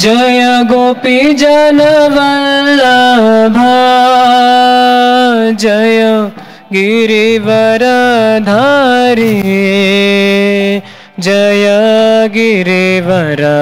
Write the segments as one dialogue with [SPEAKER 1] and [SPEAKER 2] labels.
[SPEAKER 1] जय गोपी वल्लभ जय गिरिवरधारि जय गिरिवरधारे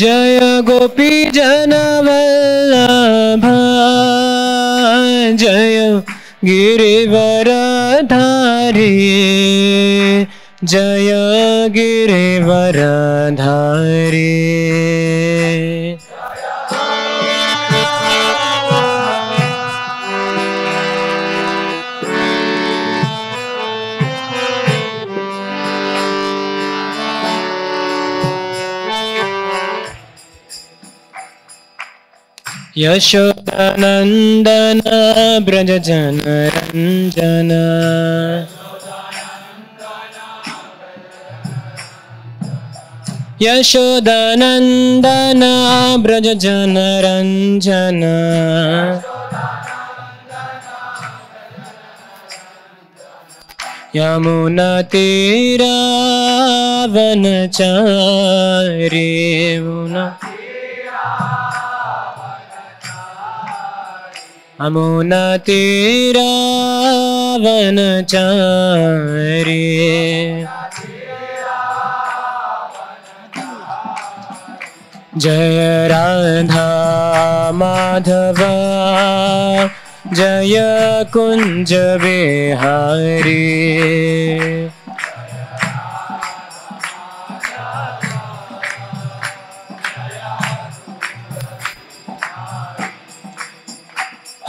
[SPEAKER 1] जय गोपी जनमभा जय गिरिवरधारी जय गिरिवर धारी यशोदानन्दन ब्रजजन रञ्जन ब्रज ब्रजजन रञ्जन यमुना तेरा वनचारे मुना चारे जय राधा माधव जय कुञ्जवेहारि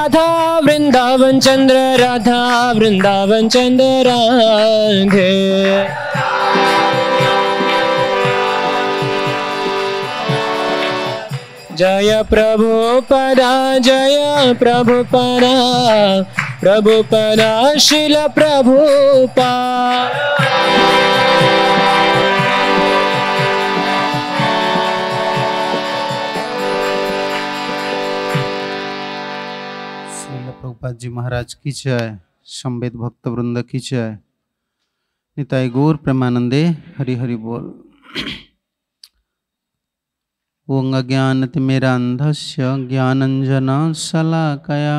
[SPEAKER 1] राधा वृंदावन चंद्र राधा वृंदावन चंद्र राधे जय प्रभु पदा जय प्रभु परा प्रभु पदा शिल प्रभु पा
[SPEAKER 2] प्रभुपाद जी महाराज की जय संवेद भक्त वृंद की जय निताय गौर प्रेमानंदे हरि हरि बोल ओं अज्ञानतिमिरान्धस्य ज्ञानञ्जनशलाकया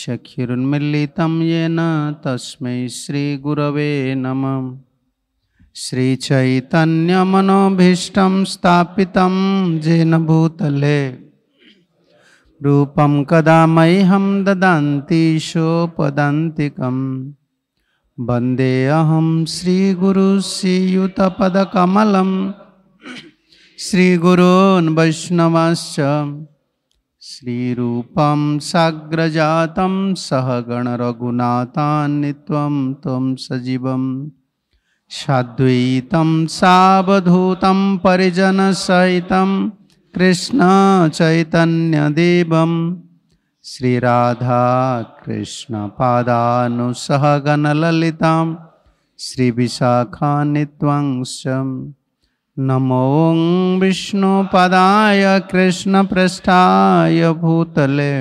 [SPEAKER 2] चक्षुरुन्मिलितं येन तस्मै श्रीगुरवे नमः श्रीचैतन्यमनोभीष्टं स्थापितं येन भूतले रूपं कदा मह्यं ददान्तीशोपदान्तिकं वन्देऽहं श्रीगुरुश्रीयुतपदकमलं श्रीगुरोन् वैष्णवाश्च श्रीरूपं साग्रजातं सहगणरघुनाथान्नित्वं त्वं सजीवं साद्वैतं सावधूतं सहित कृष्ण कृष्णचैतन्यदेवं श्रीराधाकृष्णपादानुसहगणललितां श्रीविशाखानित्वंश्च नमो विष्णुपदाय कृष्णपृष्ठाय भूतले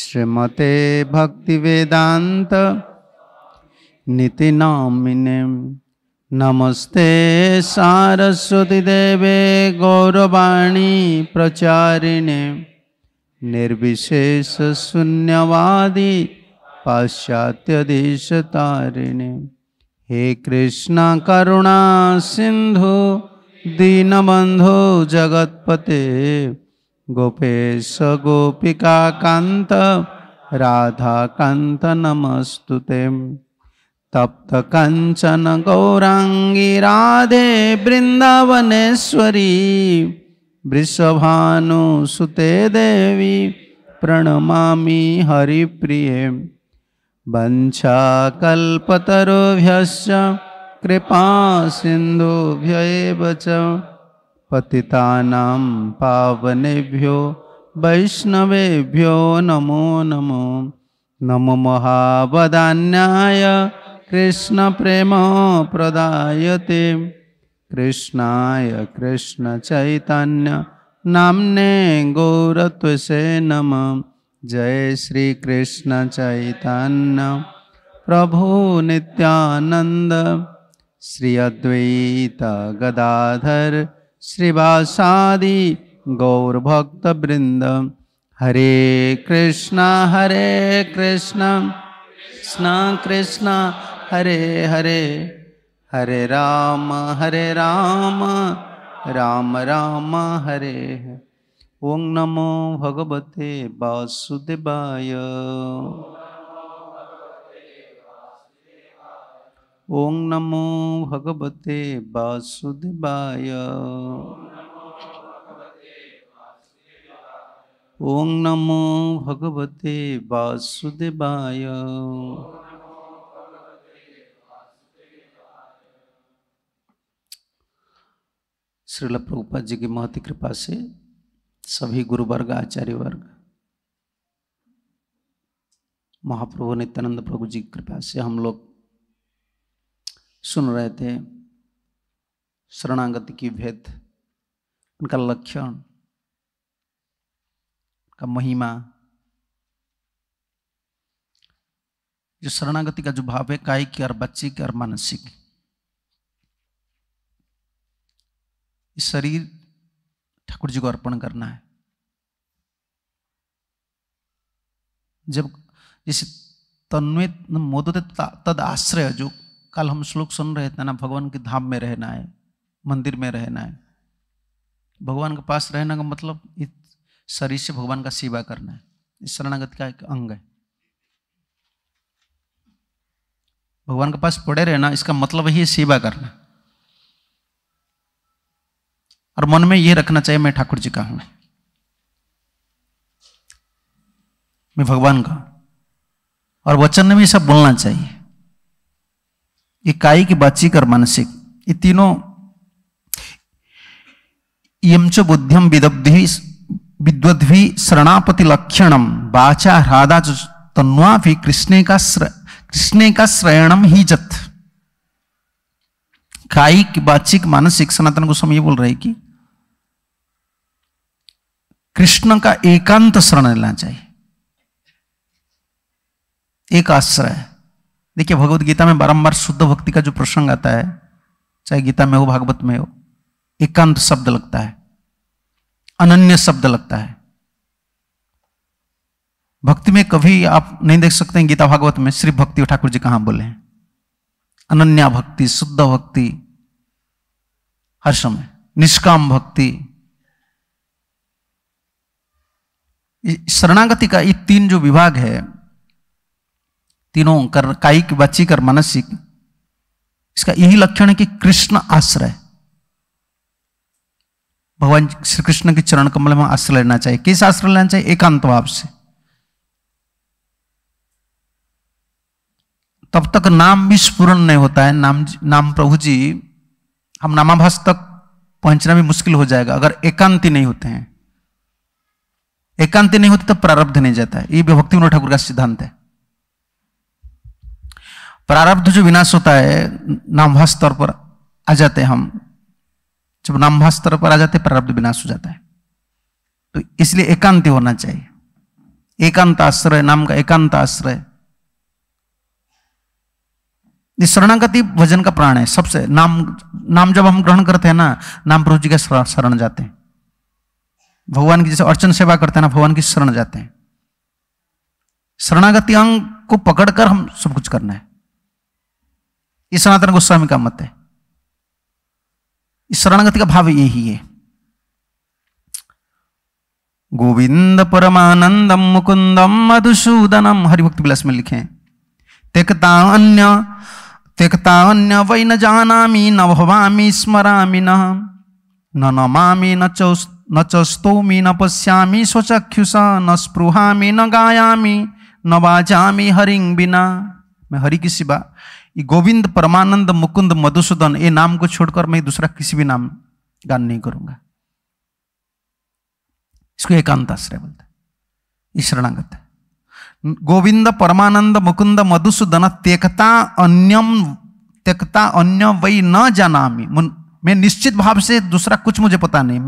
[SPEAKER 2] श्रीमते भक्तिवेदान्त नितिनामिने नमस्ते सारस्वतीदेवे गौरवाणी प्रचारिणे निर्विशेषशून्यवादी पाश्चात्यदेशतारिणे हे कृष्णा करुणा सिन्धु दीनबन्धो जगत्पते गोपेश गोपिकान्त राधाकान्त नमस्तु ते तप्तकञ्चन गौराङ्गी राधे वृन्दावनेश्वरी वृषभानुसुते देवी प्रणमामि हरिप्रिये वञ्चाकल्पतरुभ्यश्च कृपासिन्धुभ्य एव च पावनेभ्यो वैष्णवेभ्यो नमो नमो नमो महावदान्याय कृष्ण प्रेम प्रदायते कृष्णाय नामने नाम्ने से नम जय श्री कृष्ण चैतन्य प्रभु नित्यानंद श्री अद्वैत गदाधर श्रीवासादि वृंद हरे कृष्णा हरे कृष्णा कृष्ण कृष्ण हरे हरे हरे राम हरे राम राम राम हरे ओं नमो भगवते वासुदेवाय ओं नमो भगवते वासुदेवाय ओं नमो भगवते वासुदेवाय श्रील प्रभुपाद जी की महती कृपा से सभी गुरु वर्ग आचार्य वर्ग महाप्रभु नित्यानंद प्रभु जी की कृपा से हम लोग सुन रहे थे शरणागति की भेद उनका लक्षण का महिमा जो शरणागति का जो भाव है कायिक और बच्चे के और मानसिक इस शरीर ठाकुर जी को अर्पण करना है जब इस तन्वे मोद तद आश्रय जो कल हम श्लोक सुन रहे थे ना भगवान के धाम में रहना है मंदिर में रहना है भगवान के पास रहने का मतलब इस शरीर से भगवान का सेवा करना है इस शरणागत का एक अंग है भगवान के पास पड़े रहना इसका मतलब ही सेवा करना और मन में यह रखना चाहिए मैं ठाकुर जी का हूं मैं भगवान का और वचन में सब बोलना चाहिए ये की वाचिक और मानसिक ये तीनों यमच बुद्धिम विदब्धि विद्वद्भि शरणापति लक्षणम बाचा ह्रादा तन्वा भी कृष्ण का कृष्ण का श्रयणम ही जत कायिक वाचिक मानसिक सनातन गोस्वामी ये बोल रहे कि कृष्ण का एकांत शरण लेना चाहिए एक आश्रय देखिए भगवत गीता में बारंबार शुद्ध भक्ति का जो प्रसंग आता है चाहे गीता में हो भागवत में हो एकांत शब्द लगता है अनन्य शब्द लगता है भक्ति में कभी आप नहीं देख सकते हैं गीता भागवत में श्री भक्ति ठाकुर जी कहां बोले हैं अनन्या भक्ति शुद्ध भक्ति हर समय निष्काम भक्ति शरणागति का ये तीन जो विभाग है तीनों कर कायिक वाचिक और मानसिक इसका यही लक्षण है कि कृष्ण आश्रय भगवान श्री कृष्ण के चरण कमल में आश्रय लेना चाहिए किस आश्रय लेना चाहिए एकांत भाव से तब तक नाम भी स्पूर्ण नहीं होता है नाम नाम प्रभु जी हम नामाभास तक पहुंचना भी मुश्किल हो जाएगा अगर एकांति नहीं होते हैं एकांति नहीं होती तब तो प्रारब्ध नहीं जाता है ये विभक्ति विनोद ठाकुर का सिद्धांत है प्रारब्ध जो विनाश होता है नामभा स्तर पर आ जाते हैं हम जब नामभा स्तर पर आ जाते प्रारब्ध विनाश हो जाता है तो इसलिए एकांति होना चाहिए एकांत आश्रय नाम का एकांत आश्रय शरणागति भजन का प्राण है सबसे नाम नाम जब हम ग्रहण करते हैं ना नाम प्रभु जी का शरण जाते हैं भगवान की जैसे अर्चन सेवा करते हैं ना भगवान की शरण जाते हैं शरणागति अंग को पकड़कर हम सब कुछ करना है ये सनातन गोस्वामी का मत है इस शरणागति का भाव यही है गोविंद परमानंदम मुकुंदम मधुसूदनम हरिभक्त विलास में लिखे तेकता अन्य तेकता अन्य वही न जाना न भवामी स्मरामी न न नमामी न चौस्त न चस्तौमी न पश्यामि स्वचक्षुष न स्पृहामि न गायामि न बाजामि हरिंग बिना मैं हरि की सिवा ये गोविंद परमानंद मुकुंद मधुसूदन ये नाम को छोड़कर मैं दूसरा किसी भी नाम गान नहीं करूंगा इसको एकांत आश्रय बोलते शरणागत है गोविंद परमानंद मुकुंद मधुसूदन त्यकता अन्यम त्यकता अन्य वही न जाना मैं निश्चित भाव से दूसरा कुछ मुझे पता नहीं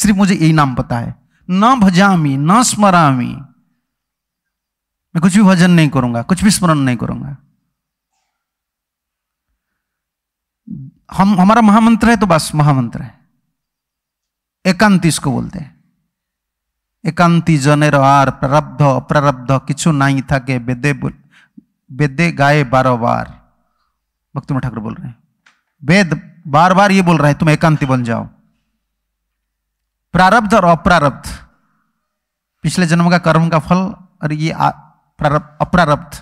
[SPEAKER 2] सिर्फ मुझे यही नाम पता है न भजामी न स्मरामी मैं कुछ भी भजन नहीं करूंगा कुछ भी स्मरण नहीं करूंगा हम हमारा महामंत्र है तो बस महामंत्र है एकांति इसको बोलते हैं एकांति जनेर आर प्रारब्ध अप्रारब्ध किचु नहीं थके बेदे बेदे गाए बारो बार भक्ति ठाकुर बोल रहे हैं वेद बार बार ये बोल रहे हैं तुम एकांति बन जाओ प्रारब्ध और अप्रारब्ध पिछले जन्म का कर्म का फल और ये अप्रारब्ध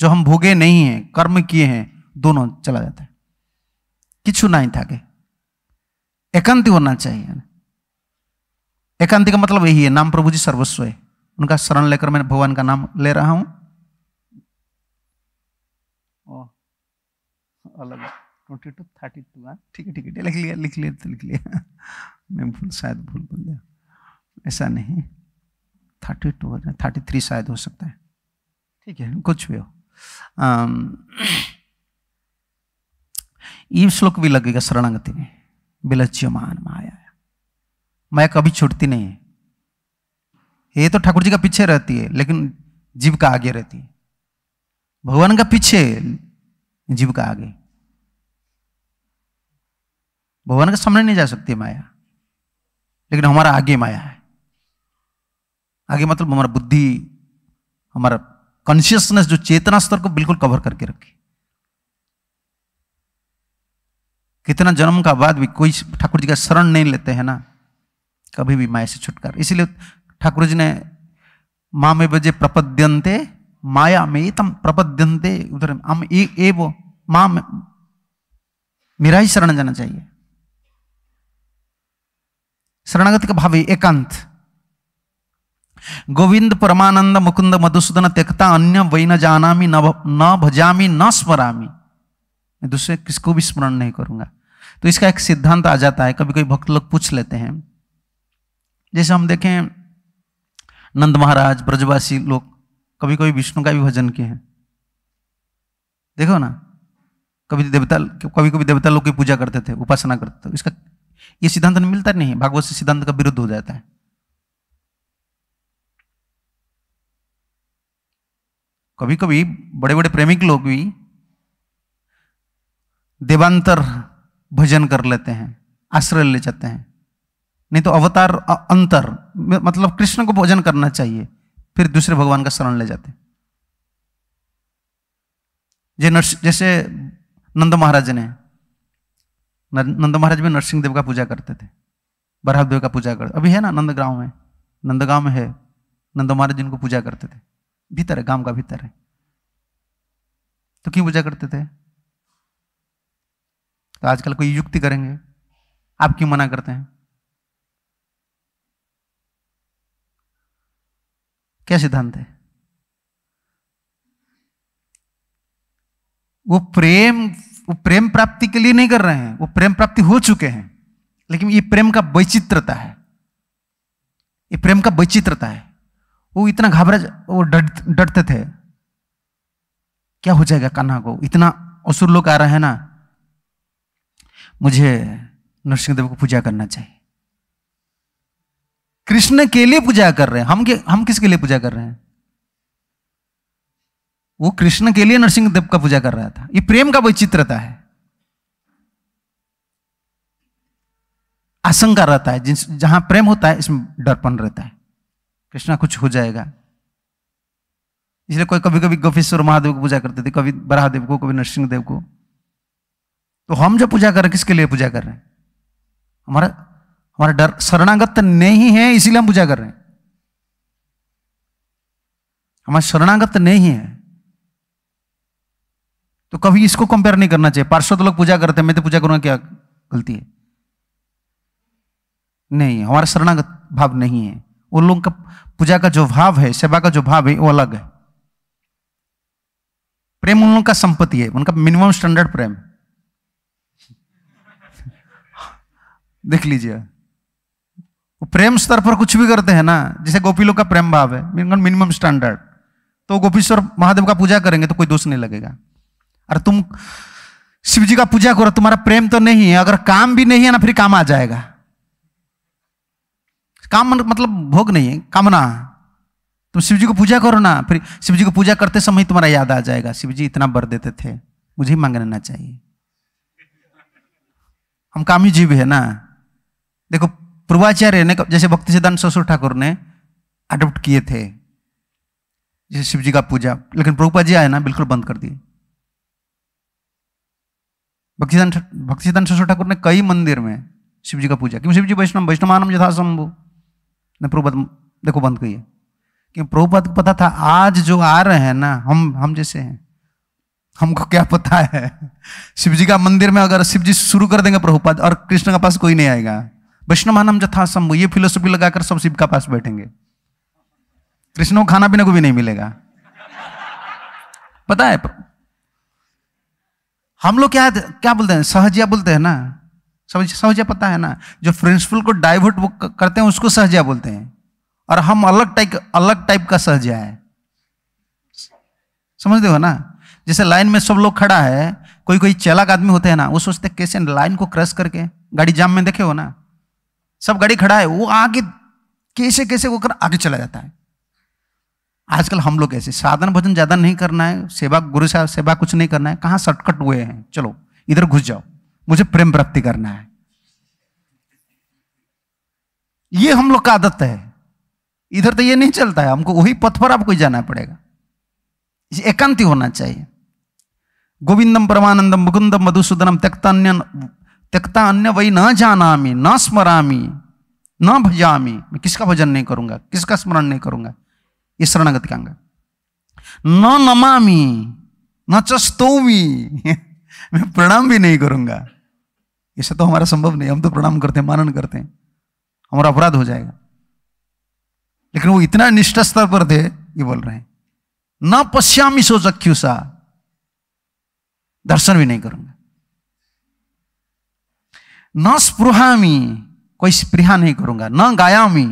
[SPEAKER 2] जो हम भोगे नहीं हैं कर्म किए हैं दोनों चला जाता है किचु नहीं था एकांति होना चाहिए एकांति का मतलब यही है नाम प्रभु जी सर्वस्व है उनका शरण लेकर मैं भगवान का नाम ले रहा हूं अलग ट्वेंटी टू थर्टी टू हाँ? ठीक है ठीक है लिख लिया लिख लिया तो लिख लिया मैं भूल शायद भूल भूल गया ऐसा नहीं थर्टी टू हो जाए थर्टी थ्री शायद हो सकता है ठीक है कुछ भी हो ये श्लोक भी लगेगा शरणागति में बिलज्यमान माया माया कभी छूटती नहीं है ये तो ठाकुर जी का पीछे रहती है लेकिन जीव का आगे रहती है भगवान का पीछे जीव का आगे भगवान के सामने नहीं जा सकती माया लेकिन हमारा आगे माया है आगे मतलब हमारा बुद्धि हमारा कॉन्शियसनेस जो चेतना स्तर को बिल्कुल कवर करके रखी कितना जन्म का बाद भी कोई ठाकुर जी का शरण नहीं लेते हैं ना कभी भी माया से छुटकार इसीलिए ठाकुर जी ने माँ में बजे प्रपद्यंते माया में तम प्रपद्यंते उधर हम ये वो माँ मेरा ही शरण जाना चाहिए शरणागत का भाव एकांत गोविंद परमानंद मुकुंद मधुसूदन त्यक्ता अन्य वही न जानामी न भजामी न स्मरामी मैं दूसरे किसको भी स्मरण नहीं करूंगा तो इसका एक सिद्धांत आ जाता है कभी कभी भक्त लोग पूछ लेते हैं जैसे हम देखें नंद महाराज ब्रजवासी लोग कभी कभी विष्णु का भी भजन किए हैं देखो ना कभी देवता कभी कभी देवता लोग की पूजा करते थे उपासना करते थे तो इसका ये सिद्धांत मिलता नहीं भागवत से सिद्धांत का विरुद्ध हो जाता है कभी कभी बड़े बड़े प्रेमिक लोग भी देवांतर भजन कर लेते हैं आश्रय ले जाते हैं नहीं तो अवतार अंतर मतलब कृष्ण को भोजन करना चाहिए फिर दूसरे भगवान का शरण ले जाते जैसे नंद महाराज ने नंद महाराज भी नरसिंह देव का पूजा करते थे देव का पूजा करते अभी है ना नंदगांव में नंदगांव में है नंद महाराज जिनको पूजा करते थे भीतर है गांव का भीतर है तो क्यों पूजा करते थे तो आजकल कोई युक्ति करेंगे आप क्यों मना करते हैं क्या सिद्धांत है वो प्रेम वो प्रेम प्राप्ति के लिए नहीं कर रहे हैं वो प्रेम प्राप्ति हो चुके हैं लेकिन ये प्रेम का वैचित्रता है ये प्रेम का वैचित्रता है वो इतना घबरा वो डरते थे क्या हो जाएगा कान्हा को इतना असुर लोग आ रहे हैं ना मुझे नरसिंहदेव को पूजा करना चाहिए कृष्ण के लिए पूजा कर रहे हैं हम के, हम किसके लिए पूजा कर रहे हैं वो कृष्ण के लिए नरसिंह देव का पूजा कर रहा था ये प्रेम का वैचित्रता है आशंका रहता है जिस जहां प्रेम होता है इसमें डरपन रहता है कृष्णा कुछ हो जाएगा इसलिए कोई कभी कभी गोपेश्वर महादेव को पूजा करते थे कभी बराहदेव को कभी नरसिंह देव को तो हम जो पूजा कर रहे किसके लिए पूजा कर रहे हैं हमारा हमारा डर शरणागत नहीं है इसीलिए हम पूजा कर रहे हैं हमारा शरणागत नहीं है तो कभी इसको कंपेयर नहीं करना चाहिए पार्षद तो लोग पूजा करते हैं मैं तो पूजा करूंगा क्या गलती है नहीं हमारा शरणागत भाव नहीं है उन लोगों का पूजा का जो भाव है सेवा का जो भाव है वो अलग है प्रेम उन लोगों का संपत्ति है उनका मिनिमम स्टैंडर्ड प्रेम देख लीजिए वो प्रेम स्तर पर कुछ भी करते हैं ना जैसे गोपी लोग का प्रेम भाव है मिनिमम स्टैंडर्ड तो गोपीश्वर महादेव का पूजा करेंगे तो कोई दोष नहीं लगेगा और तुम शिव जी का पूजा करो तुम्हारा प्रेम तो नहीं है अगर काम भी नहीं है ना फिर काम आ जाएगा काम मतलब भोग नहीं है कामना तुम शिव जी को पूजा करो ना फिर शिव जी को पूजा करते समय तुम्हारा याद आ जाएगा शिव जी इतना बर देते थे मुझे ही मांगना ना चाहिए हम कामी जीव है ना देखो पूर्वाचार्य ने जैसे भक्ति सिद्धांत ससुर ठाकुर ने अडोप्ट किए थे जैसे शिव जी का पूजा लेकिन प्रभुपा जी आए ना बिल्कुल बंद कर दिए भक्तिदान भक्तिदान सरस्वती ठाकुर ने कई मंदिर में शिव जी का पूजा क्यों शिव जी वैष्णव वैष्णवानम यथाशंभु ने प्रभुपद देखो बंद कही क्यों प्रभुपद को पता था आज जो आ रहे हैं ना हम हम जैसे हैं हमको क्या पता है शिव जी का मंदिर में अगर शिव जी शुरू कर देंगे प्रभुपद और कृष्ण के पास कोई नहीं आएगा वैष्णवानम यथाशंभु ये फिलोसफी लगाकर सब शिव का पास बैठेंगे कृष्ण को खाना पीने को भी नहीं मिलेगा पता है हम लोग क्या क्या बोलते हैं सहजिया बोलते हैं ना समझ सहजिया पता है ना जो प्रिंसिपल को डाइवर्ट करते हैं उसको सहजिया बोलते हैं और हम अलग टाइप अलग टाइप का सहजिया है समझते हो ना जैसे लाइन में सब लोग खड़ा है कोई कोई चालाक आदमी होते हैं ना वो सोचते कैसे लाइन को क्रॉस करके गाड़ी जाम में देखे हो ना सब गाड़ी खड़ा है वो आगे कैसे कैसे वो कर आगे चला जाता है आजकल हम लोग ऐसे साधन भजन ज्यादा नहीं करना है सेवा गुरु सेवा कुछ नहीं करना है कहाँ शॉर्टकट हुए हैं चलो इधर घुस जाओ मुझे प्रेम प्राप्ति करना है ये हम लोग का आदत है इधर तो ये नहीं चलता है हमको वही पथ पर आपको जाना पड़ेगा एकांति होना चाहिए गोविंदम परमानंदम मुकुंदम मधुसूदनम त्यक्तान्य त्यक्ता अन्य वही न जानामी न स्मरामी न भजामी मैं किसका भजन नहीं करूंगा किसका स्मरण नहीं करूंगा ये शरणागति का अंग न नमामी न चस्तोमी मैं प्रणाम भी नहीं करूंगा ऐसे तो हमारा संभव नहीं हम तो प्रणाम करते हैं मानन करते हैं हमारा अपराध हो जाएगा लेकिन वो इतना निष्ठा स्तर पर थे ये बोल रहे हैं न पश्यामी सो चख्युषा दर्शन भी नहीं करूंगा न स्पृहामी कोई स्पृहा नहीं करूंगा न गायामी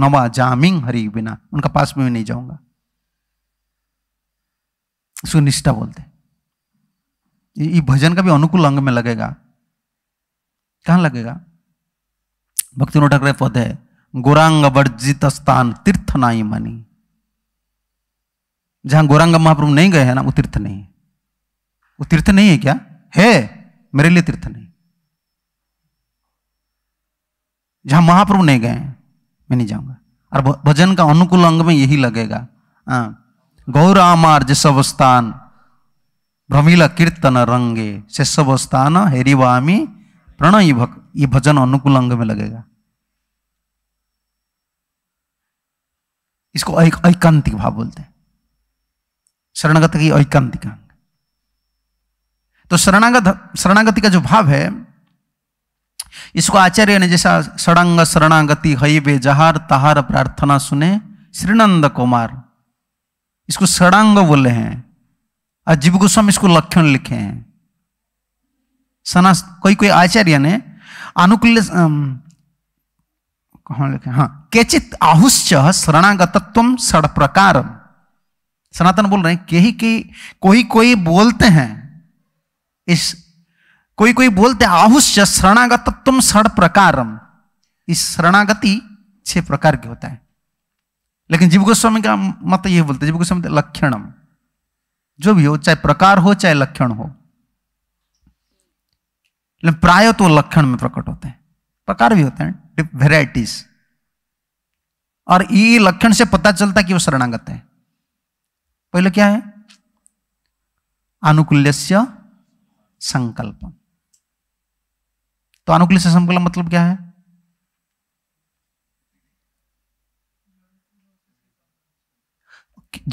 [SPEAKER 2] नवा जामिंग हरि बिना उनका पास में नहीं जाऊंगा सुनिष्ठा बोलते ये भजन का भी अनुकूल अंग में लगेगा कहां लगेगा भक्ति ठाकरे पद है गोरांग वर्जित स्थान तीर्थ नाई मनी जहां गोरांग महाप्रभु नहीं गए हैं ना वो तीर्थ नहीं है वो तीर्थ नहीं है क्या है मेरे लिए तीर्थ नहीं जहां महाप्रभु नहीं गए हैं मैं नहीं जाऊंगा और भजन का अनुकूल अंग में यही लगेगा गौर आमार हाँ। गौरामार जसवस्थान भ्रमिला कीर्तन रंगे शेषवस्थान हेरिवामी प्रणय भक ये भजन अनुकूल अंग में लगेगा इसको ऐकांतिक भाव बोलते हैं शरणागत की ऐकांतिक अंग तो शरणागत शरणागति का जो भाव है इसको आचार्य ने जैसा सड़ंग शरणागति हई वे जहार तहार प्रार्थना सुने श्रीनंद कुमार इसको सड़ंग बोले हैं और जीव गोस्वामी इसको लक्षण लिखे हैं सना कोई कोई आचार्य ने अनुकूल कहा लिखे हाँ केचित आहुश्च शरणागतत्व सड़ प्रकार सनातन बोल रहे हैं कही कि कोई कोई बोलते हैं इस कोई कोई बोलते आहुष्य शरणागतत्व षण प्रकार इस शरणागति छह प्रकार के होता है लेकिन जीव गोस्वामी का मत ये बोलते जीव गोस्वामी लक्षणम जो भी हो चाहे प्रकार हो चाहे लक्षण हो लेकिन प्राय तो लक्षण में प्रकट होते हैं प्रकार भी होते हैं वेराइटीज और ये लक्षण से पता चलता है कि वो शरणागत है पहले क्या है अनुकूल्य संकल्पम तो सिस्टम का मतलब क्या है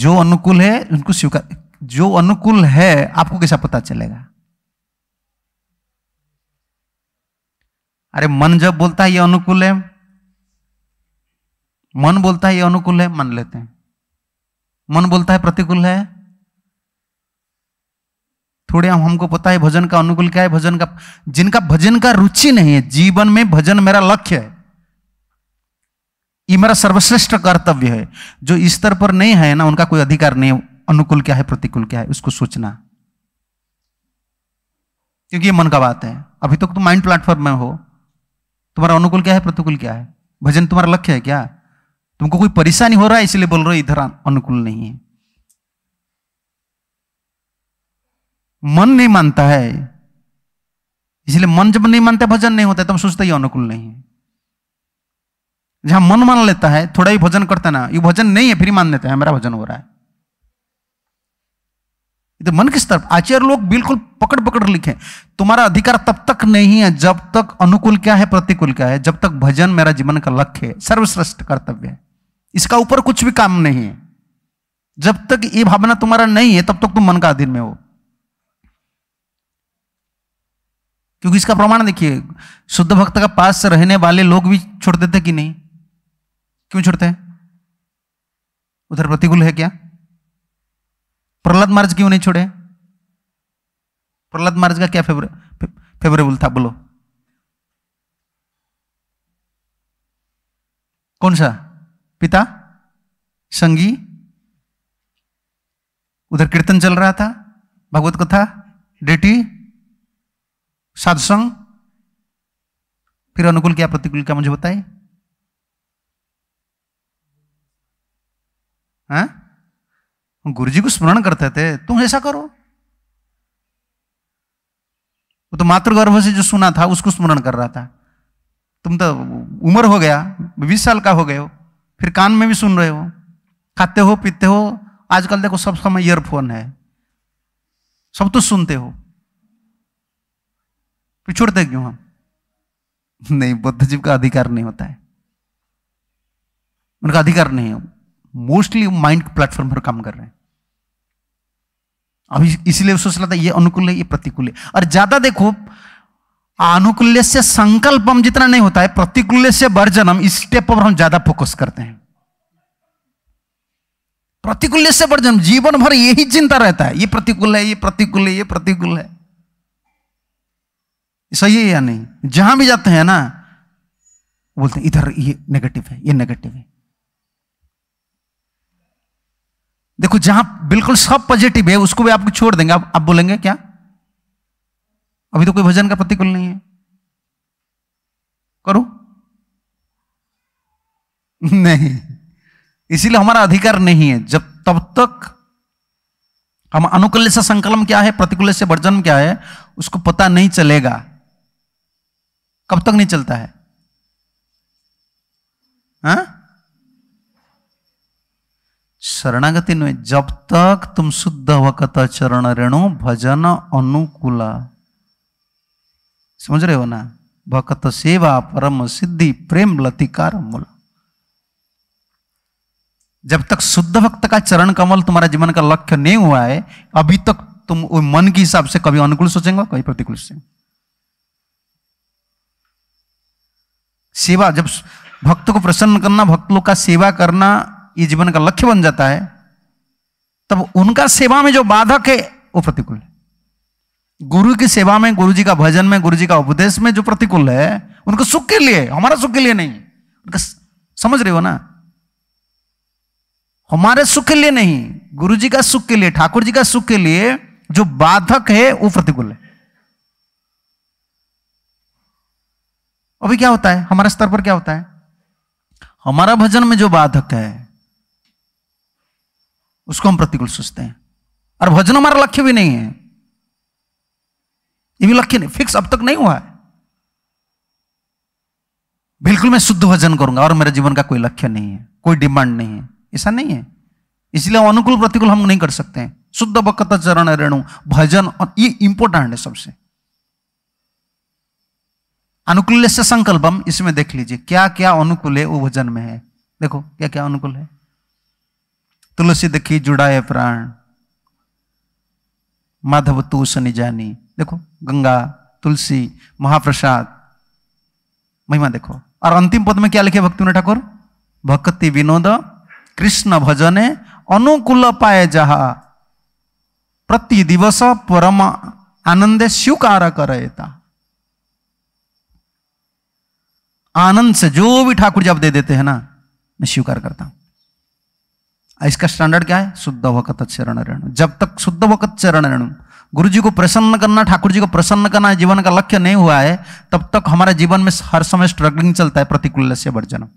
[SPEAKER 2] जो अनुकूल है उनको स्वीकार जो अनुकूल है आपको कैसा पता चलेगा अरे मन जब बोलता है ये अनुकूल है मन बोलता है ये अनुकूल है मान लेते हैं मन बोलता है प्रतिकूल है थोड़े हम हमको पता है भजन का अनुकूल क्या है भजन का जिनका भजन का रुचि नहीं है जीवन में भजन मेरा लक्ष्य है ये मेरा सर्वश्रेष्ठ कर्तव्य है जो स्तर पर नहीं है ना उनका कोई अधिकार नहीं अनुकूल क्या है प्रतिकूल क्या है उसको सोचना क्योंकि ये मन का बात है अभी तक तो तुम माइंड प्लेटफॉर्म में हो तुम्हारा अनुकूल क्या है प्रतिकूल क्या है भजन तुम्हारा लक्ष्य है क्या तुमको कोई परेशानी हो रहा है इसलिए बोल रहे हो इधर अनुकूल नहीं है मन नहीं मानता है इसलिए मन जब नहीं मानता भजन नहीं होता है तो हम सोचते ही अनुकूल नहीं है जहां मन मान लेता है थोड़ा ही भजन करता ना ये भजन नहीं है फिर मान लेता है मेरा भजन हो रहा है तो मन किस तरफ आचार्य लोग बिल्कुल पकड़ पकड़ लिखे तुम्हारा अधिकार तब तक नहीं है जब तक अनुकूल क्या है प्रतिकूल क्या है जब तक भजन मेरा जीवन का लक्ष्य है सर्वश्रेष्ठ कर्तव्य है इसका ऊपर कुछ भी काम नहीं है जब तक ये भावना तुम्हारा नहीं है तब तक तुम मन का अधीन में हो क्योंकि इसका प्रमाण देखिए शुद्ध भक्त का पास रहने वाले लोग भी छोड़ देते कि नहीं क्यों छोड़ते हैं उधर प्रतिकूल है क्या प्रहलाद मार्ज क्यों नहीं छोड़े प्रहलाद मार्ज का क्या फेवरे फे, फेवरेबल था बोलो कौन सा पिता संगी उधर कीर्तन चल रहा था भगवत कथा डेटी सत्संग फिर अनुकूल क्या प्रतिकूल क्या मुझे बताए हाँ? गुरु जी को स्मरण करते थे तुम ऐसा करो वो तो मातृगर्भ से जो सुना था उसको स्मरण कर रहा था तुम तो उम्र हो गया बीस साल का हो गए हो फिर कान में भी सुन रहे हो खाते हो पीते हो आजकल देखो सब समय ईयरफोन है सब तो सुनते हो तो छोड़ते क्यों हम नहीं बुद्ध जी का अधिकार नहीं होता है उनका अधिकार नहीं है मोस्टली माइंड प्लेटफॉर्म पर काम कर रहे हैं अभी इसलिए सोच रहा था ये अनुकूल है ये प्रतिकूल है और ज्यादा देखो अनुकूल से हम जितना नहीं होता है प्रतिकूल से वर्जनम इस स्टेप पर हम ज्यादा फोकस करते हैं प्रतिकूल से वर्जन जीवन भर यही चिंता रहता है ये प्रतिकूल है ये प्रतिकूल है ये प्रतिकूल है सही है या नहीं जहां भी जाते हैं ना बोलते हैं इधर ये नेगेटिव है ये नेगेटिव है देखो जहां बिल्कुल सब पॉजिटिव है उसको भी आपको छोड़ देंगे आप, आप बोलेंगे क्या अभी तो कोई भजन का प्रतिकूल नहीं है करो नहीं इसीलिए हमारा अधिकार नहीं है जब तब तक हम अनुकूल से संकलन क्या है प्रतिकूल से वर्जन क्या है उसको पता नहीं चलेगा कब तक नहीं चलता है हाँ? शरणागति नहीं जब तक तुम शुद्ध वकत चरण रेणु भजन अनुकूला समझ रहे हो ना भकत सेवा परम सिद्धि प्रेम लतिकार मूल जब तक शुद्ध भक्त का चरण कमल तुम्हारा जीवन का लक्ष्य नहीं हुआ है अभी तक तुम मन के हिसाब से कभी अनुकूल सोचेंगे कभी प्रतिकूल सोचेंगे सेवा जब भक्त को प्रसन्न करना भक्त लोग का सेवा करना ये जीवन का लक्ष्य बन जाता है तब उनका सेवा में जो बाधक है वो प्रतिकूल है गुरु की सेवा में गुरु जी का भजन में गुरु जी का उपदेश में जो प्रतिकूल है उनको सुख के लिए हमारा सुख के लिए नहीं उनका समझ रहे हो ना हमारे सुख के लिए नहीं गुरु जी का सुख के लिए ठाकुर जी का सुख के लिए जो बाधक है वो प्रतिकूल है अभी क्या होता है हमारे स्तर पर क्या होता है हमारा भजन में जो बाधक है उसको हम प्रतिकूल सोचते हैं और भजन हमारा लक्ष्य भी नहीं है ये भी लक्ष्य नहीं फिक्स अब तक नहीं हुआ है बिल्कुल मैं शुद्ध भजन करूंगा और मेरे जीवन का कोई लक्ष्य नहीं है कोई डिमांड नहीं है ऐसा नहीं है इसलिए अनुकूल प्रतिकूल हम नहीं कर सकते हैं शुद्ध बकत चरण रेणु भजन और ये इंपोर्टेंट है सबसे अनुकूल से संकल्पम इसमें देख लीजिए क्या क्या अनुकूल है वो भजन में है देखो क्या क्या अनुकूल है तुलसी देखी जुड़ाए प्राण माधव तू सनी जानी देखो गंगा तुलसी महाप्रसाद महिमा देखो और अंतिम पद में क्या लिखे भक्ति ठाकुर भक्ति विनोद कृष्ण भजने अनुकूल पाए जहा प्रति दिवस परम आनंदे स्वीकार करेता आनंद से जो भी ठाकुर जी आप दे देते हैं ना मैं स्वीकार करता हूं इसका स्टैंडर्ड क्या है शुद्ध वकत चरण रेणु जब तक शुद्ध वकत चरण रेणु गुरु जी को प्रसन्न करना ठाकुर जी को प्रसन्न करना जीवन का लक्ष्य नहीं हुआ है तब तक हमारे जीवन में हर समय स्ट्रगलिंग चलता है प्रतिकूल से वर्जन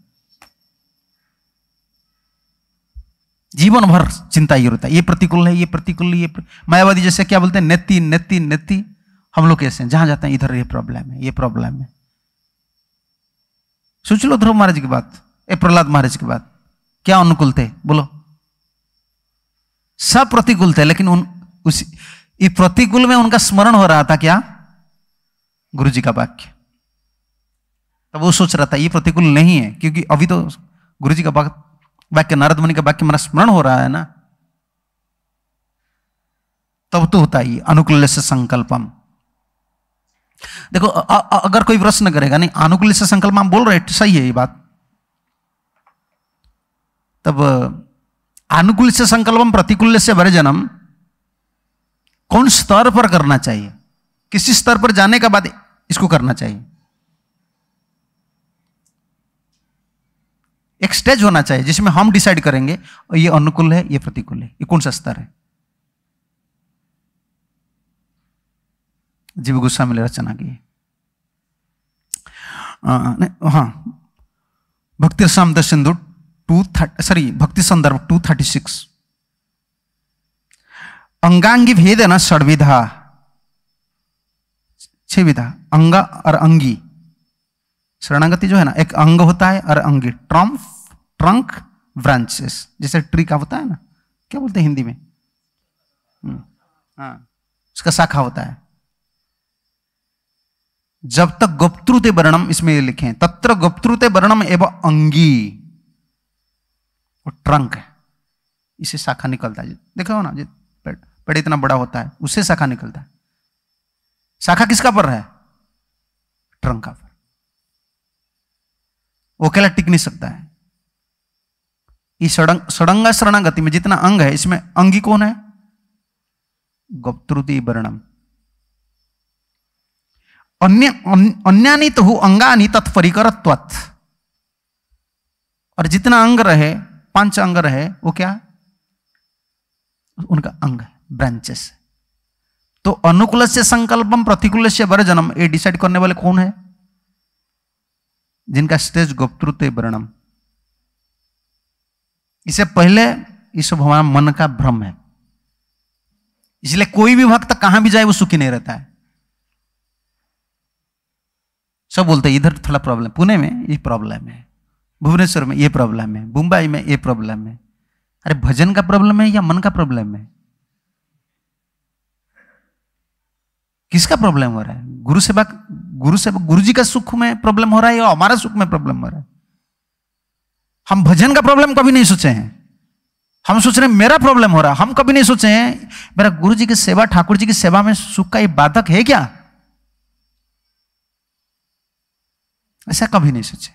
[SPEAKER 2] जीवन भर चिंता ये रहता है ये प्रतिकूल है ये प्रतिकूल ये प्र... मायावादी जैसे क्या बोलते हैं नेति नेति नेति हम लोग कैसे हैं जहां जाते हैं इधर ये प्रॉब्लम है ये प्रॉब्लम है सोच लो ध्रुव महाराज की बात ए प्रहलाद महाराज की बात क्या अनुकूल थे बोलो सब प्रतिकूल थे लेकिन उन उस प्रतिकूल में उनका स्मरण हो रहा था क्या गुरु जी का वाक्य तब वो सोच रहा था ये प्रतिकूल नहीं है क्योंकि अभी तो गुरु जी का वाक्य नारद मुनि का वाक्य मेरा स्मरण हो रहा है ना तब तो होता ही अनुकूल से संकल्पम देखो अ, अ, अगर कोई प्रश्न करेगा नहीं अनुकूल से संकल्प हम बोल रहे हैं सही है ये बात तब अनुकूल से संकल्प प्रतिकूल से भरे जन्म कौन स्तर पर करना चाहिए किसी स्तर पर जाने के बाद इसको करना चाहिए एक स्टेज होना चाहिए जिसमें हम डिसाइड करेंगे ये अनुकूल है ये प्रतिकूल है ये कौन सा स्तर है जीव गोस्वामी ने रचना की हाँ Bhakti Rasamrita Sindhu two thirty sorry Bhakti Sandarbha to thirty six अंगांगी भेद है ना षडविधा छह विधा अंग और अंगी शरणागति जो है ना एक अंग होता है और अंगी ट्रम्फ ट्रंक ब्रांचेस जैसे ट्री का होता है ना क्या बोलते हैं हिंदी में हम्म, हाँ उसका शाखा होता है जब तक गुप्त्रुते वर्णम इसमें लिखे तत्र गुप्त्रुते वर्णम एवं अंगी और ट्रंक है इसे शाखा निकलता है देखो ना जी पेड़ पेड़ इतना बड़ा होता है उससे शाखा निकलता है शाखा किसका पर है ट्रंक का पर वो अकेला टिक नहीं सकता है ये सड़ंग सड़ंगा शरणागति में जितना अंग है इसमें अंगी कौन है गुप्त्रुति वर्णम अन्य अन्यानी तो हो अंगानी तत्परिकर और जितना अंग रहे पांच अंग रहे वो क्या उनका अंग ब्रांचेस तो अनुकूल से संकल्पम प्रतिकूल से वर्जनम ये डिसाइड करने वाले कौन है जिनका स्टेज गुप्तृत्व वर्णम इससे पहले ये सब हमारा मन का भ्रम है इसलिए कोई भी भक्त कहां भी जाए वो सुखी नहीं रहता है सब बोलते हैं इधर थोड़ा प्रॉब्लम पुणे में ये प्रॉब्लम है भुवनेश्वर में ये प्रॉब्लम है मुंबई में ये प्रॉब्लम है अरे भजन का प्रॉब्लम है या मन का प्रॉब्लम है किसका प्रॉब्लम हो रहा है गुरु सेवा गुरु सेवा गुरु जी का सुख में प्रॉब्लम हो रहा है या हमारा सुख में प्रॉब्लम हो रहा है हम भजन का प्रॉब्लम कभी नहीं सोचे हैं हम सोच रहे हैं मेरा प्रॉब्लम हो रहा है हम कभी नहीं सोचे हैं मेरा गुरु जी की सेवा ठाकुर जी की सेवा में सुख का ये बाधक है क्या ऐसा कभी नहीं सोचे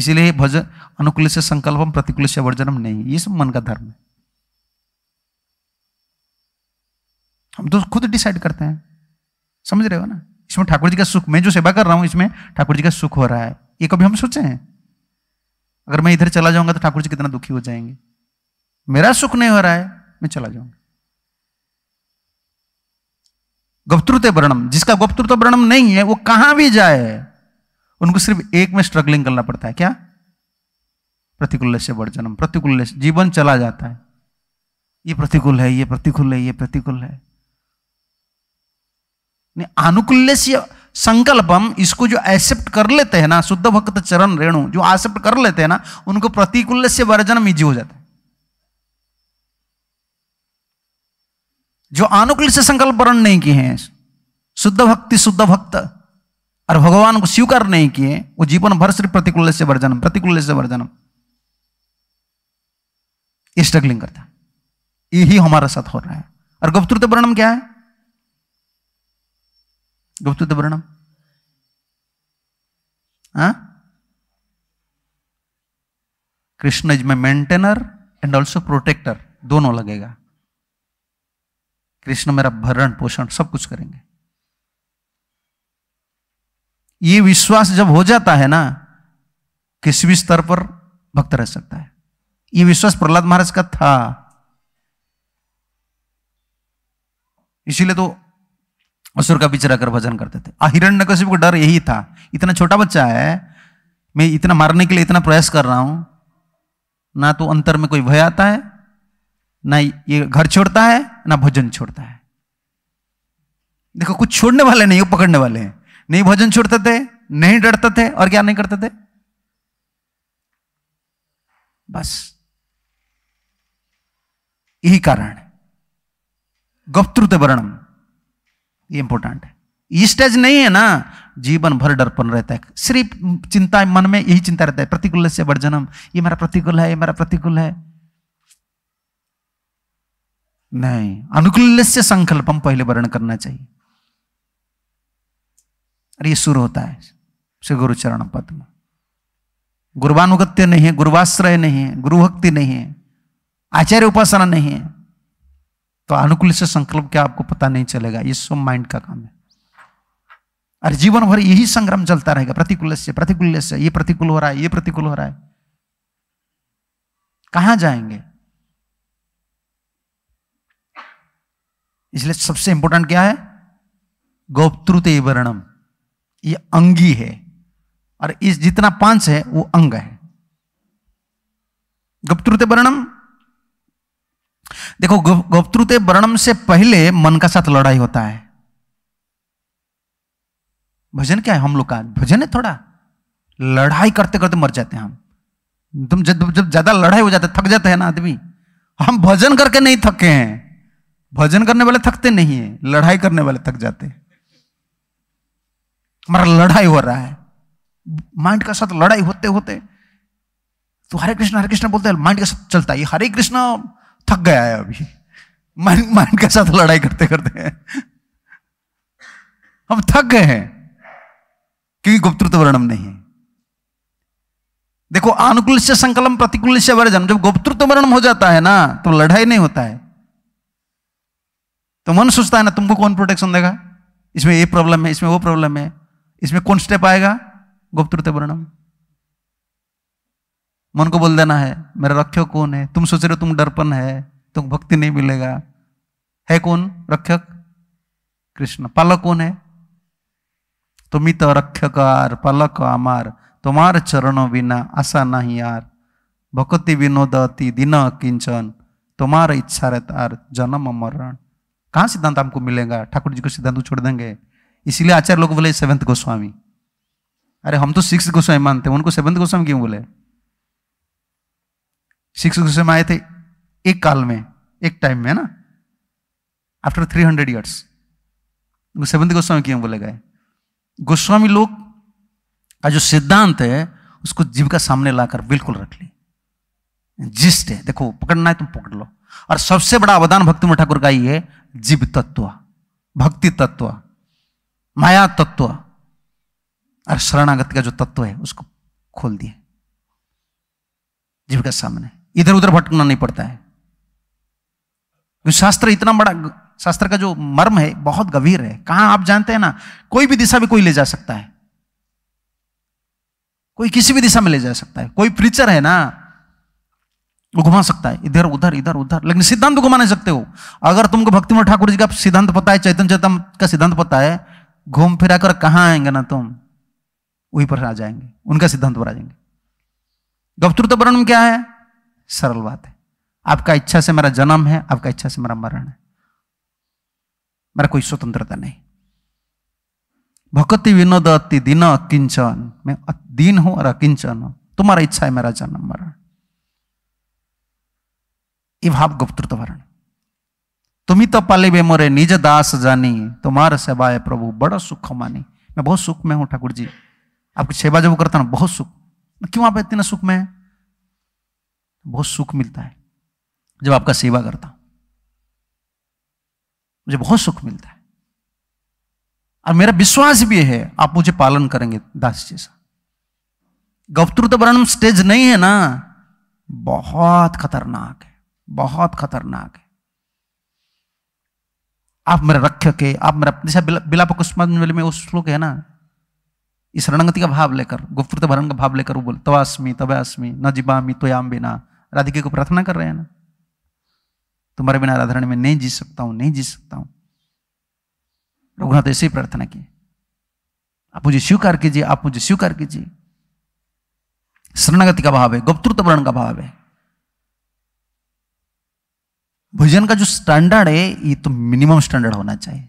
[SPEAKER 2] इसीलिए भजन अनुकूल से संकल्पम प्रतिकूल से वर्जनम नहीं ये सब मन का धर्म है हम तो खुद डिसाइड करते हैं समझ रहे हो ना इसमें ठाकुर जी का सुख मैं जो सेवा कर रहा हूं इसमें ठाकुर जी का सुख हो रहा है ये कभी हम सोचे हैं अगर मैं इधर चला जाऊंगा तो ठाकुर जी कितना दुखी हो जाएंगे मेरा सुख नहीं हो रहा है मैं चला जाऊंगा गपत्रुत वर्णम जिसका गपत्रुत वर्णम नहीं है वो कहां भी जाए उनको सिर्फ एक में स्ट्रगलिंग करना पड़ता है क्या प्रतिकूल से बढ़ जन्म प्रतिकूल जीवन चला जाता है ये प्रतिकूल है ये प्रतिकूल है ये प्रतिकूल है संकल्प संकल्पम इसको जो एक्सेप्ट कर लेते हैं ना शुद्ध भक्त चरण रेणु जो एक्सेप्ट कर लेते हैं ना उनको प्रतिकूल से वर्जन इजी हो जाता है जो अनुकूल से संकल्प वर्ण नहीं किए हैं शुद्ध भक्ति शुद्ध भक्त और भगवान को स्वीकार नहीं किए वो जीवन भर सिर्फ प्रतिकूल से वर्जनम प्रतिकूल से वर्जनम ये स्ट्रगलिंग करता यही हमारे साथ हो रहा है और गुप्त वर्णम क्या है गुप्त वर्णम हाँ? Krishna is my maintainer and also protector दोनों लगेगा कृष्ण मेरा भरण पोषण सब कुछ करेंगे ये विश्वास जब हो जाता है ना किसी भी स्तर पर भक्त रह सकता है ये विश्वास प्रहलाद महाराज का था इसीलिए तो असुर का बिचरा रहकर भजन करते थे हिरण्य कश्यप को डर यही था इतना छोटा बच्चा है मैं इतना मारने के लिए इतना प्रयास कर रहा हूं ना तो अंतर में कोई भय आता है ना ये घर छोड़ता है ना भजन छोड़ता है देखो कुछ छोड़ने वाले नहीं वो पकड़ने वाले हैं नहीं भोजन छोड़ते थे नहीं डरते थे और क्या नहीं करते थे बस यही कारण है वर्णम ये इंपॉर्टेंट है ये स्टेज नहीं है ना जीवन भर डरपन रहता है सिर्फ चिंता मन में यही चिंता रहता है प्रतिकूल से वर्जनम ये मेरा प्रतिकूल है ये मेरा प्रतिकूल है नहीं अनुकूल से हम पहले वर्ण करना चाहिए और ये सुर होता है श्री गुरुचरण पद्म गुरुवानुगत्य नहीं है गुरुवाश्रय नहीं है गुरुभक्ति नहीं है आचार्य उपासना नहीं है तो अनुकूल से संकल्प क्या आपको पता नहीं चलेगा ये सब माइंड का काम है और जीवन भर यही संग्राम चलता रहेगा प्रतिकूल से प्रतिकूल से ये प्रतिकूल हो रहा है ये प्रतिकूल हो रहा है कहां जाएंगे इसलिए सबसे इंपॉर्टेंट क्या है गोपत्रुत वर्णम ये अंगी है और इस जितना पांच है वो अंग है गुप्तुते वर्णम देखो गुप्तुते वर्णम से पहले मन का साथ लड़ाई होता है भजन क्या है हम लोग का भजन है थोड़ा लड़ाई करते करते मर जाते हैं हम तुम जब जब ज्यादा लड़ाई हो जाता थक जाते हैं ना आदमी हम भजन करके नहीं थके हैं भजन करने वाले थकते नहीं है लड़ाई करने वाले थक जाते हैं हमारा लड़ाई हो रहा है माइंड का साथ लड़ाई होते होते तो हरे कृष्ण हरे कृष्ण बोलते हैं माइंड के साथ चलता है हरे कृष्ण थक गया है अभी माइंड माइंड के साथ लड़ाई करते करते हैं हम थक गए हैं क्योंकि गुप्त वर्णम नहीं है देखो अनुकूल से संकलन प्रतिकूल से वर्जन जब गुप्त वर्णम हो जाता है ना तो लड़ाई नहीं होता है तो मन सोचता है ना तुमको कौन प्रोटेक्शन देगा इसमें ये प्रॉब्लम है इसमें वो प्रॉब्लम है इसमें कौन स्टेप आएगा गुप्त वर्णम मन को बोल देना है मेरा रक्षक कौन है तुम सोच रहे हो तुम डरपन है तुम भक्ति नहीं मिलेगा है कौन रक्षक कृष्ण पालक कौन है तो रक्षक आर पालक आमार तुम्हार चरण बिना आशा नहीं यार भक्ति विनोद अति दिन किंचन तुम्हार इच्छा रहता जन्म मरण कहाँ सिद्धांत हमको मिलेगा ठाकुर जी को सिद्धांत छोड़ देंगे इसीलिए आचार्य लोग बोले सेवंथ गोस्वामी अरे हम तो सिक्स गोस्वामी मानते हैं उनको सेवंथ गोस्वामी क्यों बोले सिक्स गोस्वामी आए थे एक काल में एक टाइम में है ना आफ्टर थ्री हंड्रेड ईयर्स उनको गोस्वामी क्यों बोले गए गोस्वामी लोग का जो सिद्धांत है उसको जीव का सामने लाकर बिल्कुल रख ली जिस्ट है देखो पकड़ना है तुम तो पकड़ लो और सबसे बड़ा अवदान भक्ति ठाकुर का ये है जीव तत्व भक्ति तत्व माया तत्व और शरणागति का जो तत्व है उसको खोल दिए जीविका सामने इधर उधर भटकना नहीं पड़ता है क्योंकि शास्त्र इतना बड़ा शास्त्र का जो मर्म है बहुत गंभीर है कहां आप जानते हैं ना कोई भी दिशा में कोई ले जा सकता है कोई किसी भी दिशा में ले जा सकता है कोई प्रीचर है ना वो घुमा सकता है इधर उधर इधर उधर लेकिन सिद्धांत घुमा नहीं सकते हो अगर तुमको भक्ति में ठाकुर जी का सिद्धांत पता है चैतन चैतन का सिद्धांत पता है घूम फिरा कर कहाँ आएंगे ना तुम वहीं पर आ जाएंगे उनका सिद्धांत पर आ जाएंगे गपतृत्व वर्णन क्या है सरल बात है आपका इच्छा से मेरा जन्म है आपका इच्छा से मेरा मरण है मेरा कोई स्वतंत्रता नहीं भक्ति विनोद अति दिन किंचन मैं दीन हूं और अकिंचन हूं तुम्हारा इच्छा है मेरा जन्म मरण ये भाव गुप्तृत्व वर्ण तुम्ही तो बे मोरे निज दास जानी तुम्हार सेवा है प्रभु बड़ा सुख मानी मैं बहुत सुख में हूं ठाकुर जी आपकी सेवा जब करता ना बहुत सुख क्यों आप इतना सुख में है बहुत सुख मिलता है जब आपका सेवा करता हूं मुझे बहुत सुख मिलता है और मेरा विश्वास भी है आप मुझे पालन करेंगे दास जैसा गवतृत वर्णम स्टेज नहीं है ना बहुत खतरनाक है बहुत खतरनाक है आप मेरे रख के आप मेरा जैसे बिला, बिलाप में वो श्लोक है ना इस रणगति का भाव लेकर गुप्त भरण का भाव लेकर वो बोल तवास्मी तवास्मी न जिबामी तोयाम बिना राधिके को प्रार्थना कर रहे हैं ना तुम्हारे बिना राधारण में नहीं जी सकता हूं नहीं जी सकता हूं रघुनाथ ऐसे ही प्रार्थना की आप मुझे स्वीकार कीजिए आप मुझे स्वीकार कीजिए शरणगति का भाव है गुप्तृत्व वर्ण का भाव है भजन का जो स्टैंडर्ड है ये तो मिनिमम स्टैंडर्ड होना चाहिए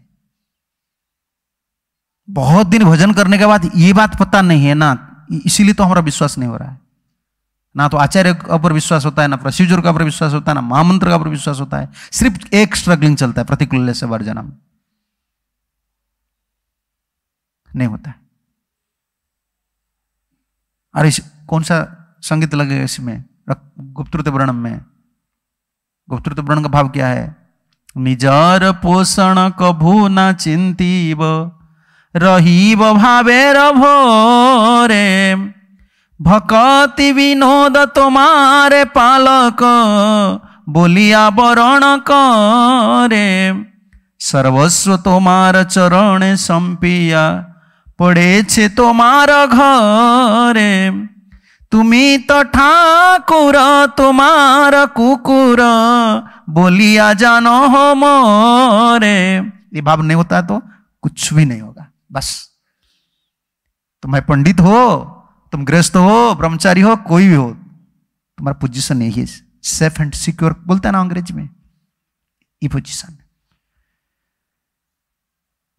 [SPEAKER 2] बहुत दिन भजन करने के बाद ये बात पता नहीं है ना इसीलिए तो हमारा विश्वास नहीं हो रहा है ना तो आचार्य का ऊपर विश्वास होता है ना प्रोसीजर का ऊपर विश्वास होता है ना महामंत्र का ऊपर विश्वास होता है सिर्फ एक स्ट्रगलिंग चलता है प्रतिकूल से वर्जन नहीं होता है अरे कौन सा संगीत लगे इसमें गुप्त वर्णम में गुप्तृत्व वर्ण का भाव क्या है निजर पोषण कभू ना चिंतीब रही भावेर रे भकति विनोद तुम्हारे पालक बोलिया वरण करे सर्वस्व तुम्हार चरण संपिया पड़े छे तुम्हार घरे তুমি तो ठाकुर তোমার कुकुर बोलिया जानो हो मोरे ये भाव नहीं होता तो कुछ भी नहीं होगा बस तुम्हें पंडित हो तुम गृहस्थ हो ब्रह्मचारी हो कोई भी हो तुम्हारा पोजीशन यही है सेफ एंड सिक्योर बोलते हैं ना अंग्रेजी में ये पोजीशन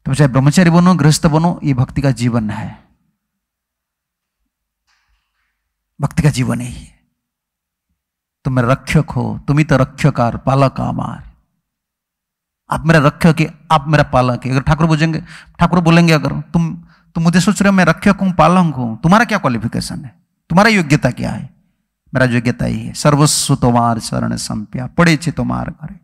[SPEAKER 2] तुम चाहे ब्रह्मचारी बनो गृहस्थ बनो ये भक्ति का जीवन है भक्ति का जीवन यही है तुम मेरे रक्षक हो तुम ही तो आर पालक आमार आप मेरा रक्षक है आप मेरा पालक है अगर ठाकुर बोलेंगे ठाकुर बोलेंगे अगर तुम तुम मुझे सोच रहे हो मैं रक्षक हूं पालक हूं तुम्हारा क्या क्वालिफिकेशन है तुम्हारा योग्यता क्या है मेरा योग्यता ही है सर्वस्व तुम्हार शरण संप्या पड़े छे तुम्हार करे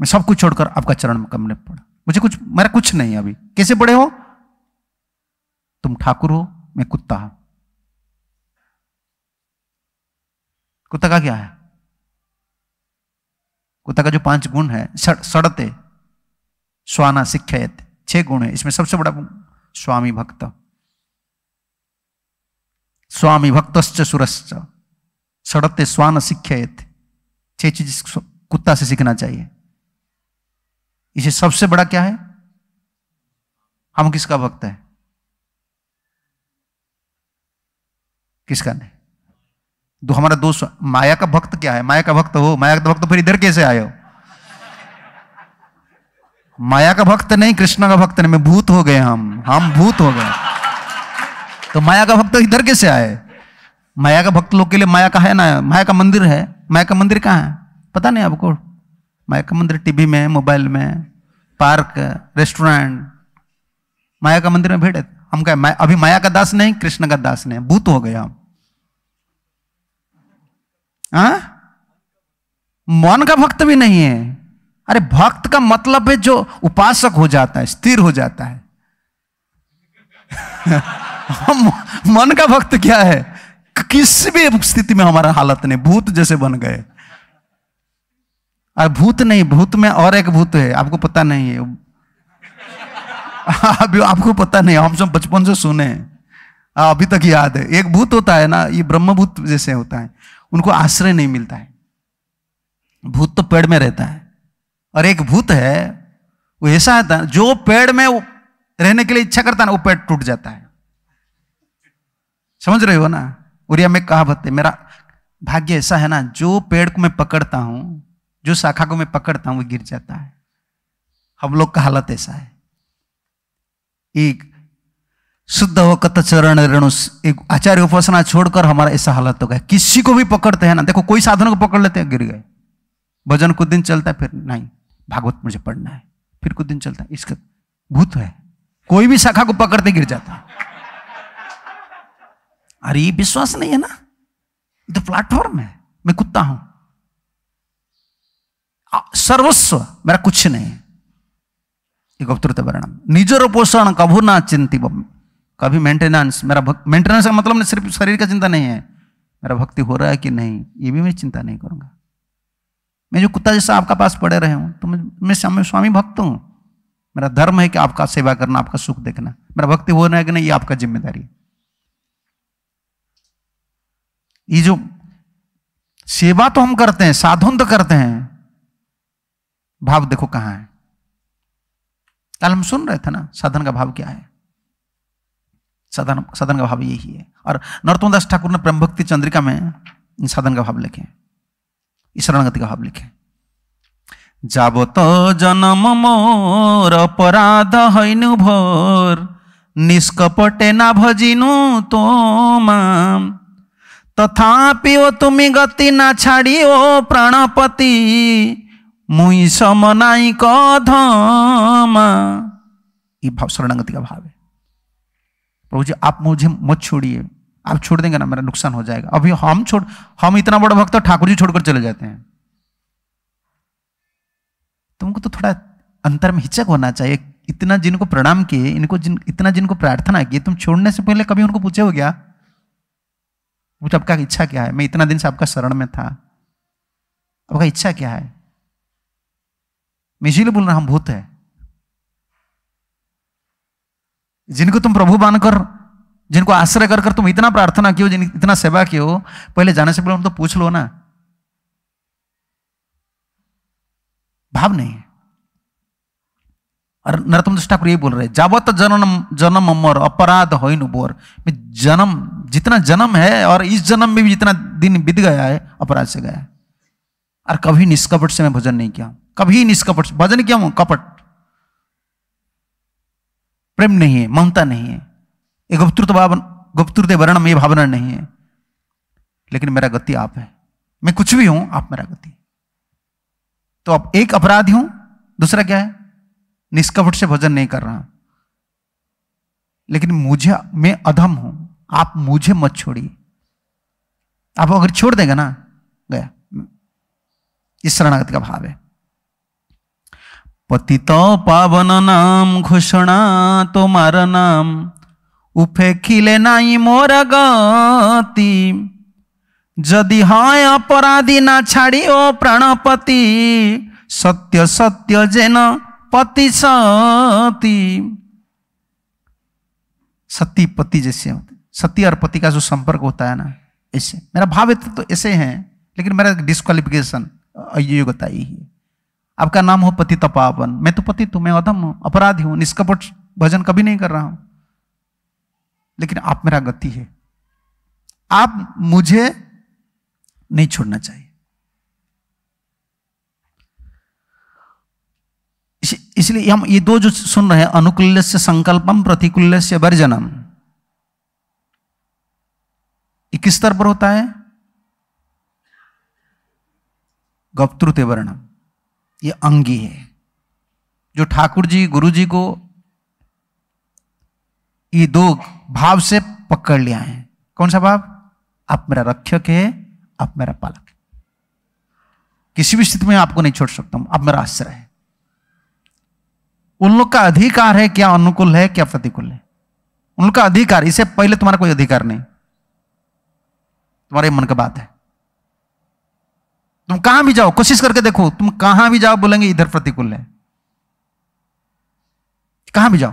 [SPEAKER 2] मैं सब कुछ छोड़कर आपका चरण कमने पड़ा मुझे कुछ मेरा कुछ नहीं है अभी कैसे बड़े हो तुम ठाकुर हो मैं कुत्ता हूं कुत्ता का क्या है कुत्ता का जो पांच गुण है सड़ते स्वाना शिक्षयत छह गुण है इसमें सबसे बड़ा गुण स्वामी भक्त स्वामी भक्त सुरश्च सड़ते स्वान शिक्षयत छह चीज कुत्ता से सीखना चाहिए इसे सबसे बड़ा क्या है हम किसका भक्त है किसका नहीं तो हमारा दोस्त माया का भक्त क्या है माया का भक्त हो माया का भक्त फिर इधर कैसे आए हो माया का भक्त नहीं कृष्ण का भक्त नहीं मैं भूत हो गए हम हम भूत हो गए तो माया का भक्त इधर कैसे आए माया का भक्त लोग के लिए माया का है ना माया का मंदिर है माया का मंदिर कहाँ है पता नहीं आपको माया का मंदिर टीवी में मोबाइल में पार्क रेस्टोरेंट माया का मंदिर में भेड़ हम कहे माया, अभी माया का दास नहीं कृष्ण का दास नहीं भूत हो गए हम आ? हाँ? मन का भक्त भी नहीं है अरे भक्त का मतलब है जो उपासक हो जाता है स्थिर हो जाता है मन का भक्त क्या है किसी भी स्थिति में हमारा हालत नहीं भूत जैसे बन गए और भूत नहीं भूत में और एक भूत है आपको पता नहीं है अभी आपको पता नहीं हम सब बचपन से सुने हाँ, अभी तक याद है एक भूत होता है ना ये ब्रह्म भूत जैसे होता है उनको आश्रय नहीं मिलता है भूत तो पेड़ में रहता है और एक भूत है वो ऐसा आता जो पेड़ में रहने के लिए इच्छा करता है ना वो पेड़ टूट जाता है समझ रहे हो ना उड़िया में कहा बताते मेरा भाग्य ऐसा है ना जो पेड़ को मैं पकड़ता हूं जो शाखा को मैं पकड़ता हूं वो गिर जाता है हम लोग का हालत ऐसा है एक शुद्ध हो कत चरण रेणु आचार्य उपासना छोड़कर हमारा ऐसा हालत हो गया किसी को भी पकड़ते हैं ना देखो कोई साधन को पकड़ लेते हैं गिर गए भजन कुछ दिन चलता है फिर नहीं भागवत मुझे पढ़ना है फिर कुछ दिन चलता है इसका भूत है कोई भी शाखा को पकड़ते गिर जाता है अरे ये विश्वास नहीं है ना तो प्लेटफॉर्म है मैं कुत्ता हूं सर्वस्व मेरा कुछ नहीं है एक अवतृत वर्णम निजर पोषण कभू ना चिंती कभी मेंटेनेंस मेरा मेंटेनेंस का मतलब सिर्फ शरीर का चिंता नहीं है मेरा भक्ति हो रहा है कि नहीं ये भी मैं चिंता नहीं करूँगा मैं जो कुत्ता जैसा आपका पास पड़े रहे हूँ तो मैं मैं स्वामी भक्त हूँ मेरा धर्म है कि आपका सेवा करना आपका सुख देखना मेरा भक्ति हो रहा है कि नहीं ये आपका जिम्मेदारी ये जो सेवा तो हम करते हैं साधन तो करते हैं भाव देखो कहाँ है कल हम सुन रहे थे ना साधन का भाव क्या है सदन सदन का भाव यही है और नरोत्तम दास ठाकुर ने प्रेम भक्ति चंद्रिका में इन सदन का भाव लिखे इस रणगति का भाव लिखे जावत तो जनम मोर अपराध हईनु भोर निष्कपटे ना भजिनु तो माम तथापि ओ तुम गति ना छाड़ी ओ प्राणपति मुई समनाई क ये भाव शरणगति का भाव है प्रभु जी आप मुझे मत छोड़िए आप छोड़ देंगे ना मेरा नुकसान हो जाएगा अभी हम छोड़ हम इतना बड़ा भक्त ठाकुर जी छोड़कर चले जाते हैं तुमको तो थोड़ा अंतर में हिचक होना चाहिए इतना जिनको प्रणाम किए इनको जिन इतना जिनको प्रार्थना किए तुम छोड़ने से पहले कभी उनको पूछे हो गया मुझे आपका इच्छा क्या है मैं इतना दिन से आपका शरण में था आपका इच्छा क्या है मैं इसीलिए बोल रहा हम भूत है जिनको तुम प्रभु मानकर जिनको आश्रय कर कर तुम इतना प्रार्थना क्यों जिन इतना सेवा क्यों पहले जाने से पहले उनको तो पूछ लो ना भाव नहीं और नरतम दुष्ट ठाकुर ये बोल रहे जावत जन्म जन्म अमर अपराध हो बोर जन्म जितना जन्म है और इस जन्म में भी जितना दिन बीत गया है अपराध से गया और कभी निष्कपट से मैं भजन नहीं किया कभी निष्कपट भजन किया हूं कपट प्रेम नहीं है ममता नहीं है ये गुप्तृत भावन वर्ण में भावना नहीं है लेकिन मेरा गति आप है मैं कुछ भी हूं आप मेरा गति तो आप एक अपराधी हूं दूसरा क्या है निष्कपट से भजन नहीं कर रहा लेकिन मुझे मैं अधम हूं आप मुझे मत छोड़िए आप अगर छोड़ देगा ना गया इस शरणागति का भाव है पतित पावन नाम घोषणा तुम्हार नाम उफेखिले नाई मोर गति जदि হয় অপরাধী না ছাড়িও प्राणपति सत्य सत्य जेन पति सती सती पति जैसे होते सती और पति का जो संपर्क होता है ना ऐसे मेरा भाव तो ऐसे है लेकिन मेरा डिस्कालिफिकेशन अयोग्यता ही है आपका नाम हो पति तपावन मैं तो पति तू मैं अधम हूं अपराधी हूं निष्कपट भजन कभी नहीं कर रहा हूं लेकिन आप मेरा गति है आप मुझे नहीं छोड़ना चाहिए इसलिए हम ये दो जो सुन रहे हैं अनुकूल्य से संकल्पम प्रतिकूल्य से वर्जनम किस स्तर पर होता है गप्त्रुते वर्णम ये अंगी है जो ठाकुर जी गुरु जी को ये दो भाव से पकड़ लिया है कौन सा भाव आप मेरा रक्षक है आप मेरा पालक है किसी भी स्थिति में आपको नहीं छोड़ सकता हूं आप मेरा आश्रय है उन लोग का अधिकार है क्या अनुकूल है क्या प्रतिकूल है उन लोग का अधिकार इसे पहले तुम्हारा कोई अधिकार नहीं तुम्हारे मन का बात है कहां भी जाओ कोशिश करके देखो तुम कहां भी जाओ बोलेंगे इधर प्रतिकूल है कहां भी जाओ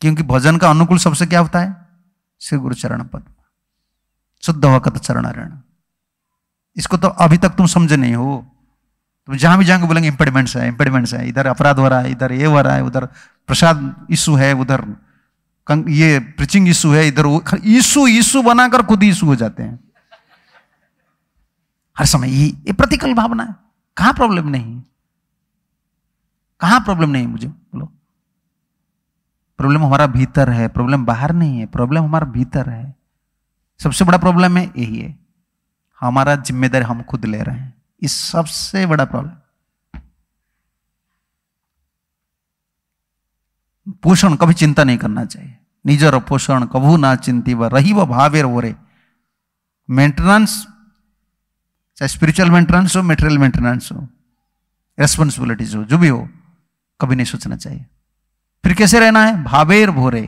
[SPEAKER 2] क्योंकि भजन का अनुकूल सबसे क्या होता है श्री गुरु चरण पद शुद्ध वकत चरणारण इसको तो अभी तक तुम समझे नहीं हो तुम जहां भी जाएंगे बोलेंगे इंपेडमेंट्स है इंपेडमेंट्स है इधर अपराध हो रहा है इधर ये हो रहा है उधर प्रसाद इशू है उधर ये प्रीचिंग इशू है इधर इशू इशू बनाकर खुद इशू हो जाते हैं हर समय ये ये प्रतिकूल भावना है कहां प्रॉब्लम नहीं कहां प्रॉब्लम नहीं मुझे बोलो प्रॉब्लम हमारा भीतर है प्रॉब्लम बाहर नहीं है प्रॉब्लम हमारा भीतर है सबसे बड़ा प्रॉब्लम है यही है हमारा जिम्मेदारी हम खुद ले रहे हैं इस सबसे बड़ा प्रॉब्लम पोषण कभी चिंता नहीं करना चाहिए निजर पोषण कभू ना चिंती व रही व भावेर हो रे मेंटेनेंस चाहे स्पिरिचुअल मेंटेनेंस हो मेटेरियल मेंटेनेंस हो रेस्पॉन्सिबिलिटीज हो जो भी हो कभी नहीं सोचना चाहिए फिर कैसे रहना है भावेर भोरे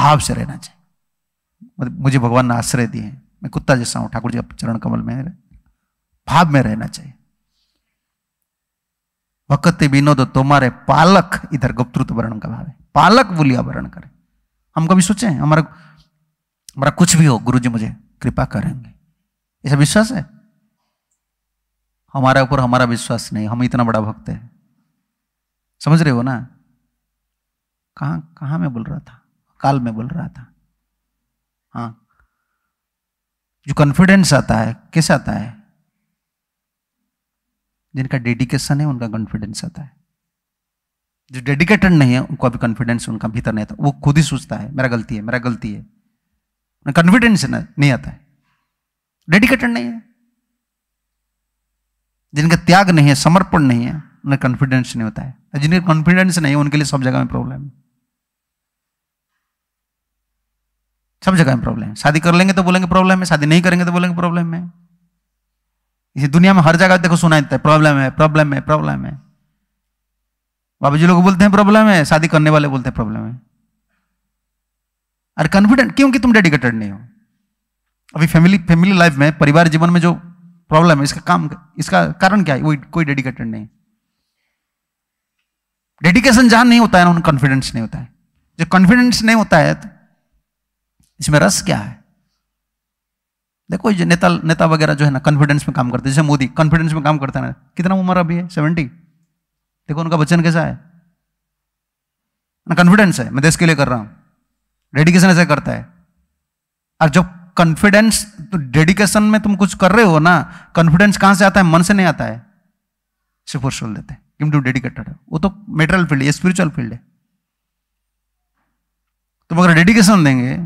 [SPEAKER 2] भाव से रहना चाहिए मतलब मुझे भगवान ने आश्रय दिए हैं मैं कुत्ता जैसा हूं ठाकुर जी चरण कमल में भाव में रहना चाहिए भक्त विनोद तुम्हारे पालक इधर गुप्तृत वर्ण का भाव है पालक बोलिया वर्ण करें हम कभी सोचे हमारा हमारा कुछ भी हो गुरु जी मुझे कृपा करेंगे ऐसा विश्वास है हमारे ऊपर हमारा विश्वास नहीं हम इतना बड़ा भक्त है समझ रहे हो ना कहा कहाँ मैं बोल रहा था काल में बोल रहा था हाँ जो कॉन्फिडेंस आता है किस आता है जिनका डेडिकेशन है उनका कॉन्फिडेंस आता है जो डेडिकेटेड नहीं है उनको अभी कॉन्फिडेंस उनका भीतर नहीं आता वो खुद ही सोचता है मेरा गलती है मेरा गलती है कॉन्फिडेंस नहीं आता है डेडिकेटेड नहीं है जिनका त्याग नहीं है समर्पण नहीं है उन्हें कॉन्फिडेंस नहीं होता है जिनके कॉन्फिडेंस नहीं है उनके लिए सब जगह में प्रॉब्लम है सब जगह में प्रॉब्लम है शादी कर लेंगे तो बोलेंगे प्रॉब्लम है शादी नहीं करेंगे तो बोलेंगे प्रॉब्लम है इसी दुनिया में हर जगह देखो सुना देता है प्रॉब्लम है प्रॉब्लम है प्रॉब्लम है बाबा जी लोग बोलते हैं प्रॉब्लम है शादी करने वाले बोलते हैं प्रॉब्लम है अरे कॉन्फिडेंट क्योंकि तुम डेडिकेटेड नहीं हो अभी फैमिली फैमिली लाइफ में परिवार जीवन में जो प्रॉब्लम है इसका काम इसका कारण क्या है वो कोई डेडिकेटेड नहीं डेडिकेशन जहां नहीं होता है ना उन कॉन्फिडेंस नहीं होता है जो कॉन्फिडेंस नहीं होता है तो इसमें रस क्या है देखो ये नेता नेता वगैरह जो है ना कॉन्फिडेंस में काम करते हैं जैसे मोदी कॉन्फिडेंस में काम करते हैं कितना उम्र अभी है सेवेंटी देखो उनका वचन कैसा है ना कॉन्फिडेंस है मैं देश के लिए कर रहा हूं डेडिकेशन ऐसे करता है और जब कॉन्फिडेंस तो डेडिकेशन में तुम कुछ कर रहे हो ना कॉन्फिडेंस कहां से आता है मन से नहीं आता है सिर्फ सोल देते किम टू डेडिकेटेड वो तो मेटेरियल फील्ड है स्पिरिचुअल फील्ड है तुम तो अगर डेडिकेशन देंगे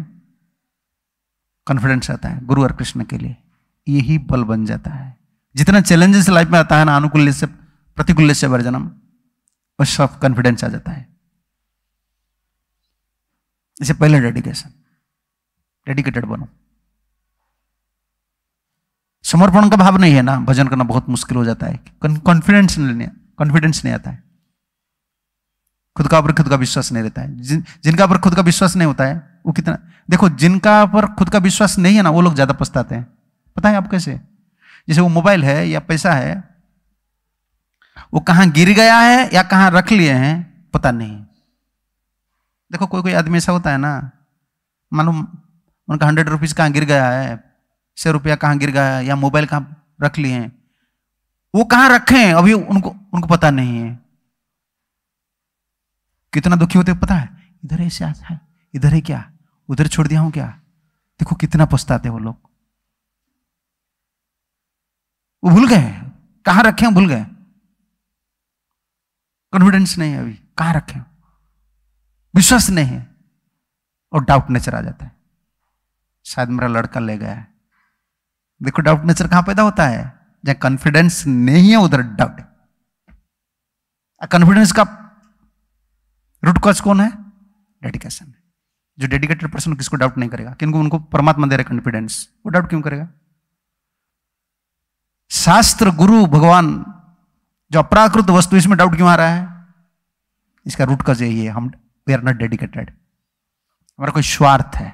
[SPEAKER 2] कॉन्फिडेंस आता है गुरु और कृष्ण के लिए यही बल बन जाता है जितना चैलेंजेस लाइफ में आता है ना अनुकूल से प्रतिकूल से वर्जनम उस सब कॉन्फिडेंस आ जाता है इसे पहले डेडिकेशन डेडिकेटेड बनो समर्पण का भाव नहीं है ना भजन करना बहुत मुश्किल हो जाता है कॉन्फिडेंस नहीं कॉन्फिडेंस नहीं आता है खुद का ऊपर खुद का विश्वास नहीं रहता है जिन जिनका ऊपर खुद का विश्वास नहीं होता है वो कितना देखो जिनका ऊपर खुद का विश्वास नहीं है ना वो लोग ज़्यादा पछताते हैं पता है आप कैसे जैसे वो मोबाइल है या पैसा है वो कहाँ गिर गया है या कहाँ रख लिए हैं पता नहीं देखो कोई कोई आदमी ऐसा होता है ना मालूम उनका हंड्रेड रुपीज़ कहाँ गिर गया है से रुपया कहाँ गिर गया या मोबाइल कहाँ रख लिए हैं वो कहाँ रखे हैं अभी उनको उनको पता नहीं है कितना दुखी होते पता है इधर ऐसे आता है इधर है क्या उधर छोड़ दिया हूं क्या देखो कितना पछताते वो लोग वो भूल गए कहा रखे हैं भूल गए कॉन्फिडेंस नहीं है अभी कहां रखे विश्वास नहीं है और डाउट नेचर आ जाता है शायद मेरा लड़का ले गया है देखो डाउट नेचर कहां पैदा होता है जहां कॉन्फिडेंस नहीं है उधर डाउट कॉन्फिडेंस का रूट कॉज कौन है डेडिकेशन जो डेडिकेटेड पर्सन किसको डाउट नहीं करेगा क्योंकि उनको परमात्मा दे रहा कॉन्फिडेंस वो डाउट क्यों करेगा शास्त्र गुरु भगवान जो अपराकृत वस्तु इसमें डाउट क्यों आ रहा है इसका रूट कॉज यही है हम वी आर नॉट डेडिकेटेड हमारा कोई स्वार्थ है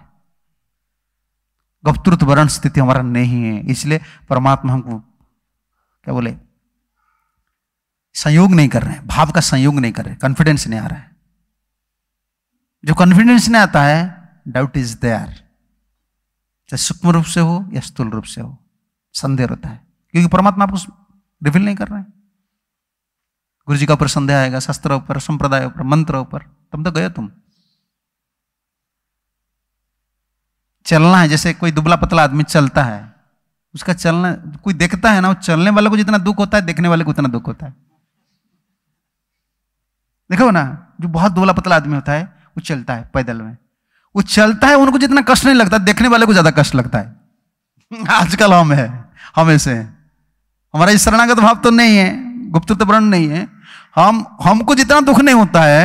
[SPEAKER 2] गपत्रुत वर्ण स्थिति हमारा नहीं है इसलिए परमात्मा हमको क्या बोले संयोग नहीं कर रहे हैं भाव का संयोग नहीं कर रहे कॉन्फिडेंस नहीं आ रहा है जो कॉन्फिडेंस नहीं आता है डाउट इज देयर चाहे सूक्ष्म रूप से हो या स्थूल रूप से हो संदेह होता है क्योंकि परमात्मा आपको रिवील नहीं कर रहे हैं गुरु जी का ऊपर संदेह आएगा शास्त्र ऊपर संप्रदाय ऊपर मंत्र ऊपर तब तो गए तुम चलना है जैसे कोई दुबला पतला आदमी चलता है उसका चलना कोई देखता है ना वो चलने वाले को जितना दुख होता है देखने वाले को उतना दुख होता है देखो ना जो बहुत दुबला पतला आदमी होता है वो चलता है पैदल में वो चलता है उनको जितना कष्ट नहीं लगता देखने वाले को ज्यादा कष्ट लगता है आजकल हम है हम ऐसे हमारा इस शरणागत भाव तो नहीं है गुप्त तो वर्ण नहीं है हम हमको जितना दुख नहीं होता है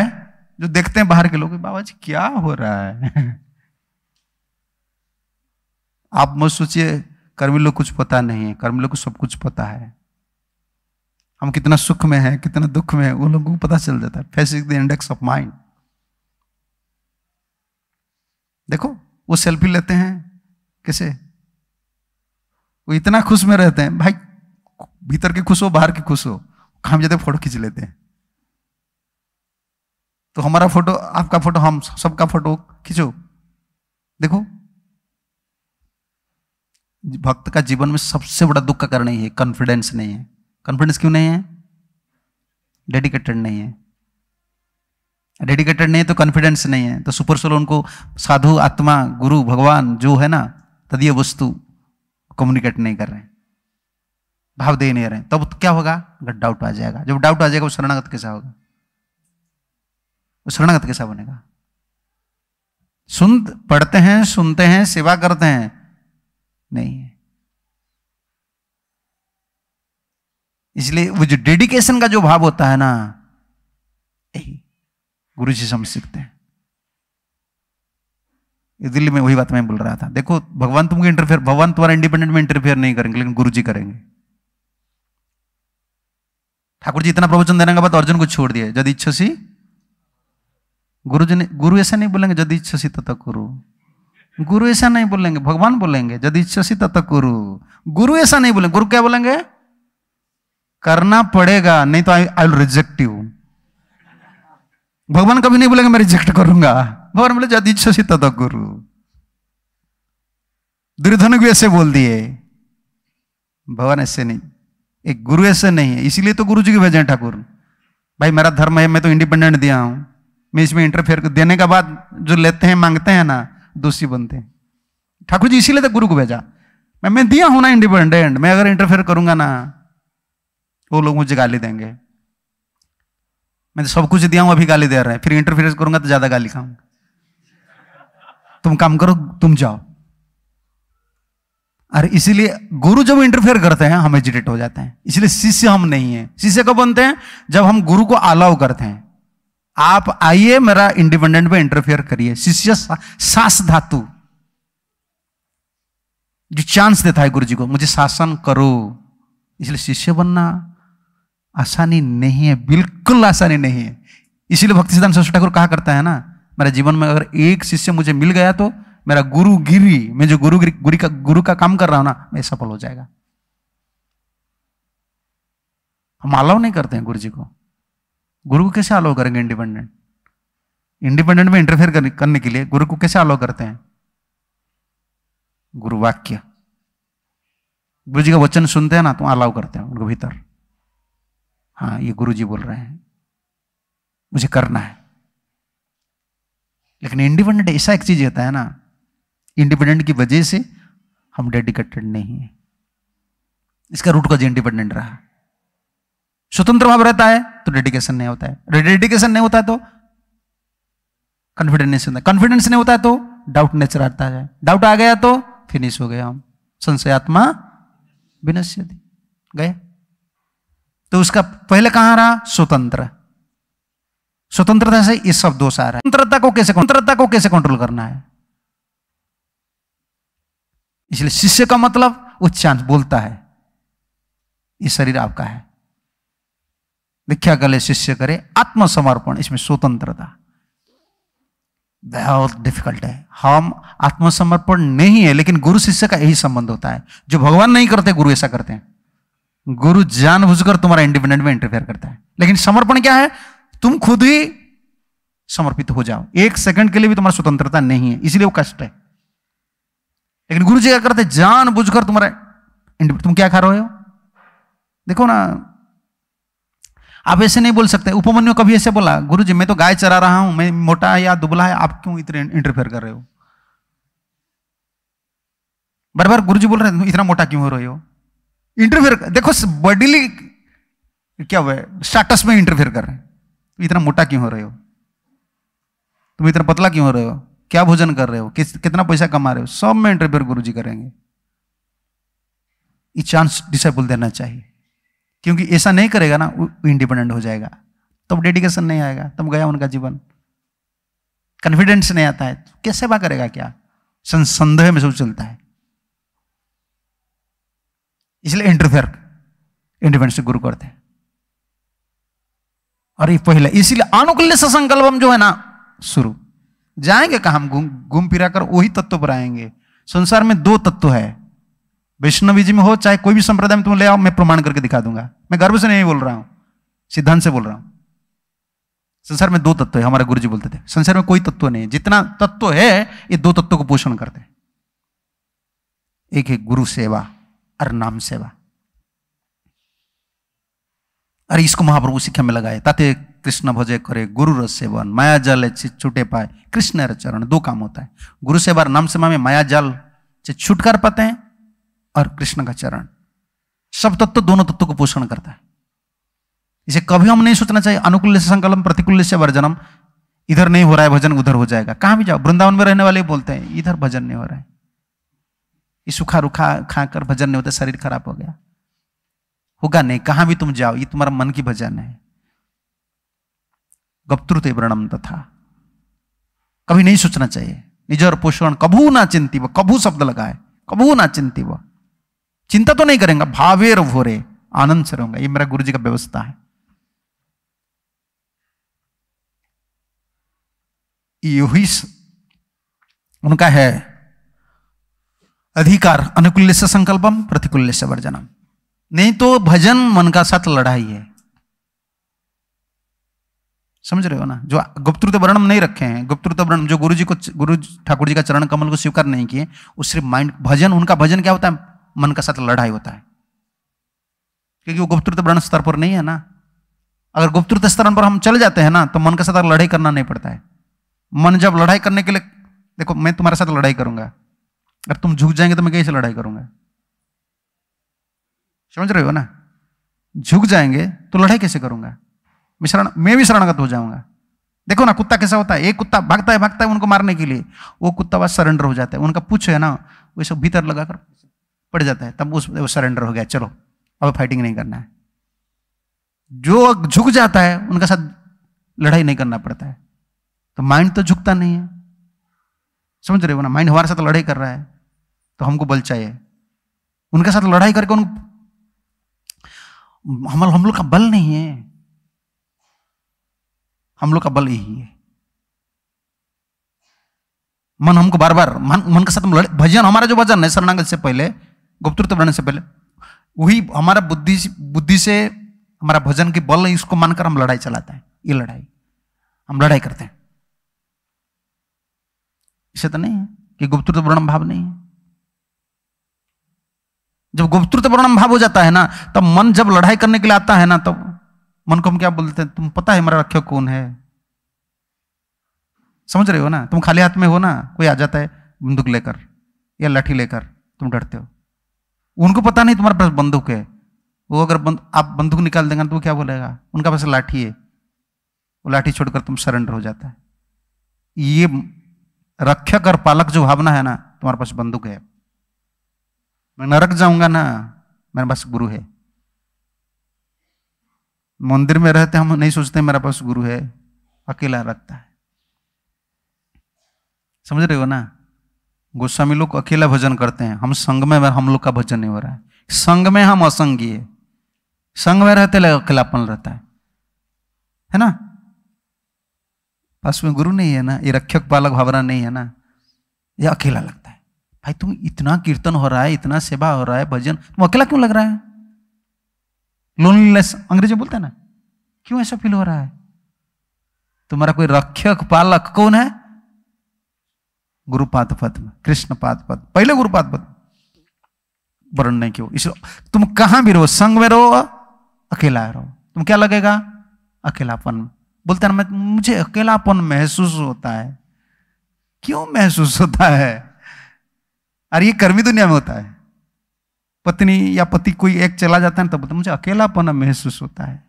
[SPEAKER 2] जो देखते हैं बाहर के लोग बाबा जी क्या हो रहा है आप मत सोचिए कर्मी लोग कुछ पता नहीं है कर्मी लोग को सब कुछ पता है हम कितना सुख में हैं कितना दुख में है वो लोगों को पता चल जाता है face is the index of mind देखो वो सेल्फी लेते हैं कैसे वो इतना खुश में रहते हैं भाई भीतर के खुश हो बाहर के खुश हो हम जाते फोटो खींच लेते हैं तो हमारा फोटो आपका फोटो हम सबका फोटो खींचो देखो भक्त का जीवन में सबसे बड़ा दुख का कारण ही है कॉन्फिडेंस नहीं है कॉन्फिडेंस क्यों नहीं है डेडिकेटेड नहीं है डेडिकेटेड नहीं है तो कॉन्फिडेंस नहीं है तो सुपर सोलो उनको साधु आत्मा गुरु भगवान जो है ना तद वस्तु कम्युनिकेट नहीं कर रहे भाव दे नहीं रहे तब तो क्या होगा अगर डाउट आ जाएगा जब डाउट आ जाएगा वो शरणागत कैसा होगा वो शरणागत कैसा बनेगा सुन पढ़ते हैं सुनते हैं सेवा करते हैं नहीं है इसलिए वो जो डेडिकेशन का जो भाव होता है ना यही गुरु जी समझ सकते हैं दिल्ली में वही बात मैं बोल रहा था देखो भगवान तुमको इंटरफेयर भगवान तुम्हारा इंडिपेंडेंट में इंटरफेयर नहीं करेंगे लेकिन गुरु जी करेंगे ठाकुर जी इतना प्रवचन देने के बाद अर्जुन को छोड़ दिया यदि सी गुरु जी ने गुरु ऐसा नहीं बोलेंगे यदि इच्छसी तो तक गुरु गुरु ऐसा नहीं बोलेंगे भगवान बोलेंगे यदि इच्छसी तथा गुरु गुरु ऐसा नहीं बोलेंगे गुरु क्या बोलेंगे करना पड़ेगा नहीं तो आई आई रिजेक्ट यू भगवान कभी नहीं बोलेंगे मैं रिजेक्ट करूंगा भगवान बोले यदि इच्छसी तथा गुरु दुर्योधन भी ऐसे बोल दिए भगवान ऐसे नहीं एक गुरु ऐसे नहीं है इसीलिए तो गुरु जी के भेजे ठाकुर भाई मेरा धर्म है मैं तो इंडिपेंडेंट दिया हूं मैं इसमें इंटरफेयर देने का बाद जो लेते हैं मांगते हैं ना दोषी बनते हैं ठाकुर जी इसीलिए तो गुरु को भेजा मैं मैं दिया हूं ना इंडिपेंडेंट मैं अगर इंटरफेयर करूंगा ना वो लोग मुझे गाली देंगे मैं तो सब कुछ दिया हूं अभी गाली दे रहे हैं फिर इंटरफेयर करूंगा तो ज्यादा गाली खाऊंगा तुम काम करो तुम जाओ अरे इसीलिए गुरु जब इंटरफेयर करते हैं हम एजिटेट हो जाते हैं इसलिए शिष्य हम नहीं है शिष्य कब बनते हैं जब हम गुरु को अलाउ करते हैं आप आइए मेरा इंडिपेंडेंट में इंटरफेयर करिए शिष्य सास धातु जो चांस देता है गुरु जी को मुझे शासन करो इसलिए शिष्य बनना आसानी नहीं है बिल्कुल आसानी नहीं है इसीलिए भक्ति सिद्धांत सरस्वती ठाकुर कहा करता है ना मेरा जीवन में अगर एक शिष्य मुझे मिल गया तो मेरा गुरु गिरी मैं जो गुरु गुरु का गुरु का काम कर रहा हूं ना मैं सफल हो जाएगा हम अलाव नहीं करते हैं गुरु जी को गुरु को कैसे अलाउ करेंगे इंडिपेंडेंट इंडिपेंडेंट में इंटरफेयर करने के लिए गुरु को कैसे अलाउ करते हैं गुरु वाक्य गुरु जी का वचन सुनते हैं ना तो अलाउ करते हैं उनको भीतर हाँ ये गुरु जी बोल रहे हैं मुझे करना है लेकिन इंडिपेंडेंट ऐसा एक चीज होता है ना इंडिपेंडेंट की वजह से हम डेडिकेटेड नहीं है इसका रूट का जो इंडिपेंडेंट रहा स्वतंत्र भाव रहता है तो डेडिकेशन नहीं होता है डेडिकेशन नहीं होता तो कॉन्फिडेंस नहीं होता कॉन्फिडेंस नहीं होता तो डाउट नेचर आता है डाउट आ गया तो फिनिश हो गया हम संशयात्मा विनश्य गए तो उसका पहले कहां रहा स्वतंत्र स्वतंत्रता से ये सब दोष आ रहा है स्वतंत्रता को कैसे स्वतंत्रता को कैसे कंट्रोल करना है इसलिए शिष्य का मतलब वो चांस बोलता है ये शरीर आपका है दीक्षा कले शिष्य करे आत्मसमर्पण इसमें स्वतंत्रता बहुत डिफिकल्ट है हम आत्मसमर्पण नहीं है लेकिन गुरु शिष्य का यही संबंध होता है जो भगवान नहीं करते गुरु ऐसा करते हैं गुरु जानबूझकर तुम्हारा इंडिपेंडेंट में इंटरफेयर करता है लेकिन समर्पण क्या है तुम खुद ही समर्पित हो जाओ एक सेकंड के लिए भी तुम्हारा स्वतंत्रता नहीं है इसलिए वो कष्ट है लेकिन गुरु जी क्या करते जान बुझ कर तुम्हारा तुम क्या खा रहे हो देखो ना आप ऐसे नहीं बोल सकते उपमन्यु कभी ऐसे बोला गुरु जी मैं तो गाय चरा रहा हूं मैं मोटा है या दुबला है आप क्यों इतने इंटरफेयर कर रहे हो बार बार गुरु जी बोल रहे इतना मोटा क्यों हो रहे हो इंटरफेयर देखो बॉडीली क्या हुआ है में इंटरफेयर कर रहे हैं इतना मोटा क्यों हो रहे हो तुम इतना पतला क्यों हो रहे हो क्या भोजन कर रहे हो कितना पैसा कमा रहे हो सब में इंटरफेयर गुरु जी करेंगे ये चांस डिसेबल देना चाहिए क्योंकि ऐसा नहीं करेगा ना वो इंडिपेंडेंट हो जाएगा तब डेडिकेशन नहीं आएगा तब गया उनका जीवन कॉन्फिडेंस नहीं आता है तो कैसे बा करेगा क्या संदेह में सब चलता है इसलिए इंटरफेयर इंडिपेंडेंस गुरु करते हैं और ये पहले इसीलिए अनुकूल्य संकल्प जो है ना शुरू जाएंगे कहा हम घूम घूम फिरा कर वही तत्व पर आएंगे संसार में दो तत्व है वैष्णवीजी में हो चाहे कोई भी संप्रदाय में तुम ले आओ मैं प्रमाण करके दिखा दूंगा मैं गर्व से नहीं बोल रहा हूं सिद्धांत से बोल रहा हूं संसार में दो तत्व है हमारे गुरु जी बोलते थे संसार में कोई तत्व नहीं है जितना तत्व है ये दो तत्व को पोषण करते हैं एक है गुरु सेवा और नाम सेवा अरे इसको महाप्रभु शिक्षा में लगाए ताते कृष्ण भजे करे गुरु रस सेवन माया जल से छुटे पाए कृष्ण चरण दो काम होता है गुरु सेवा और नाम सेवा में माया जल से छुटकार पाते हैं और कृष्ण का चरण सब तत्व तो दोनों तत्व को पोषण करता है इसे कभी हम नहीं सोचना चाहिए अनुकूल से संकलन प्रतिकूल से वर्जनम इधर नहीं हो रहा है भजन उधर हो जाएगा कहां भी जाओ वृंदावन में रहने वाले बोलते हैं इधर भजन नहीं हो रहा है ये सुखा रुखा खाकर भजन नहीं होता शरीर खराब हो गया होगा नहीं कहां भी तुम जाओ ये तुम्हारा मन की भजन है गप्तृत व्रणम तथा कभी नहीं सोचना चाहिए निजर पोषण कभू ना चिंती व कभू शब्द लगाए कभू ना चिंती वह चिंता तो नहीं करेंगे भावेर भोरे आनंद से रहूंगा ये मेरा गुरु जी का व्यवस्था है यही उनका है अधिकार अनुकूल्य से संकल्पम प्रतिकूल्य से वर्जनम नहीं तो भजन मन का साथ लड़ाई है समझ रहे हो ना जो गुप्तृत वर्णम नहीं रखे हैं गुप्तृत वर्णम जो गुरु जी को गुरु ठाकुर जी का चरण कमल को स्वीकार नहीं किए उस सिर्फ माइंड भजन उनका भजन क्या होता है मन का साथ लड़ाई होता है क्योंकि वो गुप्त तो ब्रण स्तर पर नहीं है ना अगर गुप्त स्तर पर हम चले जाते हैं ना तो मन के साथ लड़ाई करना नहीं पड़ता है मन जब लड़ाई करने के लिए देखो मैं तुम्हारे साथ लड़ाई करूंगा अगर तुम झुक जाएंगे तो मैं कैसे लड़ाई करूंगा समझ रहे हो ना झुक जाएंगे तो लड़ाई कैसे करूंगा मिश्रण मैं भी शरणगत हो जाऊंगा देखो ना कुत्ता कैसा होता है एक कुत्ता भागता है भागता है उनको मारने के लिए वो कुत्ता बस सरेंडर हो जाता है उनका पूछो है ना वो सब भीतर लगाकर पड़ जाता है तब उस सरेंडर हो गया चलो अब फाइटिंग नहीं करना है जो झुक जाता है उनका साथ लड़ाई नहीं करना पड़ता है तो माइंड तो झुकता नहीं है समझ रहे हो ना माइंड हमारे साथ लड़ाई कर रहा है तो हमको बल चाहिए उनके साथ लड़ाई करके उन हम हम लोग का बल नहीं है हम लोग का बल यही है मन हमको बार बार मन मन के साथ भजन हमारा जो भजन है शरणागत से पहले गुप्तृत्व तो बनने से पहले वही हमारा बुद्धि बुद्धि से हमारा भजन के बल इसको मानकर हम लड़ाई चलाते हैं ये लड़ाई हम लड़ाई करते हैं इसे तो नहीं है कि गुप्तृत्व तो वर्णम भाव नहीं है जब गुप्तृत्व तो वर्णम भाव हो जाता है ना तब मन जब लड़ाई करने के लिए आता है ना तब मन को हम क्या बोलते हैं तुम पता है हमारा रक्षक कौन है समझ रहे हो ना तुम खाली हाथ में हो ना कोई आ जाता है बंदूक लेकर या लाठी लेकर तुम डरते हो उनको पता नहीं तुम्हारे पास बंदूक है वो अगर बंद, आप बंदूक निकाल देंगे तो वो क्या बोलेगा उनका पास लाठी है वो लाठी छोड़कर तुम सरेंडर हो जाता है ये रक्षक और पालक जो भावना है ना तुम्हारे पास बंदूक है मैं नरक जाऊंगा ना मेरे पास गुरु है मंदिर में रहते हम नहीं सोचते मेरे पास गुरु है अकेला रखता है समझ रहे हो ना गोस्वामी लोग अकेला भजन करते हैं हम संग में हम लोग का भजन नहीं हो रहा है संग में हम असंगी है संग में रहते अकेलापन रहता है है ना पास में गुरु नहीं है ना ये रक्षक पालक भावना नहीं है ना ये अकेला लगता है भाई तुम इतना कीर्तन हो रहा है इतना सेवा हो रहा है भजन तुम अकेला क्यों लग रहा है लोनलीनेस अंग्रेजी बोलते हैं ना क्यों ऐसा फील हो रहा है तुम्हारा कोई रक्षक पालक कौन है गुरुपाद पद में पाद पद पहले गुरुपाद पद वर्ण नहीं क्यों इसलिए तुम कहां भी रहो संग में रहो अकेला रहो तुम क्या लगेगा अकेलापन बोलते ना मैं मुझे अकेलापन महसूस होता है क्यों महसूस होता है अरे ये कर्मी दुनिया में होता है पत्नी या पति कोई एक चला जाता है तो बोलते मुझे अकेलापन महसूस होता है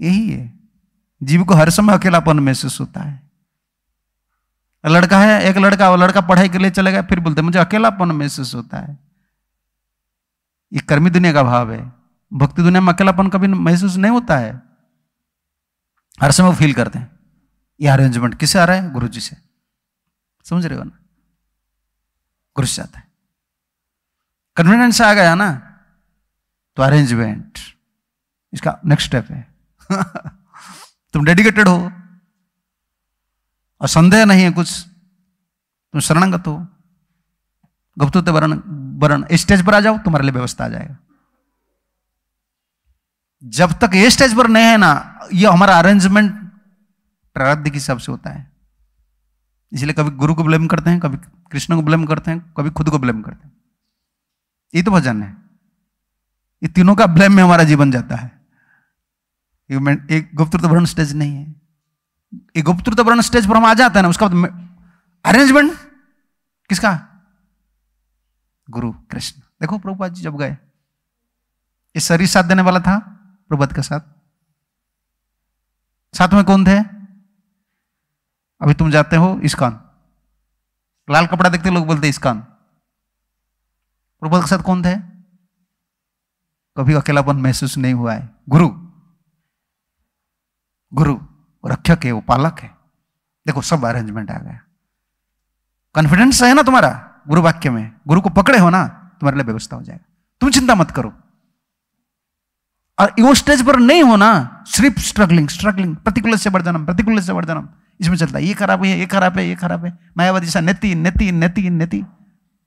[SPEAKER 2] यही है जीव को हर समय अकेलापन महसूस होता है लड़का है एक लड़का वो लड़का पढ़ाई के लिए चले गया फिर बोलते मुझे अकेलापन महसूस होता है ये कर्मी दुनिया का भाव है भक्ति दुनिया में अकेलापन कभी महसूस नहीं होता है हर समय फील करते हैं ये अरेंजमेंट किसे आ रहा है गुरु जी से समझ रहे हो ना गुरु से आता है कन्वीनियंस आ गया ना तो अरेंजमेंट इसका नेक्स्ट स्टेप है तुम डेडिकेटेड हो और संदेह नहीं है कुछ तुम शरणंगत हो गुप्तुत वरण वरण स्टेज पर आ जाओ तुम्हारे लिए व्यवस्था आ जाएगा जब तक ये स्टेज पर नहीं है ना ये हमारा अरेंजमेंट प्रारब्ध के हिसाब से होता है इसलिए कभी गुरु को ब्लेम करते हैं कभी कृष्ण को ब्लेम करते हैं कभी खुद को ब्लेम करते हैं ये तो भजन है ये तीनों का ब्लेम में हमारा जीवन जाता है एक गुप्त तो वर्ण स्टेज नहीं है गुप्त वर्ण तो स्टेज पर हम आ जाते हैं ना उसका अरेंजमेंट मतलब किसका गुरु कृष्ण देखो प्रभुपाद जी जब गए ये शरीर साथ देने वाला था प्रभुपद के साथ साथ में कौन थे अभी तुम जाते हो इसकान लाल कपड़ा देखते लोग बोलते इसकान प्रभुपद के साथ कौन थे कभी अकेलापन महसूस नहीं हुआ है गुरु गुरु वो रक्षक है वो पालक है देखो सब अरेंजमेंट आ गया कॉन्फिडेंस है ना तुम्हारा गुरु वाक्य में गुरु को पकड़े हो ना तुम्हारे लिए व्यवस्था हो जाएगा तुम चिंता मत करो और वो स्टेज पर नहीं होना सिर्फ स्ट्रगलिंग स्ट्रगलिंग प्रतिकूल से जाना प्रतिकूल से जाना इसमें चलता है ये खराब है ये खराब है ये खराब है मायावादी सा नेति नेति नेति नेति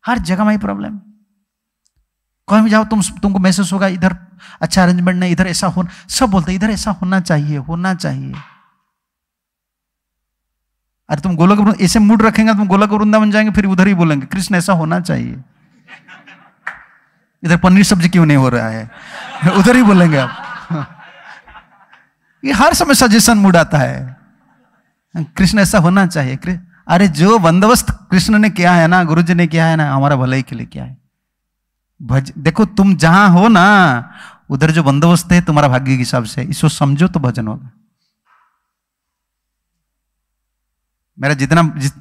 [SPEAKER 2] हर जगह में ही प्रॉब्लम कहीं भी जाओ तुम तुमको महसूस होगा इधर अच्छा अरेंजमेंट नहीं इधर ऐसा हो सब बोलते इधर ऐसा होना चाहिए होना चाहिए अरे तुम गोलक ऐसे मूड रखेंगे तुम गोलक वृंदावन जाएंगे फिर उधर ही बोलेंगे कृष्ण ऐसा होना चाहिए इधर पनीर सब्जी क्यों नहीं हो रहा है उधर ही बोलेंगे आप ये हर समय सजेशन मूड आता है कृष्ण ऐसा होना चाहिए अरे जो बंदोबस्त कृष्ण ने किया है ना गुरु जी ने किया है ना हमारा भलाई के लिए किया है भज देखो तुम जहां हो ना उधर जो बंदोबस्त है तुम्हारा भाग्य के हिसाब से इसको समझो तो भजन होगा मेरा जितना जिस,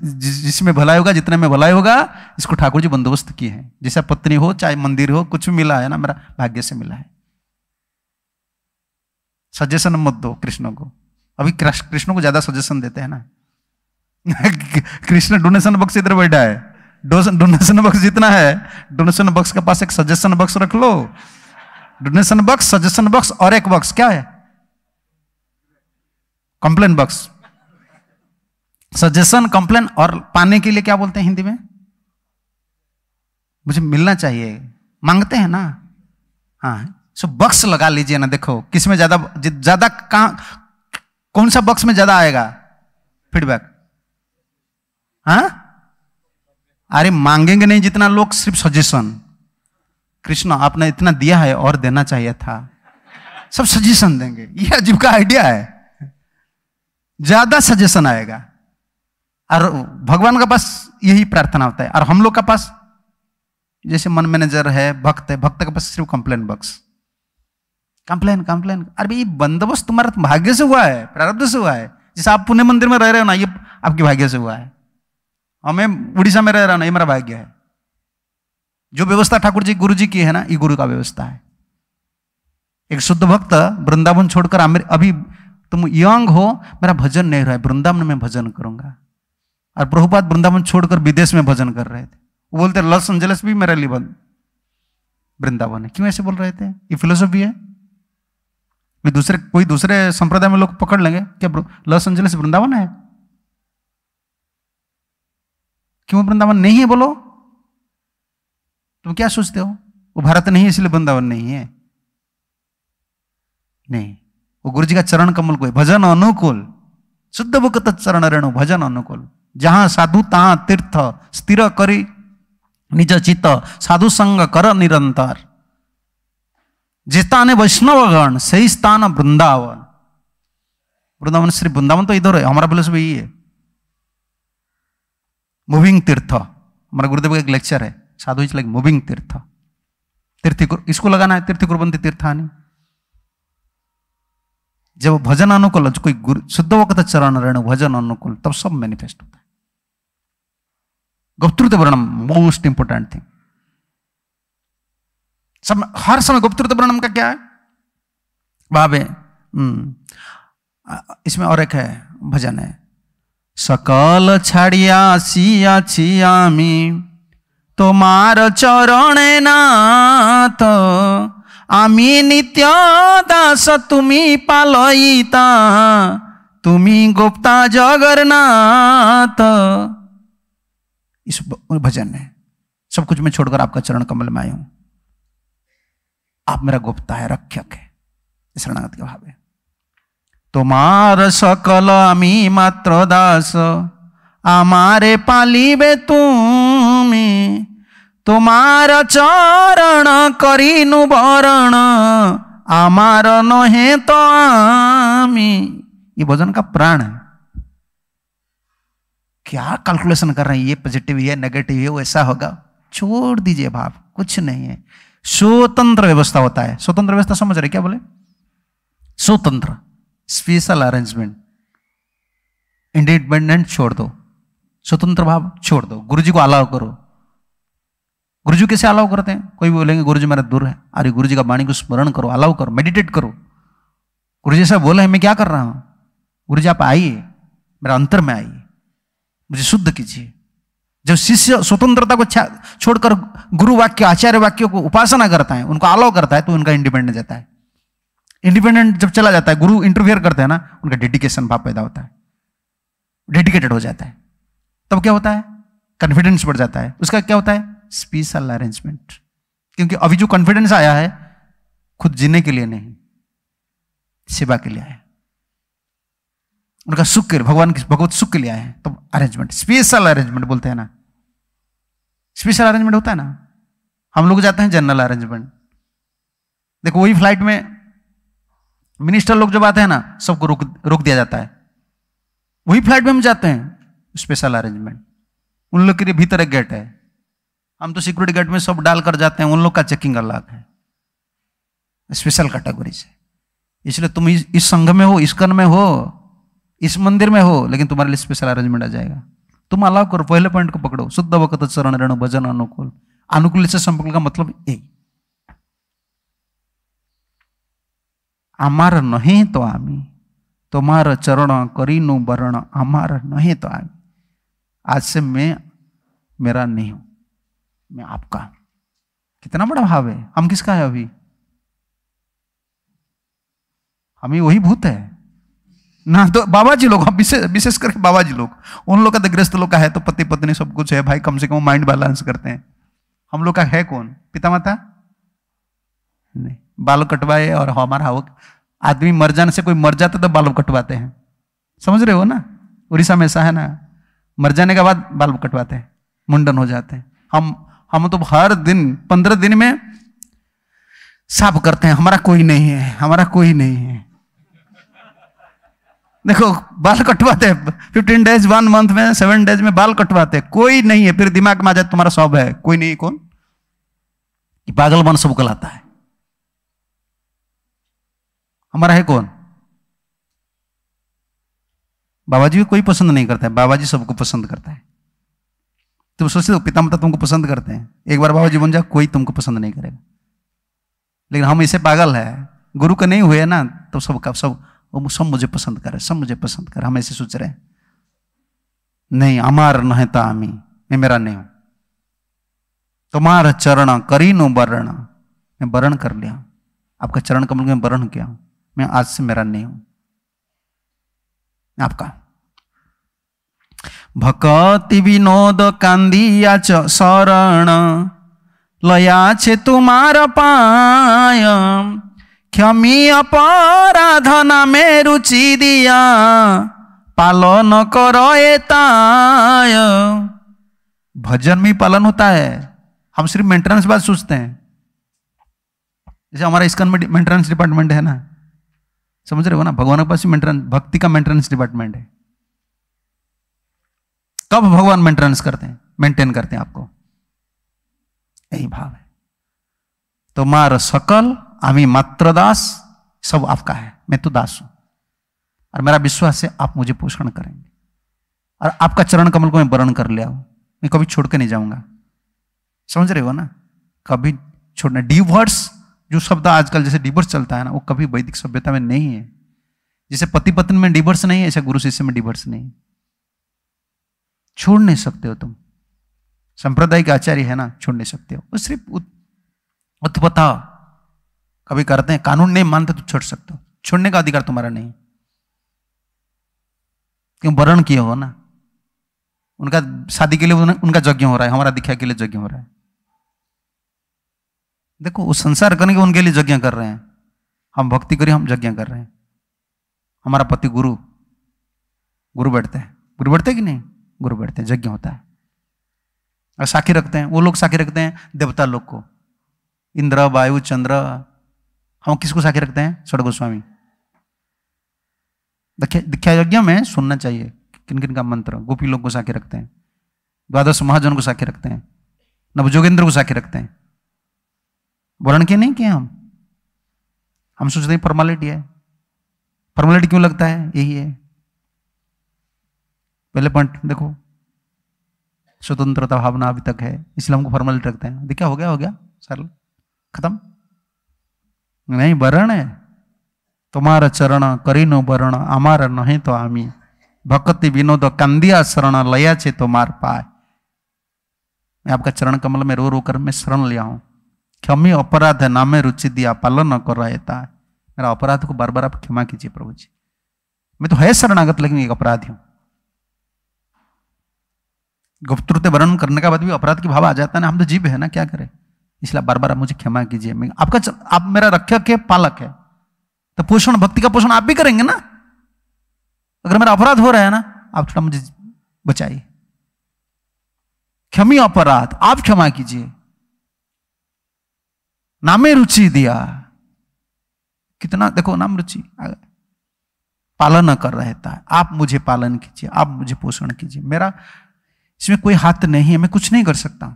[SPEAKER 2] जिसमें भलाई होगा जितना में भलाई होगा इसको ठाकुर जी बंदोबस्त किए हैं जैसा पत्नी हो चाहे मंदिर हो कुछ भी मिला है ना मेरा भाग्य से मिला है सजेशन मत दो कृष्ण को अभी कृष्ण को ज्यादा सजेशन देते हैं ना कृष्ण डोनेशन बक्स इधर बैठा है डोनेशन बक्स जितना है डोनेशन बक्स के पास एक सजेशन बक्स रख लो डोनेशन बक्स सजेशन बक्स और एक बक्स क्या है कंप्लेन बक्स सजेशन कंप्लेन और पाने के लिए क्या बोलते हैं हिंदी में मुझे मिलना चाहिए मांगते हैं ना हाँ सो बक्स लगा लीजिए ना देखो किस में ज्यादा ज्यादा कहा कौन सा बक्स में ज्यादा आएगा फीडबैक हाँ अरे मांगेंगे नहीं जितना लोग सिर्फ सजेशन कृष्ण आपने इतना दिया है और देना चाहिए था सब सजेशन देंगे यह अजीब का आइडिया है ज्यादा सजेशन आएगा और भगवान का पास यही प्रार्थना होता है और हम लोग का पास जैसे मन मैनेजर है भक्त है भक्त के पास सिर्फ कंप्लेन बक्स कंप्लेन कंप्लेन अरे ये बंदोबस्त तुम्हारा भाग्य से हुआ है प्रारब्ध से हुआ है जैसे आप पुणे मंदिर में रह रहे हो ना ये आपके भाग्य से हुआ है हमें उड़ीसा में रह रहा ना ये मेरा भाग्य है जो व्यवस्था ठाकुर जी गुरु जी की है ना ये गुरु का व्यवस्था है एक शुद्ध भक्त वृंदावन छोड़कर अभी तुम यंग हो मेरा भजन नहीं रहा है वृंदावन में भजन करूंगा और प्रभुपाद वृंदावन छोड़कर विदेश में भजन कर रहे थे वो बोलते लॉस एंजलिस भी मेरा लिए बंद वृंदावन है क्यों ऐसे बोल रहे थे ये फिलोसफी है कोई दूसरे कोई दूसरे संप्रदाय में लोग पकड़ लेंगे क्या लॉस एंजलिस वृंदावन है क्यों वृंदावन नहीं है बोलो तुम क्या सोचते हो वो भारत नहीं है इसलिए वृंदावन नहीं है नहीं वो गुरु जी का चरण कमल को है भजन अनुकूल शुद्ध भक्त चरण रेणु भजन अनुकूल जहाँ साधु तहाँ तीर्थ स्थिर करी निज चित्त साधु संग कर निरंतर जिसतान है वैष्णवगण सही स्थान वृंदावन वृंदावन श्री वृंदावन तो इधर है हमारा प्लेस सब यही है मूविंग तीर्थ हमारा गुरुदेव का एक लेक्चर है साधु इज लाइक मूविंग तीर्थ तीर्थ इसको लगाना है तीर्थी कुरबंती तीर्थानी जब भजन अनुकूल कोई शुद्ध वक्त चरण रहने भजन अनुकूल तब सब मैनिफेस्ट होता गुप्तृत वर्णम मोस्ट इंपोर्टेंट थिंग सब हर समय गुप्तृत वर्णन का क्या है बाबे इसमें और एक है भजन है सकल छड़िया सिया छिया तुमार चरण नाथ आमी नित्य दास तुमी पालयिता तुमी गुप्ता जगरनाथ इस भजन है सब कुछ मैं छोड़कर आपका चरण कमल में आया हूं आप मेरा गुप्ता है रक्षक है शरणागत के भाव है अमी तो मात्र दास आमारे पाली बे तुम তুমি तो चरण करी नु বরণ आमार नहे तो आमी ये भजन का प्राण है क्या कैलकुलेशन कर रहे हैं ये पॉजिटिव है नेगेटिव है वो ऐसा होगा छोड़ दीजिए भाव कुछ नहीं है स्वतंत्र व्यवस्था होता है स्वतंत्र व्यवस्था समझ रहे क्या बोले स्वतंत्र स्पेशल अरेंजमेंट इंडिपेंडेंट छोड़ दो स्वतंत्र भाव छोड़ दो गुरुजी को अलाव करो गुरुजी कैसे अलाव करते हैं कोई भी बोलेंगे गुरुजी मेरा दूर है अरे गुरुजी का वाणी को स्मरण करो अलाव करो मेडिटेट करो गुरुजी साहब बोले मैं क्या कर रहा हूं गुरुजी आप आइए मेरा अंतर में आइए मुझे शुद्ध कीजिए जब शिष्य स्वतंत्रता को छोड़कर गुरु वाक्य आचार्य वाक्यों को उपासना करता है उनको अलाव करता है तो उनका इंडिपेंडेंट जाता है इंडिपेंडेंट जब चला जाता है गुरु इंटरफेयर करते हैं ना उनका डेडिकेशन भाव पैदा होता है डेडिकेटेड हो जाता है तब क्या होता है कॉन्फिडेंस बढ़ जाता है उसका क्या होता है स्पेशल अरेंजमेंट क्योंकि अभी जो कॉन्फिडेंस आया है खुद जीने के लिए नहीं सेवा के लिए आया उनका सुख भगवान के भगवत सुख के लिए आए हैं तो अरेंजमेंट स्पेशल अरेंजमेंट बोलते हैं ना स्पेशल अरेंजमेंट होता है ना हम लोग जाते हैं जनरल अरेंजमेंट देखो वही फ्लाइट में मिनिस्टर लोग जब आते हैं ना सबको रोक रोक दिया जाता है वही फ्लाइट में हम जाते हैं स्पेशल अरेंजमेंट उन लोग के लिए भीतर एक गेट है हम तो सिक्योरिटी गेट में सब डाल कर जाते हैं उन लोग का चेकिंग अलग है स्पेशल कैटेगरी से इसलिए तुम इस संघ में हो इस कन में हो इस मंदिर में हो लेकिन तुम्हारे लिए स्पेशल अरेंजमेंट आ जाएगा तुम अलाव करो पहले पॉइंट को पकड़ो शुद्ध वक्त तो चरण रहो भजन अनुकूल अनुकूल से संपर्क का मतलब यही नहीं तो आमी तुम्हार चरण करी नु वरण आमार नहीं तो आमी आज से मैं मेरा नहीं हूं मैं आपका कितना बड़ा भाव है हम किसका है अभी हम ही वही भूत है ना तो बाबा जी लोग हाँ, विशेष विशेष करके बाबा जी लोग उन लोग का तो ग्रस्त लोग का है तो पति पत्नी सब कुछ है भाई कम से कम माइंड बैलेंस करते हैं हम लोग का है कौन पिता माता नहीं बाल कटवाए और हमारा हो आदमी मर जाने से कोई मर जाता तो बाल कटवाते हैं समझ रहे हो ना उड़ीसा में ऐसा है ना मर जाने के बाद बाल कटवाते हैं मुंडन हो जाते हैं हम हम तो हर दिन पंद्रह दिन में साफ करते हैं हमारा कोई नहीं है हमारा कोई नहीं है देखो बाल कटवाते फिफ्टीन डेज वन मंथ में सेवन डेज में बाल कटवाते कोई नहीं है फिर दिमाग में आ जाए तुम्हारा सब है कोई नहीं कौन ये मन सब लाता है हमारा है कौन बाबा जी कोई पसंद नहीं करता है बाबा जी सबको पसंद करता है तुम सोचते हो पिता माता तुमको पसंद करते हैं एक बार बाबा जी बन जाओ कोई तुमको पसंद नहीं करेगा लेकिन हम इसे पागल है गुरु का नहीं हुए ना तो सब सब वो सब मुझे पसंद करे सब मुझे पसंद करे हम ऐसे सोच रहे हैं नहीं अमार नहता आमी मैं मेरा नहीं हूं तुम्हारा चरण करी नो वर्ण मैं वरण कर लिया आपका चरण कमल में वरण किया मैं आज से मेरा नहीं हूं आपका भकति विनोद कांदिया च लया छे तुम्हारा पाया अपराधना में रुचि दिया पालन करो एताय भजन में पालन होता है हम सिर्फ मेंटेनेंस बात सोचते हैं जैसे हमारा इसकन मेंटेनेंस डिपार्टमेंट है ना समझ रहे हो ना भगवान के पास मेंटेनेंस भक्ति का मेंटेनेंस डिपार्टमेंट है कब भगवान मेंटेनेंस करते हैं मेंटेन करते हैं आपको यही भाव है तो मार सकल अमी मात्र दास सब आपका है मैं तो दास हूं और मेरा विश्वास है आप मुझे पोषण करेंगे और आपका चरण कमल को मैं वरण कर लिया हूं मैं कभी छोड़ के नहीं जाऊंगा समझ रहे हो ना कभी छोड़ना डिवर्स जो शब्द आजकल जैसे डिवर्स चलता है ना वो कभी वैदिक सभ्यता में नहीं है जैसे पति पत्नी में डिवर्स नहीं है ऐसे गुरु शिष्य में डिवर्स नहीं छोड़ नहीं सकते हो तुम संप्रदाय के आचार्य है ना छोड़ नहीं सकते हो सिर्फ उत्पता कभी करते हैं कानून नहीं मानते तो छोड़ सकते हो छोड़ने का अधिकार तुम्हारा नहीं क्यों वर्ण किए हो ना उनका शादी के लिए उनका यज्ञ हो रहा है हमारा दीक्षा के लिए यज्ञ हो रहा है देखो वो संसार करने के उनके लिए यज्ञ कर रहे हैं हम भक्ति करिए हम यज्ञ कर रहे हैं हमारा पति गुरु गुरु बैठते हैं गुरु बैठते कि नहीं गुरु बैठते हैं यज्ञ होता है और साखी रखते हैं वो लोग साखी रखते हैं देवता लोग को इंद्र वायु चंद्र हम किसको साखी रखते हैं स्वर्ग गोस्वामी दीक्षा यज्ञ में सुनना चाहिए किन किन का मंत्र गोपी लोग को साखी रखते हैं द्वादश महाजन को साखी रखते हैं नवजोगेंद्र को साखी रखते हैं वर्ण के नहीं किए हम हम सोचते हैं फॉर्मेलिटी है फॉर्मेलिटी क्यों लगता है यही है पहले पॉइंट देखो स्वतंत्रता भावना अभी तक है इसलिए हमको फॉर्मेलिटी रखते हैं देखिए हो गया हो गया सरल खत्म नहीं है तुम्हारा चरण करी नो वरण अमार नहीं तो आमी भक्ति विनोद कंदिया शरण लया छे तो मार पाए मैं आपका चरण कमल में रो रो कर मैं शरण लिया हूं क्षमी अपराध नामे रुचि दिया पालन न कर रहता है मेरा अपराध को बार बार आप क्षमा कीजिए प्रभु जी मैं तो है शरणागत लेकिन एक अपराधी हूं गुप्तृत्य वर्णन करने का बाद भी अपराध की भाव आ जाता है ना हम तो जीव है ना क्या करें इसलिए बार बार मुझे क्षमा कीजिए मैं आपका च, आप मेरा रक्षक है पालक है तो पोषण भक्ति का पोषण आप भी करेंगे ना अगर मेरा अपराध हो रहा है ना आप थोड़ा मुझे बचाइए क्षमी अपराध आप क्षमा कीजिए नामे रुचि दिया कितना देखो नाम रुचि पालन कर रहता है आप मुझे पालन कीजिए आप मुझे पोषण कीजिए मेरा इसमें कोई हाथ नहीं है मैं कुछ नहीं कर सकता हूं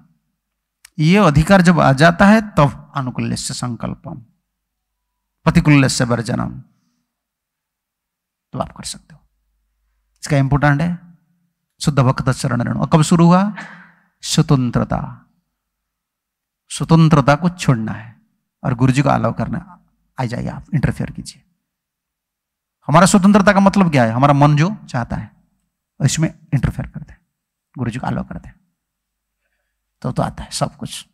[SPEAKER 2] ये अधिकार जब आ जाता है तब तो अनुकूल्य से संकल्पम प्रतिकूल्य से वर्जनम तो आप कर सकते हो इसका इंपोर्टेंट है शुद्ध भक्त चरण ऋण कब शुरू हुआ स्वतंत्रता स्वतंत्रता को छोड़ना है और गुरु जी को अलाव करना आ जाइए आप इंटरफेयर कीजिए हमारा स्वतंत्रता का मतलब क्या है हमारा मन जो चाहता है इसमें इंटरफेयर करते हैं गुरु जी को अलाव करते हैं तो तो आता है सब कुछ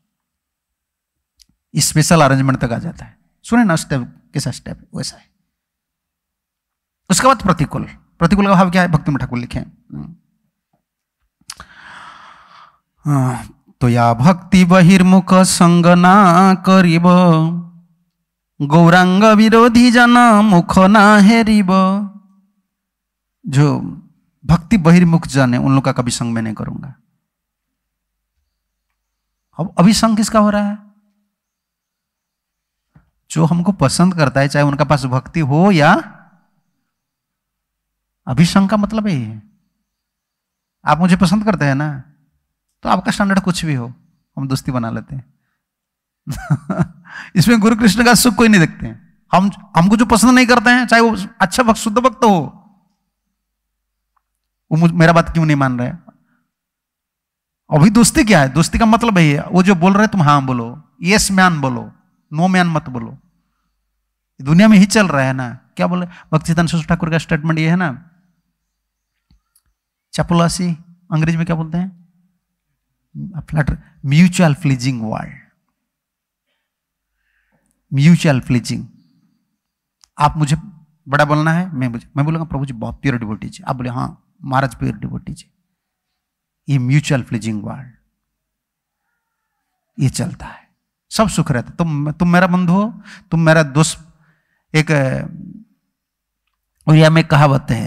[SPEAKER 2] स्पेशल अरेंजमेंट तक आ जाता है सुने ना स्टेप कैसा स्टेप वैसा है उसके बाद प्रतिकूल प्रतिकूल का भाव क्या है भक्ति में ठाकुर लिखे हाँ, तो या भक्ति बहिर्मुख संग ना करीब गौरांग विरोधी जन मुख ना हेरिब जो भक्ति बहिर्मुख जन है उन लोग का कभी संग में नहीं करूंगा अब अभिसंग किसका हो रहा है जो हमको पसंद करता है चाहे उनका पास भक्ति हो या अभिसंग का मतलब यही है आप मुझे पसंद करते हैं ना तो आपका स्टैंडर्ड कुछ भी हो हम दोस्ती बना लेते हैं इसमें गुरु कृष्ण का सुख कोई नहीं देखते हैं हम हमको जो पसंद नहीं करते हैं चाहे वो अच्छा भक्त शुद्ध भक्त हो वो मेरा बात क्यों नहीं मान रहे हैं अभी दोस्ती क्या है दोस्ती का मतलब है वो जो बोल रहे तुम हाँ बोलो यस मैन बोलो नो मैन मत बोलो दुनिया में ही चल रहा है ना क्या बोले भक्ति ठाकुर का स्टेटमेंट ये है ना चपलासी अंग्रेज में क्या बोलते हैं flat mutual fleecing world mutual fleecing आप मुझे बड़ा बोलना है मैं मुझे मैं बोलूंगा प्रभु जी बहुत प्योर डिबोटी जी आप बोले हाँ महाराज प्योर डिबोटी जी ये म्यूचुअल फ्लिजिंग वर्ल्ड ये चलता है सब सुख रहता तुम तुम मेरा बंधु हो तुम मेरा दोस्त एक उड़िया में कहावत है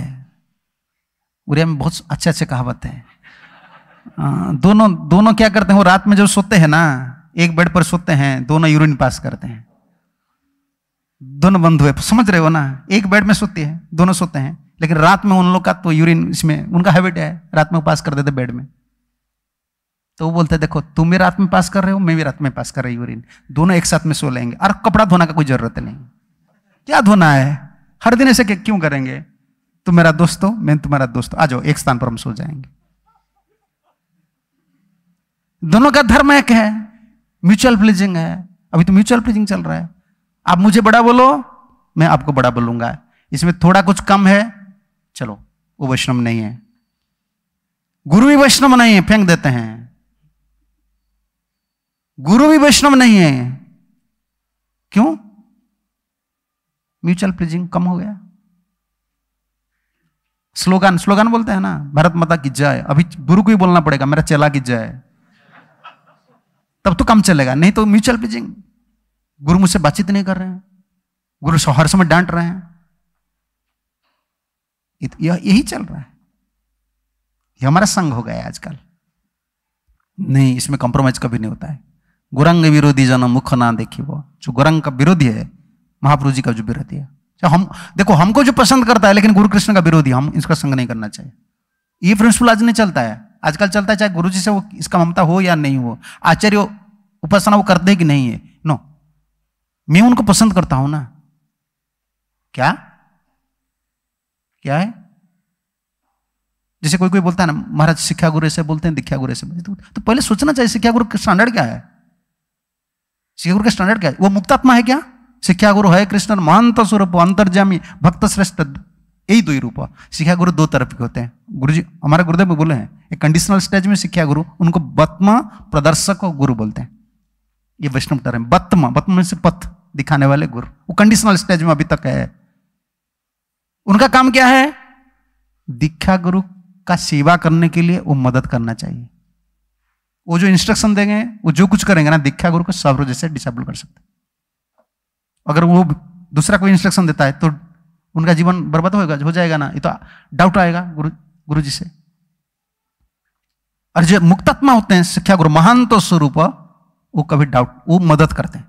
[SPEAKER 2] उड़िया में बहुत अच्छे अच्छे कहावत है दोनों दोनों क्या करते हैं वो रात में जब सोते हैं ना एक बेड पर सोते हैं दोनों यूरिन पास करते हैं दोनों बंधु है समझ रहे हो ना एक बेड में सोती है दोनों सोते हैं लेकिन रात में उन लोग का तो यूरिन इसमें उनका हैबिट है रात में उपास कर देते बेड में तो वो बोलते देखो तुम भी रात में पास कर रहे हो मैं भी रात में पास कर रही यूरिन दोनों एक साथ में सो लेंगे और कपड़ा धोना का कोई जरूरत नहीं क्या धोना है हर दिन ऐसे क्यों करेंगे तुम मेरा दोस्त हो मैं तुम्हारा दोस्त आ जाओ एक स्थान पर हम सो जाएंगे दोनों का धर्म एक है म्यूचुअल प्लीजिंग है अभी तो म्यूचुअल प्लीजिंग चल रहा है आप मुझे बड़ा बोलो मैं आपको बड़ा बोलूंगा इसमें थोड़ा कुछ कम है चलो वो वैष्णव नहीं है गुरु भी वैष्णव नहीं है फेंक देते हैं गुरु भी वैष्णव नहीं है क्यों म्यूचुअल प्लीजिंग कम हो गया स्लोगान स्लोगान बोलते हैं ना भारत माता की जय अभी गुरु को ही बोलना पड़ेगा मेरा चेला की जय तब तो कम चलेगा नहीं तो म्यूचुअल प्लीजिंग गुरु मुझसे बातचीत नहीं कर रहे हैं गुरु हर समय डांट रहे हैं यह यही चल रहा है यह हमारा संघ हो गया है आजकल नहीं इसमें कॉम्प्रोमाइज कभी नहीं होता है गुरंग विरोधी जन मुख ना देखी वो जो गुरंग का विरोधी है महाप्रभु जी का जो विरोधी है अच्छा, हम देखो हमको जो पसंद करता है लेकिन गुरु कृष्ण का विरोधी हम इसका संग नहीं करना चाहिए ये प्रिंसिपल आज नहीं चलता है आजकल चलता है चाहे गुरु जी से वो इसका ममता हो या नहीं हो आचार्य उपासना वो करते कि नहीं है नो मैं उनको पसंद करता हूं ना क्या क्या है जैसे कोई कोई बोलता है ना महाराज शिक्षा गुरु ऐसे बोलते हैं दीक्षा गुरु ऐसे बोलते हैं तो, तो पहले सोचना चाहिए शिक्षा गुरु का स्टैंडर्ड क्या है शिक्षा गुरु का स्टैंडर्ड क्या है वो मुक्तात्मा है क्या शिक्षा गुरु है कृष्ण महंत स्वरूप अंतर्जामी भक्त श्रेष्ठ यही दो ही रूप शिक्षा गुरु दो तरफ के होते हैं गुरु जी हमारे गुरुदेव में बोले हैं एक कंडीशनल स्टेज में शिक्षा गुरु उनको बत्मा प्रदर्शक और गुरु बोलते हैं ये वैष्णव टर्म बत्मा बत्मा से पथ दिखाने वाले गुरु वो कंडीशनल स्टेज में अभी तक है उनका काम क्या है दीक्षा गुरु का सेवा करने के लिए वो मदद करना चाहिए वो जो इंस्ट्रक्शन देंगे वो जो कुछ करेंगे ना दीक्षा गुरु को सब जैसे डिसेबल कर सकते अगर वो दूसरा कोई इंस्ट्रक्शन देता है तो उनका जीवन बर्बाद होगा हो जाएगा ना ये तो डाउट आएगा गुरु गुरु जी से और जो मुक्तात्मा होते हैं शिक्षा गुरु महान तो स्वरूप वो कभी डाउट वो मदद करते हैं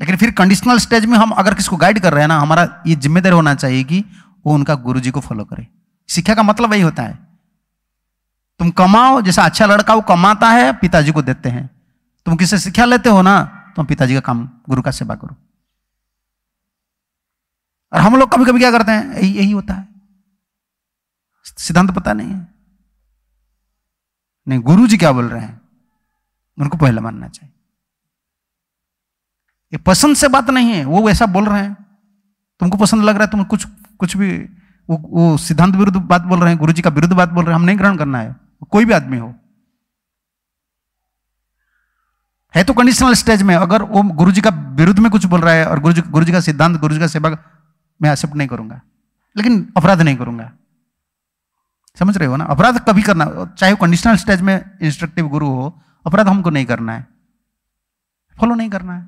[SPEAKER 2] लेकिन फिर कंडीशनल स्टेज में हम अगर किसको गाइड कर रहे हैं ना हमारा ये जिम्मेदार होना चाहिए कि वो उनका गुरु जी को फॉलो करे शिक्षा का मतलब वही होता है तुम कमाओ जैसा अच्छा लड़का वो कमाता है पिताजी को देते हैं तुम किसे शिक्षा लेते हो ना तुम पिताजी का काम गुरु का सेवा करो और हम लोग कभी कभी क्या करते हैं यही यही होता है सिद्धांत पता नहीं है नहीं गुरु जी क्या बोल रहे हैं उनको पहले मानना चाहिए ये पसंद से बात नहीं है वो वैसा बोल रहे हैं तुमको पसंद लग रहा है तुम कुछ कुछ भी वो, वो सिद्धांत विरुद्ध बात बोल रहे हैं गुरु जी का विरुद्ध बात बोल रहे हैं हम नहीं ग्रहण करना है कोई भी आदमी हो है तो कंडीशनल स्टेज में अगर वो गुरु जी का विरुद्ध में कुछ बोल रहा है और गुरु जी का सिद्धांत गुरु जी का सेवा मैं एक्सेप्ट नहीं करूंगा लेकिन अपराध नहीं करूंगा समझ रहे हो ना अपराध कभी करना चाहे वो कंडीशनल स्टेज में इंस्ट्रक्टिव गुरु हो अपराध हमको नहीं करना है फॉलो नहीं करना है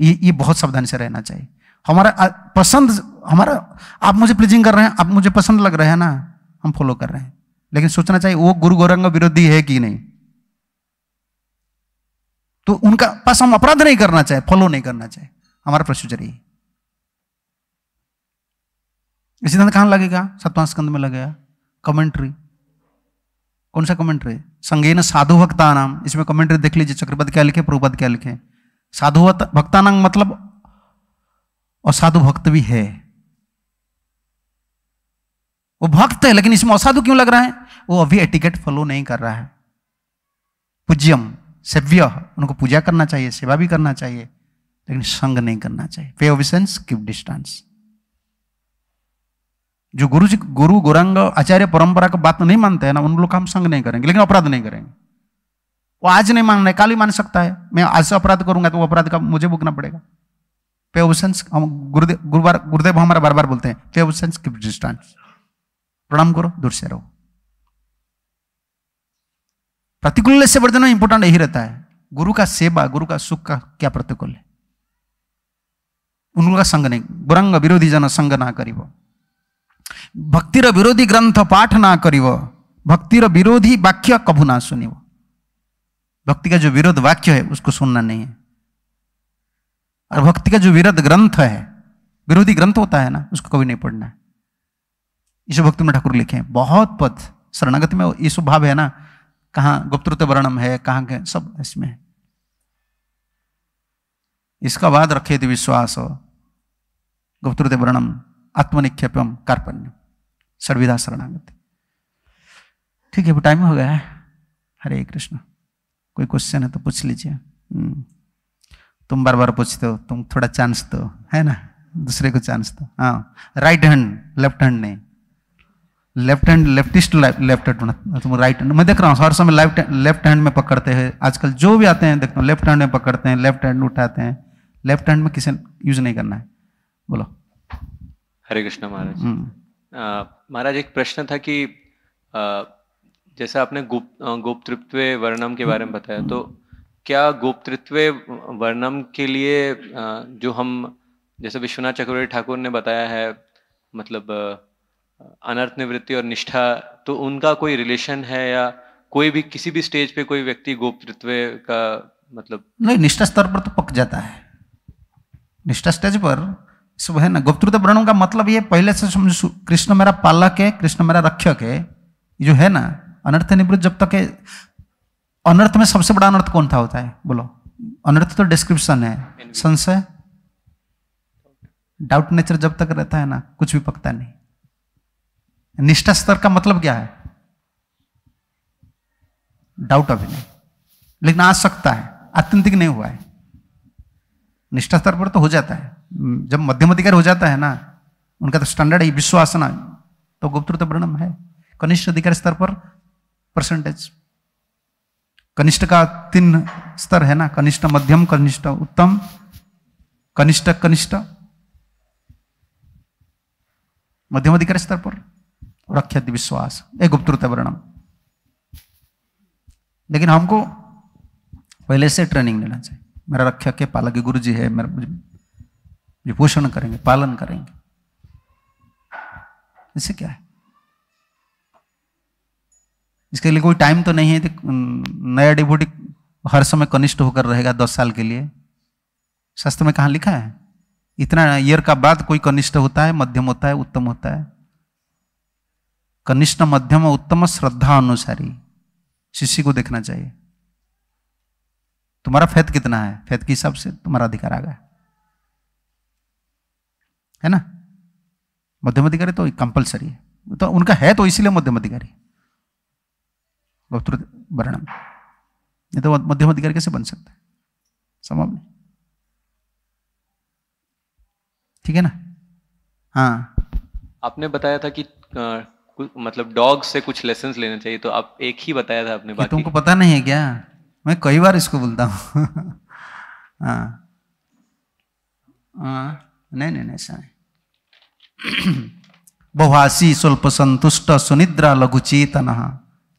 [SPEAKER 2] ये ये बहुत सावधानी से रहना चाहिए हमारा पसंद हमारा आप मुझे प्लीजिंग कर रहे हैं आप मुझे पसंद लग रहा है ना हम फॉलो कर रहे हैं लेकिन सोचना चाहिए वो गुरु गौरंग विरोधी है कि नहीं तो उनका पास हम अपराध नहीं करना चाहे फॉलो नहीं करना चाहिए हमारा प्रोसीजर यही इसी तरह कहां लगेगा सतवा स्कंद में लगेगा कमेंट्री कौन सा कमेंट्री संगेन साधु भक्ता नाम इसमें कमेंट्री देख लीजिए चक्रपद क्या लिखे प्रभुपद क्या लिखे साधु भक्तानंग मतलब असाधु भक्त भी है वो भक्त है लेकिन इसमें असाधु क्यों लग रहा है वो अभी एटिकेट फॉलो नहीं कर रहा है पूज्यम सेव्य उनको पूजा करना चाहिए सेवा भी करना चाहिए लेकिन संग नहीं करना चाहिए पे ओबिसेंस कीप डिस्टेंस जो गुरु जी गुरु गोरंग आचार्य परंपरा का बात नहीं मानते हैं ना उन लोग का हम संग नहीं करेंगे लेकिन अपराध नहीं करेंगे वो आज नहीं मान रहे कल ही मान सकता है मैं आज से अपराध करूंगा तो वो अपराध का मुझे भुगना पड़ेगा पेवसेंस हम गुरुदेव गुरुवार गुरुदेव हमारा बार बार बोलते हैं पेवसेंस की डिस्टेंस प्रणाम करो दूर से रहो प्रतिकूल से वर्धन इंपोर्टेंट यही रहता है गुरु का सेवा गुरु का सुख का क्या प्रतिकूल है उनका संग नहीं गुरंग विरोधी जन संग ना करीब भक्तिर विरोधी ग्रंथ पाठ ना करीब भक्तिर विरोधी वाक्य कभू ना सुनिव भक्ति का जो विरोध वाक्य है उसको सुनना नहीं है और भक्ति का जो विरोध ग्रंथ है विरोधी ग्रंथ होता है ना उसको कभी नहीं पढ़ना है यीशु भक्ति में ठाकुर लिखे हैं बहुत पद शरणागति में यीशु भाव है ना कहाँ गुप्तृत वर्णम है कहाँ के सब इसमें है इसका बाद रखे थे विश्वास गुप्त गुप्तृत वर्णम आत्मनिक्षेपम कार्पण्य सर्विदा शरणागति ठीक है वो टाइम हो गया है हरे कृष्ण कोई क्वेश्चन है तो पूछ लीजिए हम्म। तुम बार बार पूछते हो तुम थोड़ा चांस दो है ना दूसरे को चांस दो हाँ राइट हैंड लेफ्ट हैंड नहीं left hand leftist left hand तुम राइट हैंड मैं देख रहा हूँ हर समय लेफ्ट लेफ्ट हैंड में पकड़ते हैं आजकल जो भी आते हैं देखता हूँ लेफ्ट हैंड में पकड़ते हैं लेफ्ट हैंड उठाते हैं लेफ्ट हैंड में किसे यूज नहीं करना है बोलो
[SPEAKER 1] हरे कृष्ण महाराज हम्म। महाराज एक प्रश्न था कि आ, जैसे आपने गुप्त गुप्तृत्व वर्णम के बारे में बताया तो क्या गुप्तृत्व वर्णम के लिए जो हम जैसे विश्वनाथ चक्रवर्ती ठाकुर ने बताया है मतलब अनर्थ निवृत्ति और निष्ठा तो उनका कोई रिलेशन है या कोई भी किसी भी स्टेज पे कोई व्यक्ति गोपतृत्व का मतलब
[SPEAKER 2] नहीं निष्ठा स्तर पर तो पक जाता है निष्ठा स्टेज पर सुबह है ना गुप्तृत्व वर्णम का मतलब ये पहले से समझो कृष्ण मेरा पालक है कृष्ण मेरा रक्षक है जो है ना अनर्थ निवृत्त जब तक अनर्थ में सबसे बड़ा अनर्थ कौन था होता है बोलो अनर्थ तो डिस्क्रिप्शन है संशय डाउट नेचर जब तक रहता है ना कुछ भी पकता नहीं निष्ठा स्तर का मतलब क्या है डाउट अभी नहीं लेकिन आ सकता है आत्यंतिक नहीं हुआ है निष्ठा स्तर पर तो हो जाता है जब मध्यम अधिकार हो जाता है ना उनका तो स्टैंडर्ड है विश्वासना तो गुप्त तो वर्णम है कनिष्ठ अधिकार स्तर पर परसेंटेज कनिष्ठ का तीन स्तर है ना कनिष्ठ मध्यम कनिष्ठ उत्तम कनिष्ठ कनिष्ठ मध्यम अधिकारी स्तर पर रख्यत विश्वास गुप्त रूप वर्णम लेकिन हमको पहले से ट्रेनिंग लेना चाहिए मेरा रक्षक के पालक गुरु जी है मेरा पोषण करेंगे पालन करेंगे इससे क्या है इसके लिए कोई टाइम तो नहीं है तो नया डिबोटी हर समय कनिष्ठ होकर रहेगा दस साल के लिए शास्त्र में कहाँ लिखा है इतना ईयर का बाद कोई कनिष्ठ होता है मध्यम होता है उत्तम होता है कनिष्ठ मध्यम उत्तम श्रद्धा अनुसारी शिष्य को देखना चाहिए तुम्हारा फैत कितना है फैत के हिसाब से तुम्हारा अधिकार आ गया है ना मध्यम अधिकारी तो कंपलसरी है तो उनका है तो इसीलिए मध्यम अधिकारी गोत्र वर्णम ये तो मध्यम अधिकारी कैसे बन सकते है संभव नहीं ठीक है ना हाँ
[SPEAKER 1] आपने बताया था कि आ, मतलब डॉग से कुछ लेसन लेने चाहिए तो आप एक ही बताया था आपने तुमको पता
[SPEAKER 2] नहीं है क्या मैं कई बार इसको बोलता हूँ हाँ।, हाँ नहीं नहीं नहीं ऐसा नहीं बहुआसी स्वल्प संतुष्ट सुनिद्रा लघु लघुचेतन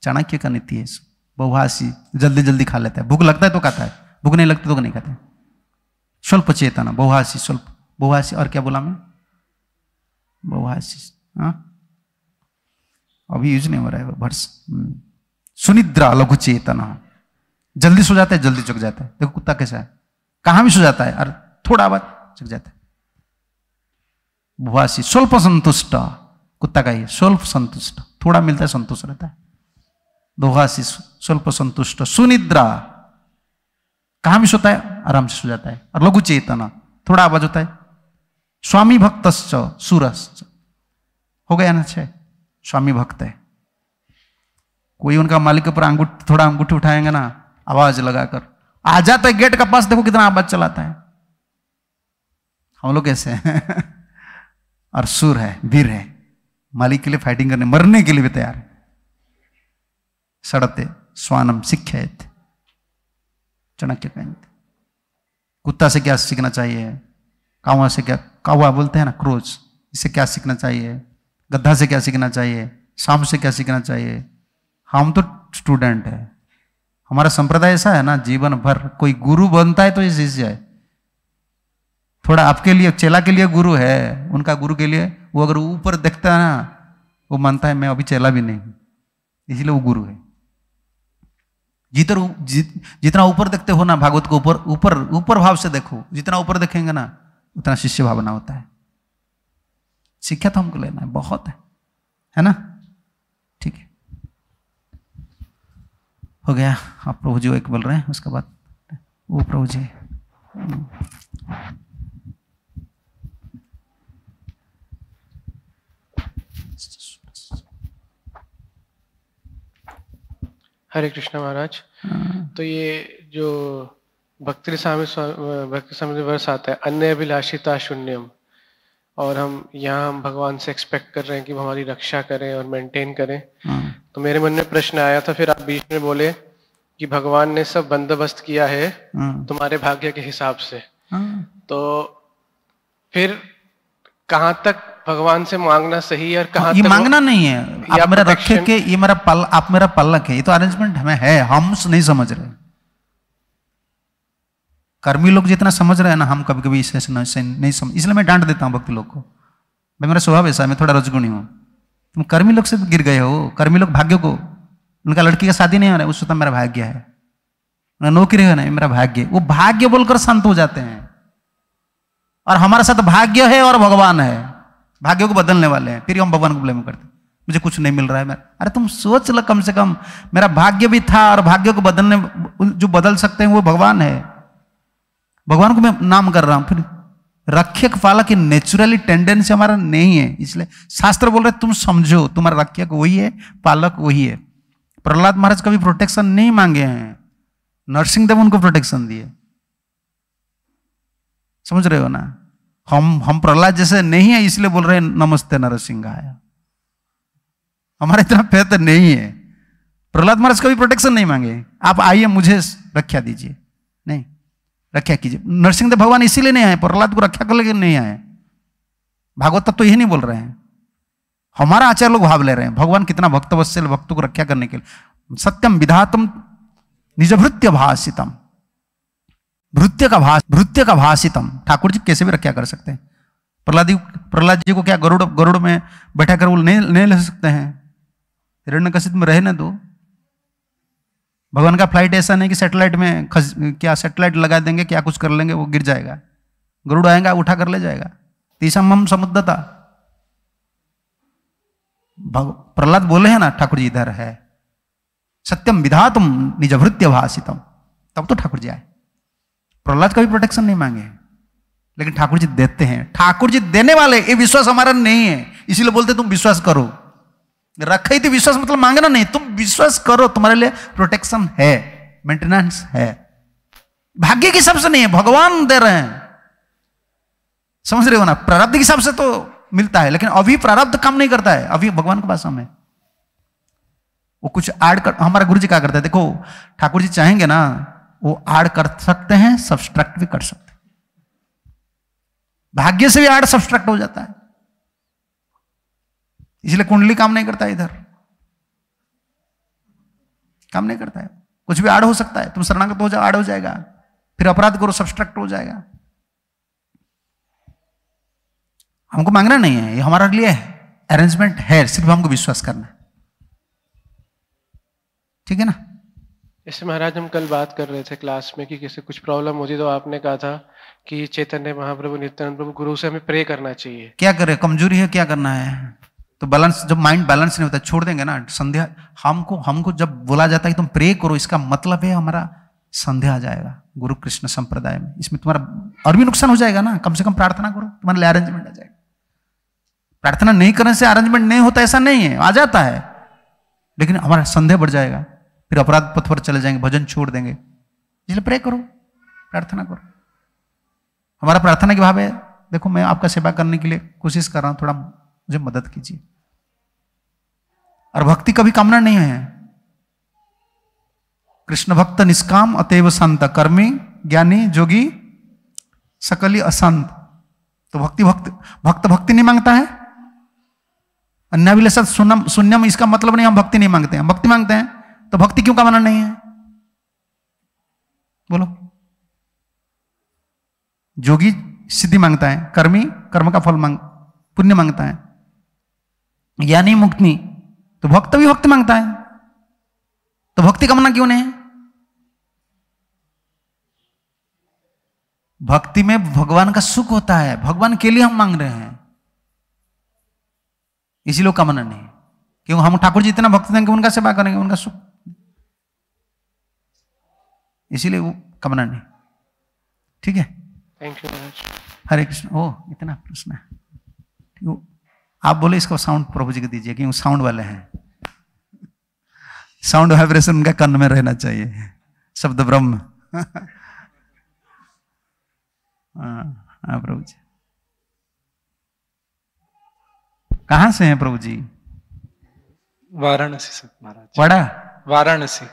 [SPEAKER 2] चाणक्य का नीति है बहुभाषी जल्दी जल्दी खा लेता है भूख लगता है तो खाता है भूख नहीं लगता तो नहीं खाता है स्वल्प चेतना बहुभाषी स्वल्प बहुभाषी और क्या बोला मैं बहुभाषी हाँ? अभी यूज नहीं हो रहा है भर्स हम्म। सुनिद्रा लघु चेतना जल्दी सो जाता है जल्दी चुक जाता है देखो कुत्ता कैसा है कहाँ भी सो जाता है और थोड़ा बात चुक जाता है भुवासी स्वल्प संतुष्ट कुत्ता का ही स्वल्प संतुष्ट थोड़ा मिलता है संतुष्ट रहता है दोगासी स्वल्प संतुष्ट सुनिद्रा भी सोता है आराम से सो जाता है और लघु चेतना थोड़ा आवाज होता है स्वामी भक्त सूरस हो गया ना छह स्वामी भक्त है कोई उनका मालिक के ऊपर अंगूठ थोड़ा अंगूठी उठाएंगे ना आवाज लगाकर आ जाता है गेट का पास देखो कितना आवाज चलाता है हम लोग ऐसे हैं और सुर है वीर है मालिक के लिए फाइटिंग करने मरने के लिए भी तैयार है सड़ते स्वानम सिखयत चाणक्य कहेंगे कुत्ता से क्या सीखना चाहिए कावा से क्या कावा बोलते हैं ना क्रोच इससे क्या सीखना चाहिए गद्दा से क्या सीखना चाहिए शाम से क्या सीखना चाहिए हम तो स्टूडेंट है हमारा संप्रदाय ऐसा है ना जीवन भर कोई गुरु बनता है तो ये शिष्य है थोड़ा आपके लिए चेला के लिए गुरु है उनका गुरु के लिए वो अगर ऊपर देखता है ना वो मानता है मैं अभी चेला भी नहीं इसलिए वो गुरु है जितर जि, जितना ऊपर देखते हो ना भागवत को ऊपर ऊपर ऊपर भाव से देखो जितना ऊपर देखेंगे ना उतना शिष्य भावना होता है शिक्षा तो हमको लेना है बहुत है है ना ठीक है हो गया आप प्रभु जी एक बोल रहे हैं उसके बाद वो प्रभु जी
[SPEAKER 1] हरे कृष्ण महाराज हाँ। तो ये जो भक्ति स्वामी भक्ति स्वामी वर्ष आता है अन्य अभिलाषिता शून्यम और हम यहाँ हम भगवान से एक्सपेक्ट कर रहे हैं कि हमारी रक्षा करें और मेंटेन करें हाँ। तो मेरे मन में प्रश्न आया था फिर आप बीच में बोले कि भगवान ने सब बंदोबस्त किया है हाँ। तुम्हारे भाग्य के हिसाब से तो फिर कहाँ तक भगवान से मांगना सही है और कहा ये मांगना नहीं है आप मेरा रखे के
[SPEAKER 2] ये मेरा पल आप मेरा पलक है ये तो अरेंजमेंट हमें है हम नहीं समझ रहे कर्मी लोग जितना समझ रहे हैं ना हम कभी कभी इसे नहीं समझ इसलिए मैं डांट देता हूँ भक्ति लोग को भाई मेरा स्वभाव ऐसा है मैं थोड़ा रजगुणी हूँ तुम कर्मी लोग से गिर गए हो कर्मी लोग भाग्य को उनका लड़की का शादी नहीं हो रहा है उससे तो मेरा भाग्य है नौकरी है ना मेरा भाग्य वो भाग्य बोलकर शांत हो जाते हैं और हमारे साथ भाग्य है और भगवान है भाग्यों को बदलने वाले हैं फिर हम भगवान को ब्लेम करते मुझे कुछ नहीं मिल रहा है मेरा अरे तुम सोच लो कम से कम मेरा भाग्य भी था और भाग्य को बदलने जो बदल सकते हैं वो भगवान है भगवान को मैं नाम कर रहा हूं फिर रक्षक पालक की नेचुरली टेंडेंसी हमारा नहीं है इसलिए शास्त्र बोल रहे तुम समझो तुम्हारा रक्षक वही है पालक वही है प्रहलाद महाराज कभी प्रोटेक्शन नहीं मांगे हैं नरसिंह देव उनको प्रोटेक्शन दिए समझ रहे हो ना हम हम प्रहलाद जैसे नहीं है इसलिए बोल रहे हैं नमस्ते नरसिंह आया हमारा इतना फेत तो नहीं है प्रहलाद महाराज कभी प्रोटेक्शन नहीं मांगे आप आइए मुझे रक्षा दीजिए नहीं रक्षा कीजिए नरसिंहदेव भगवान इसीलिए नहीं आए प्रहलाद को रक्षा कर लेकर नहीं आए भागवत तत्व तो यही नहीं बोल रहे हैं हमारा आचार्य लोग भाव ले रहे हैं भगवान कितना भक्तवत्सल भक्तों को रक्षा करने के लिए सत्यम विधातम निजभृत्य भाषितम भृत्य का भाष भृत्य का भाषितम ठाकुर जी कैसे भी रखा कर सकते हैं प्रहलाद जी प्रहलाद जी को क्या गरुड़ गरुड़ में बैठा कर वो नहीं ले सकते हैं कशित में रहने दो तो? भगवान का फ्लाइट ऐसा नहीं कि सेटेलाइट में खस, क्या सेटेलाइट लगा देंगे क्या कुछ कर लेंगे वो गिर जाएगा गरुड़ आएगा उठा कर ले जाएगा तीसम हम समुद्रता प्रहलाद बोले हैं ना ठाकुर जी इधर है सत्यम विधा तुम निज भाषितम तब तो ठाकुर जी आए प्रहलाद का भी प्रोटेक्शन नहीं मांगे लेकिन ठाकुर जी देते हैं ठाकुर जी देने वाले ये विश्वास हमारा नहीं है इसीलिए बोलते तुम विश्वास करो रखे थी तो विश्वास मतलब मांगना नहीं तुम विश्वास करो तुम्हारे लिए प्रोटेक्शन है मेंटेनेंस है भाग्य के हिसाब से नहीं है भगवान दे रहे हैं समझ रहे हो ना प्रारब्ध के हिसाब से तो मिलता है लेकिन अभी प्रारब्ध काम नहीं करता है अभी भगवान के पास हमें वो कुछ ऐड कर हमारा गुरु जी क्या करता है देखो ठाकुर जी चाहेंगे ना वो आड़ कर सकते हैं सब्सट्रैक्ट भी कर सकते हैं भाग्य से भी आड़ सब्सट्रैक्ट हो जाता है इसलिए कुंडली काम नहीं करता इधर काम नहीं करता है कुछ भी आड़ हो सकता है तुम शरणागत हो जाओ आड़ हो जाएगा फिर अपराध करो सब्सट्रैक्ट हो जाएगा हमको मांगना नहीं है ये हमारे लिए अरेंजमेंट है सिर्फ हमको विश्वास करना है
[SPEAKER 1] ठीक है ना ऐसे महाराज हम कल बात कर रहे थे क्लास में कि किसी कुछ प्रॉब्लम होती तो आपने कहा था कि चैतन्य महाप्रभु नित्यानंद प्रभु गुरु से हमें प्रे करना चाहिए
[SPEAKER 2] क्या करे कमजोरी है क्या करना है तो बैलेंस जब माइंड बैलेंस नहीं होता छोड़ देंगे ना संध्या हमको हमको जब बोला जाता है तुम प्रे करो इसका मतलब है हमारा संध्या आ जाएगा गुरु कृष्ण संप्रदाय में इसमें तुम्हारा और भी नुकसान हो जाएगा ना कम से कम प्रार्थना करो तुम्हारे लिए अरेंजमेंट आ जाएगा प्रार्थना नहीं करने से अरेंजमेंट नहीं होता ऐसा नहीं है आ जाता है लेकिन हमारा संध्या बढ़ जाएगा फिर अपराध पथ पर चले जाएंगे भजन छोड़ देंगे इसलिए प्रे करो प्रार्थना करो हमारा प्रार्थना की भाव है देखो मैं आपका सेवा करने के लिए कोशिश कर रहा हूं थोड़ा मुझे मदद कीजिए और भक्ति कभी कामना नहीं है कृष्ण भक्त निष्काम अतएव संत कर्मी ज्ञानी जोगी सकली असंत तो भक्ति भक्त भक्त भक्ति नहीं मांगता है अन्याभिलाषा सुनम शून्यम इसका मतलब नहीं हम भक्ति नहीं मांगते हैं भक्ति मांगते हैं तो भक्ति क्यों का मनन नहीं है बोलो जोगी सिद्धि मांगता है कर्मी कर्म का फल मांग पुण्य मांगता है ज्ञानी मुक्ति तो भक्त भी भक्ति मांगता है तो भक्ति का मना क्यों नहीं है भक्ति में भगवान का सुख होता है भगवान के लिए हम मांग रहे हैं इसीलिए का नहीं क्यों हम ठाकुर जी इतना भक्त देंगे उनका सेवा करेंगे उनका सुख इसीलिए वो कमरा नहीं ठीक है थैंक यू हरे कृष्ण ओ इतना प्रश्न है आप बोले इसको साउंड प्रभु जी को दीजिए क्योंकि साउंड वाले हैं साउंड वाइब्रेशन उनका कन में रहना चाहिए शब्द ब्रह्म हाँ, हाँ, प्रभु जी कहाँ से हैं प्रभु जी
[SPEAKER 1] वाराणसी से महाराज बड़ा वाराणसी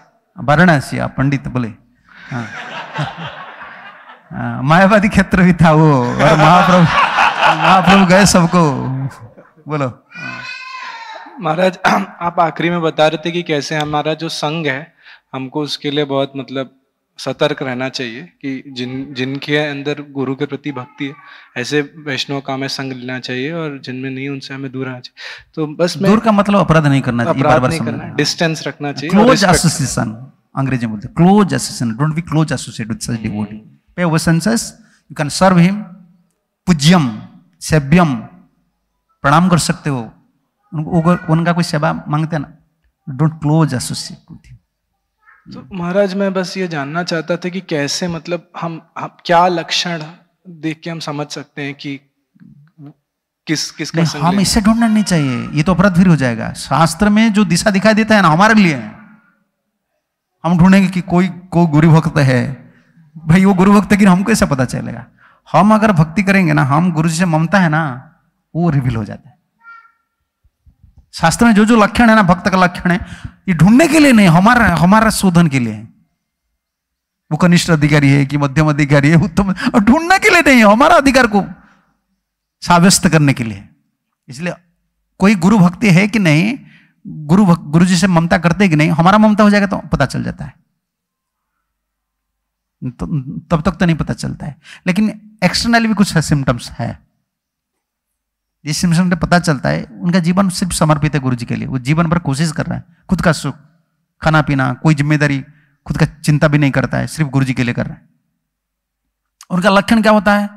[SPEAKER 2] वाराणसी आप पंडित बोले हाँ। हाँ, मायावादी क्षेत्र भी था वो और महाप्रभु महाप्रभु गए सबको बोलो
[SPEAKER 1] महाराज आप आखिरी में बता रहे थे कि कैसे हमारा जो संघ है हमको उसके लिए बहुत मतलब सतर्क रहना चाहिए कि जिन जिनके अंदर गुरु के प्रति भक्ति है ऐसे वैष्णव का हमें संग लेना चाहिए और जिनमें नहीं उनसे हमें दूर रहना चाहिए तो बस दूर का मतलब अपराध नहीं करना चाहिए अपराध नहीं करना डिस्टेंस रखना चाहिए
[SPEAKER 2] अंग्रेजी में बोलते close association don't be close associate with such devotee पे over senses you can serve him पूज्यम सेव्यम प्रणाम कर सकते हो उनको उनका कोई सेवा मांगते ना don't close associate with him
[SPEAKER 1] तो महाराज मैं बस ये जानना चाहता था कि कैसे मतलब हम, हम क्या लक्षण देख के हम समझ सकते हैं कि किस किस हम इससे
[SPEAKER 2] ढूंढना नहीं चाहिए ये तो अपराध फिर हो जाएगा शास्त्र में जो दिशा दिखाई देता है ना हमारे लिए है हम ढूंढेंगे कि कोई कोई गुरु भक्त है भाई वो गुरु भक्त है कि हम कैसे पता चलेगा हम अगर भक्ति करेंगे ना हम गुरु जी से ममता है ना वो रिवील हो जाता है शास्त्र में जो जो लक्षण है ना भक्त का लक्षण है ये ढूंढने के लिए नहीं हमारा हमारा शोधन के लिए है वो कनिष्ठ अधिकारी है कि मध्यम अधिकारी है उत्तम और ढूंढने के लिए नहीं हमारा अधिकार को साव्यस्त करने के लिए इसलिए कोई गुरु भक्ति है कि नहीं गुरु गुरु जी से ममता करते कि नहीं हमारा ममता हो जाएगा तो पता चल जाता है तो, तब तक तो नहीं पता चलता है लेकिन एक्सटर्नल भी कुछ है सिम्टम्स है जिस सिम्टम से पता चलता है उनका जीवन सिर्फ समर्पित है गुरु जी के लिए वो जीवन भर कोशिश कर रहा है खुद का सुख खाना पीना कोई जिम्मेदारी खुद का चिंता भी नहीं करता है सिर्फ गुरु जी के लिए कर रहे हैं उनका लक्षण क्या होता है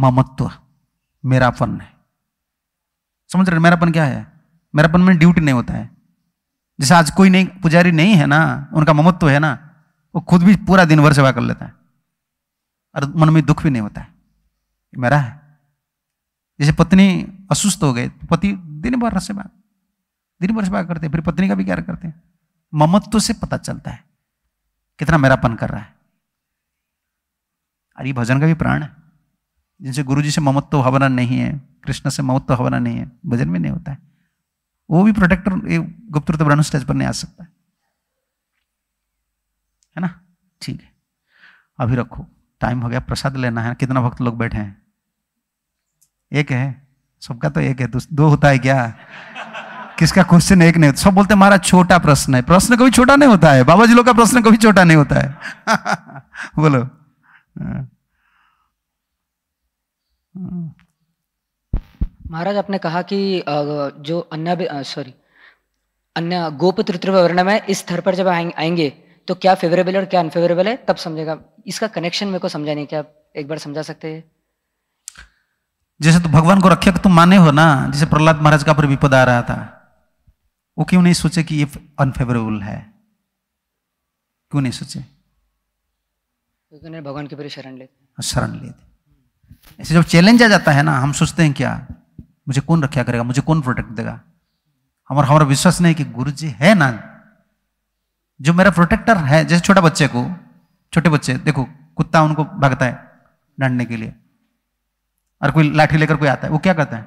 [SPEAKER 2] ममत्व मेरापन है समझ रहे मेरापन क्या है मेरापन में ड्यूटी नहीं होता है जैसे आज कोई नहीं पुजारी नहीं है ना उनका ममत्व तो है ना वो खुद भी पूरा दिन भर सेवा कर लेता है और मन में दुख भी नहीं होता है मेरा है जैसे पत्नी असुस्त हो गए तो पति दिन भर सेवा दिन भर सेवा करते फिर पत्नी का भी क्या करते हैं ममत्व तो से पता चलता है कितना मेरापन कर रहा है अरे भजन का भी प्राण है जिनसे गुरु जी से ममत्व तो भावना नहीं है कृष्ण से ममत्व तो भावना नहीं है भजन में नहीं होता है वो भी प्रोटेक्टर गुप्त गुप्त ब्रह्म स्टेज पर नहीं आ सकता है है ना ठीक है अभी रखो टाइम हो गया प्रसाद लेना है कितना भक्त लोग बैठे हैं एक है सबका तो एक है दो होता है क्या किसका क्वेश्चन एक नहीं होता सब बोलते हमारा छोटा प्रश्न है प्रश्न कभी छोटा नहीं होता है बाबा जी लोग का प्रश्न कभी छोटा नहीं होता है बोलो
[SPEAKER 1] हाँ। महाराज आपने कहा कि जो अन्य सॉरी अन्य गोप तृतीय वर्ण में इस स्तर पर जब आएंगे तो क्या फेवरेबल और क्या अनफेवरेबल है तब समझेगा इसका कनेक्शन मेरे को समझा नहीं क्या आप एक बार समझा सकते हैं
[SPEAKER 2] जैसे तो भगवान को रखे तुम तो माने हो ना जैसे प्रहलाद महाराज का पर विपद आ रहा था वो क्यों नहीं सोचे कि ये अनफेवरेबल है क्यों नहीं सोचे
[SPEAKER 1] भगवान के शरण लेते
[SPEAKER 2] हाँ, शरण लेते ऐसे जब चैलेंज आ जाता है ना हम सोचते हैं क्या मुझे कौन रक्षा करेगा मुझे कौन प्रोटेक्ट देगा हमारा हमारा विश्वास नहीं कि गुरु जी है ना जो मेरा प्रोटेक्टर है जैसे छोटा बच्चे को छोटे बच्चे देखो कुत्ता उनको भागता है डांटने के लिए और कोई लाठी लेकर कोई आता है वो क्या करता है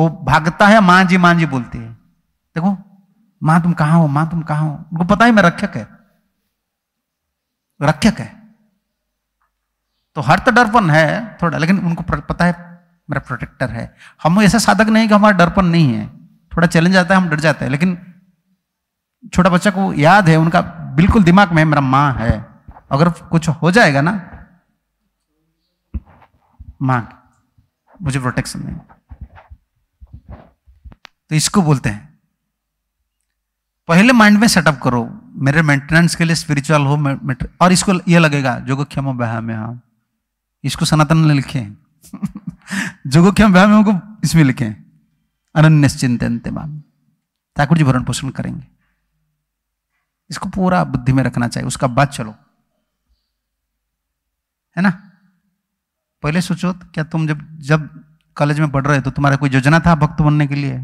[SPEAKER 2] वो भागता है माँ जी माँ जी बोलती है देखो माँ तुम कहाँ हो माँ तुम कहाँ हो उनको पता ही मैं रक्षक है रक्षक है तो हर तो डरपन है थोड़ा लेकिन उनको पता है मेरा प्रोटेक्टर है हम ऐसा साधक नहीं कि हमारा डरपन नहीं है थोड़ा चैलेंज आता है हम डर जाते हैं लेकिन छोटा बच्चा को याद है उनका बिल्कुल दिमाग में मेरा माँ है अगर कुछ हो जाएगा ना माँ मुझे प्रोटेक्शन नहीं तो इसको बोलते हैं पहले माइंड में सेटअप करो मेरे मेंटेनेंस के लिए स्पिरिचुअल हो और इसको यह लगेगा जो क्षम बहा में हम इसको सनातन ने लिखे যোগক্ষেম व्यायाम को इसमें लिखे अनन्य चिंतन तमाम ठाकुर जी भरण पोषण करेंगे इसको पूरा बुद्धि में रखना चाहिए उसका बात चलो है ना पहले सोचो क्या तुम जब जब कॉलेज में पढ़ रहे तो तुम्हारा कोई योजना था भक्त बनने के लिए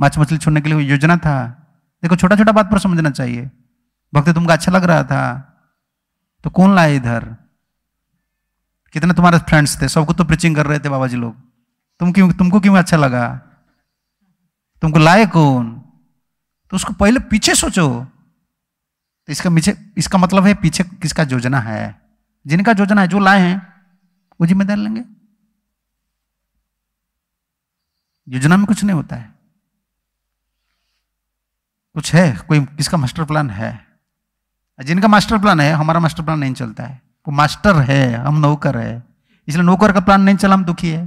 [SPEAKER 2] माछ मछली छोड़ने के लिए कोई योजना था देखो छोटा छोटा बात पर समझना चाहिए भक्त तुमको अच्छा लग रहा था तो कौन लाए इधर कितने तुम्हारे फ्रेंड्स थे सबको तो प्रीचिंग कर रहे थे बाबा जी लोग तुम क्यों तुमको क्यों अच्छा लगा तुमको लाए कौन तो उसको पहले पीछे सोचो तो इसका पीछे इसका मतलब है पीछे किसका योजना है जिनका योजना है जो लाए हैं वो जिम्मेदारी लेंगे योजना में कुछ नहीं होता है कुछ है कोई किसका मास्टर प्लान है जिनका मास्टर प्लान है हमारा मास्टर प्लान नहीं चलता है वो मास्टर है हम नौकर है इसलिए नौकर का प्लान नहीं चला हम दुखी है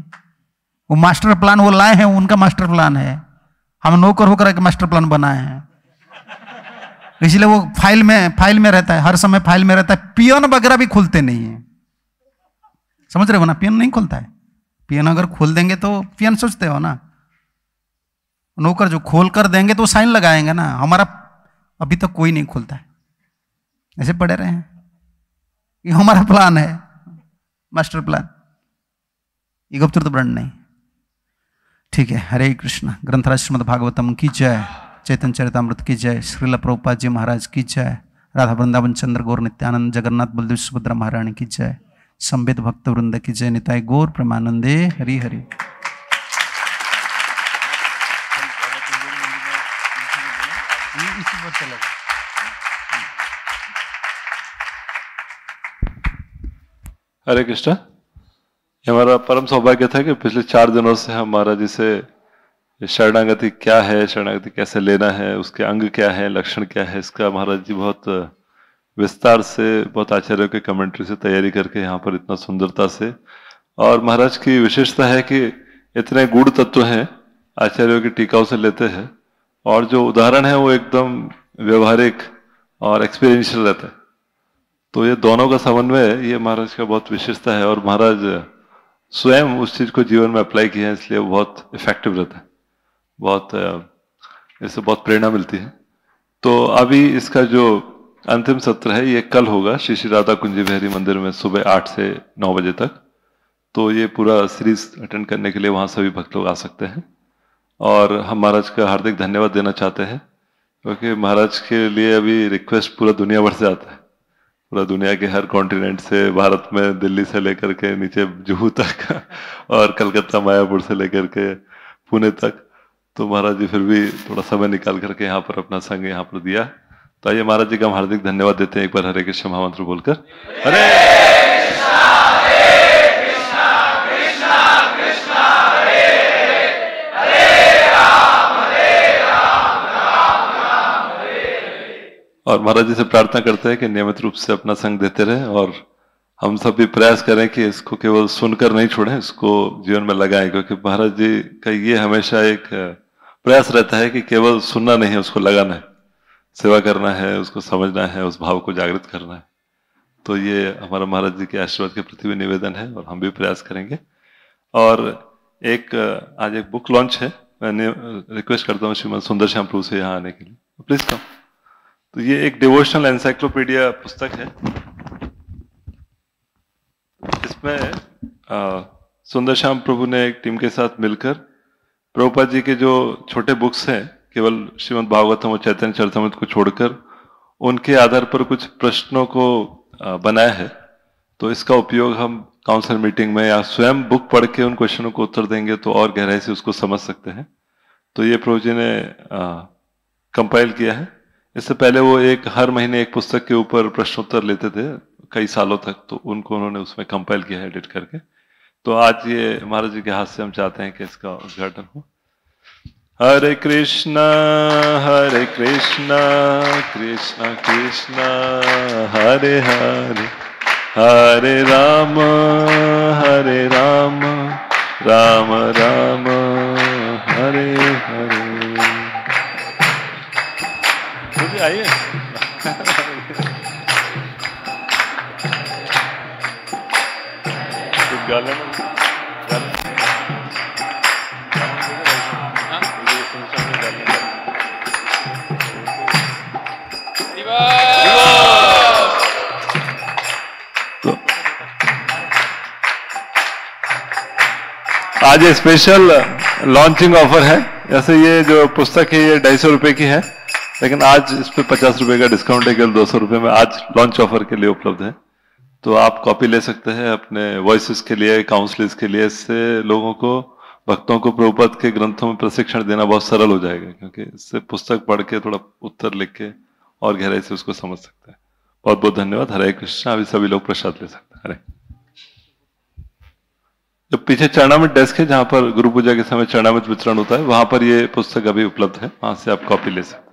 [SPEAKER 2] वो मास्टर प्लान वो लाए हैं उनका मास्टर प्लान है हम नौकर होकर एक मास्टर प्लान बनाए हैं इसलिए वो फाइल में फाइल में रहता है हर समय फाइल में रहता है पियन वगैरह भी खुलते नहीं है समझ रहे हो ना पियन नहीं खुलता है पियन अगर खोल देंगे तो पियन सोचते हो ना नौकर जो खोल कर देंगे तो साइन लगाएंगे ना हमारा अभी तक तो कोई नहीं खुलता है ऐसे पड़े रहे हैं ये हमारा प्लान है मास्टर प्लान ये तो ब्रांड नहीं ठीक है हरे कृष्ण ग्रंथराज श्रीमद भागवतम की जय चैतन चरितमृत की जय श्रील प्रोपा जी महाराज की जय राधा वृंदावन चंद्र गौर नित्यानंद जगन्नाथ बलदेव सुभद्रा महारानी की जय संबित भक्त वृंद की जय निताय गौर प्रेमानंदे हरि हरि चला
[SPEAKER 3] हरे कृष्णा ये हमारा परम सौभाग्य था कि पिछले चार दिनों से हमारा जिसे शरणागति क्या है शरणागति कैसे लेना है उसके अंग क्या है लक्षण क्या है इसका महाराज जी बहुत विस्तार से बहुत आचार्यों के कमेंट्री से तैयारी करके यहाँ पर इतना सुंदरता से और महाराज की विशेषता है कि इतने गुड़ तत्व हैं आचार्यों की टीकाओं से लेते हैं और जो उदाहरण है वो एकदम व्यवहारिक और एक्सपीरियंशियल रहता है तो ये दोनों का समन्वय ये महाराज का बहुत विशेषता है और महाराज स्वयं उस चीज को जीवन में अप्लाई किया है इसलिए बहुत इफेक्टिव रहता है बहुत इससे बहुत प्रेरणा मिलती है तो अभी इसका जो अंतिम सत्र है ये कल होगा श्री श्री राधा कुंजी बिहारी मंदिर में सुबह आठ से नौ बजे तक तो ये पूरा सीरीज अटेंड करने के लिए वहाँ सभी भक्त लोग आ सकते हैं और हम महाराज का हार्दिक धन्यवाद देना चाहते हैं क्योंकि महाराज के लिए अभी रिक्वेस्ट पूरा दुनिया भर से आता है पूरा मतलब दुनिया के हर कॉन्टिनेंट से भारत में दिल्ली से लेकर के नीचे जुहू तक और कलकत्ता मायापुर से लेकर के पुणे तक तो महाराज जी फिर भी थोड़ा समय निकाल करके यहाँ पर अपना संग यहाँ पर दिया तो आइए महाराज जी का हम हार्दिक धन्यवाद देते हैं एक बार हरे कृष्ण महामंत्र बोलकर हरे और महाराज जी से प्रार्थना करते हैं कि नियमित रूप से अपना संग देते रहे और हम सब भी प्रयास करें कि इसको केवल सुनकर नहीं छोड़ें इसको जीवन में लगाएं क्योंकि महाराज जी का ये हमेशा एक प्रयास रहता है कि केवल सुनना नहीं है उसको लगाना है सेवा करना है उसको समझना है उस भाव को जागृत करना है तो ये हमारा महाराज जी के आशीर्वाद के प्रति भी निवेदन है और हम भी प्रयास करेंगे और एक आज एक बुक लॉन्च है मैंने रिक्वेस्ट करता हूँ श्रीमद सुंदर श्याम प्रभु से यहाँ आने के लिए प्लीज कम तो ये एक डिवोशनल एनसाइक्लोपीडिया पुस्तक है इसमें सुंदर श्याम प्रभु ने एक टीम के साथ मिलकर प्रभुपा जी के जो छोटे बुक्स हैं केवल श्रीमद भागवतम और चैतन्य चरतमृत को छोड़कर उनके आधार पर कुछ प्रश्नों को बनाया है तो इसका उपयोग हम काउंसिल मीटिंग में या स्वयं बुक पढ़ के उन क्वेश्चनों को उत्तर देंगे तो और गहराई से उसको समझ सकते हैं तो ये प्रभु जी ने कंपाइल किया है इससे पहले वो एक हर महीने एक पुस्तक के ऊपर प्रश्नोत्तर लेते थे कई सालों तक तो उनको उन्होंने उसमें कंपाइल किया एडिट करके तो आज ये महाराज जी के हाथ से हम चाहते हैं कि इसका उद्घाटन हो हरे कृष्णा हरे कृष्णा कृष्णा कृष्णा हरे हरे हरे राम हरे राम राम राम हरे हरे आइए हाँ। आज स्पेशल लॉन्चिंग ऑफर है जैसे ये जो पुस्तक है ये ढाई सौ रुपये की है लेकिन आज इस पर पचास रुपए का डिस्काउंट है केवल दो सौ रुपये में आज लॉन्च ऑफर के लिए उपलब्ध है तो आप कॉपी ले सकते हैं अपने वॉइस के लिए काउंसलर्स के लिए इससे लोगों को भक्तों को प्रभुपद के ग्रंथों में प्रशिक्षण देना बहुत सरल हो जाएगा क्योंकि इससे पुस्तक पढ़ के थोड़ा उत्तर लिख के और गहराई से उसको समझ सकते हैं बहुत बहुत धन्यवाद हरे कृष्ण अभी सभी लोग प्रसाद ले सकते हैं हरे जो पीछे चरणामित डेस्क है जहां पर गुरु पूजा के समय चरणामित वितरण होता है वहां पर ये पुस्तक अभी उपलब्ध है वहां से आप कॉपी ले सकते हैं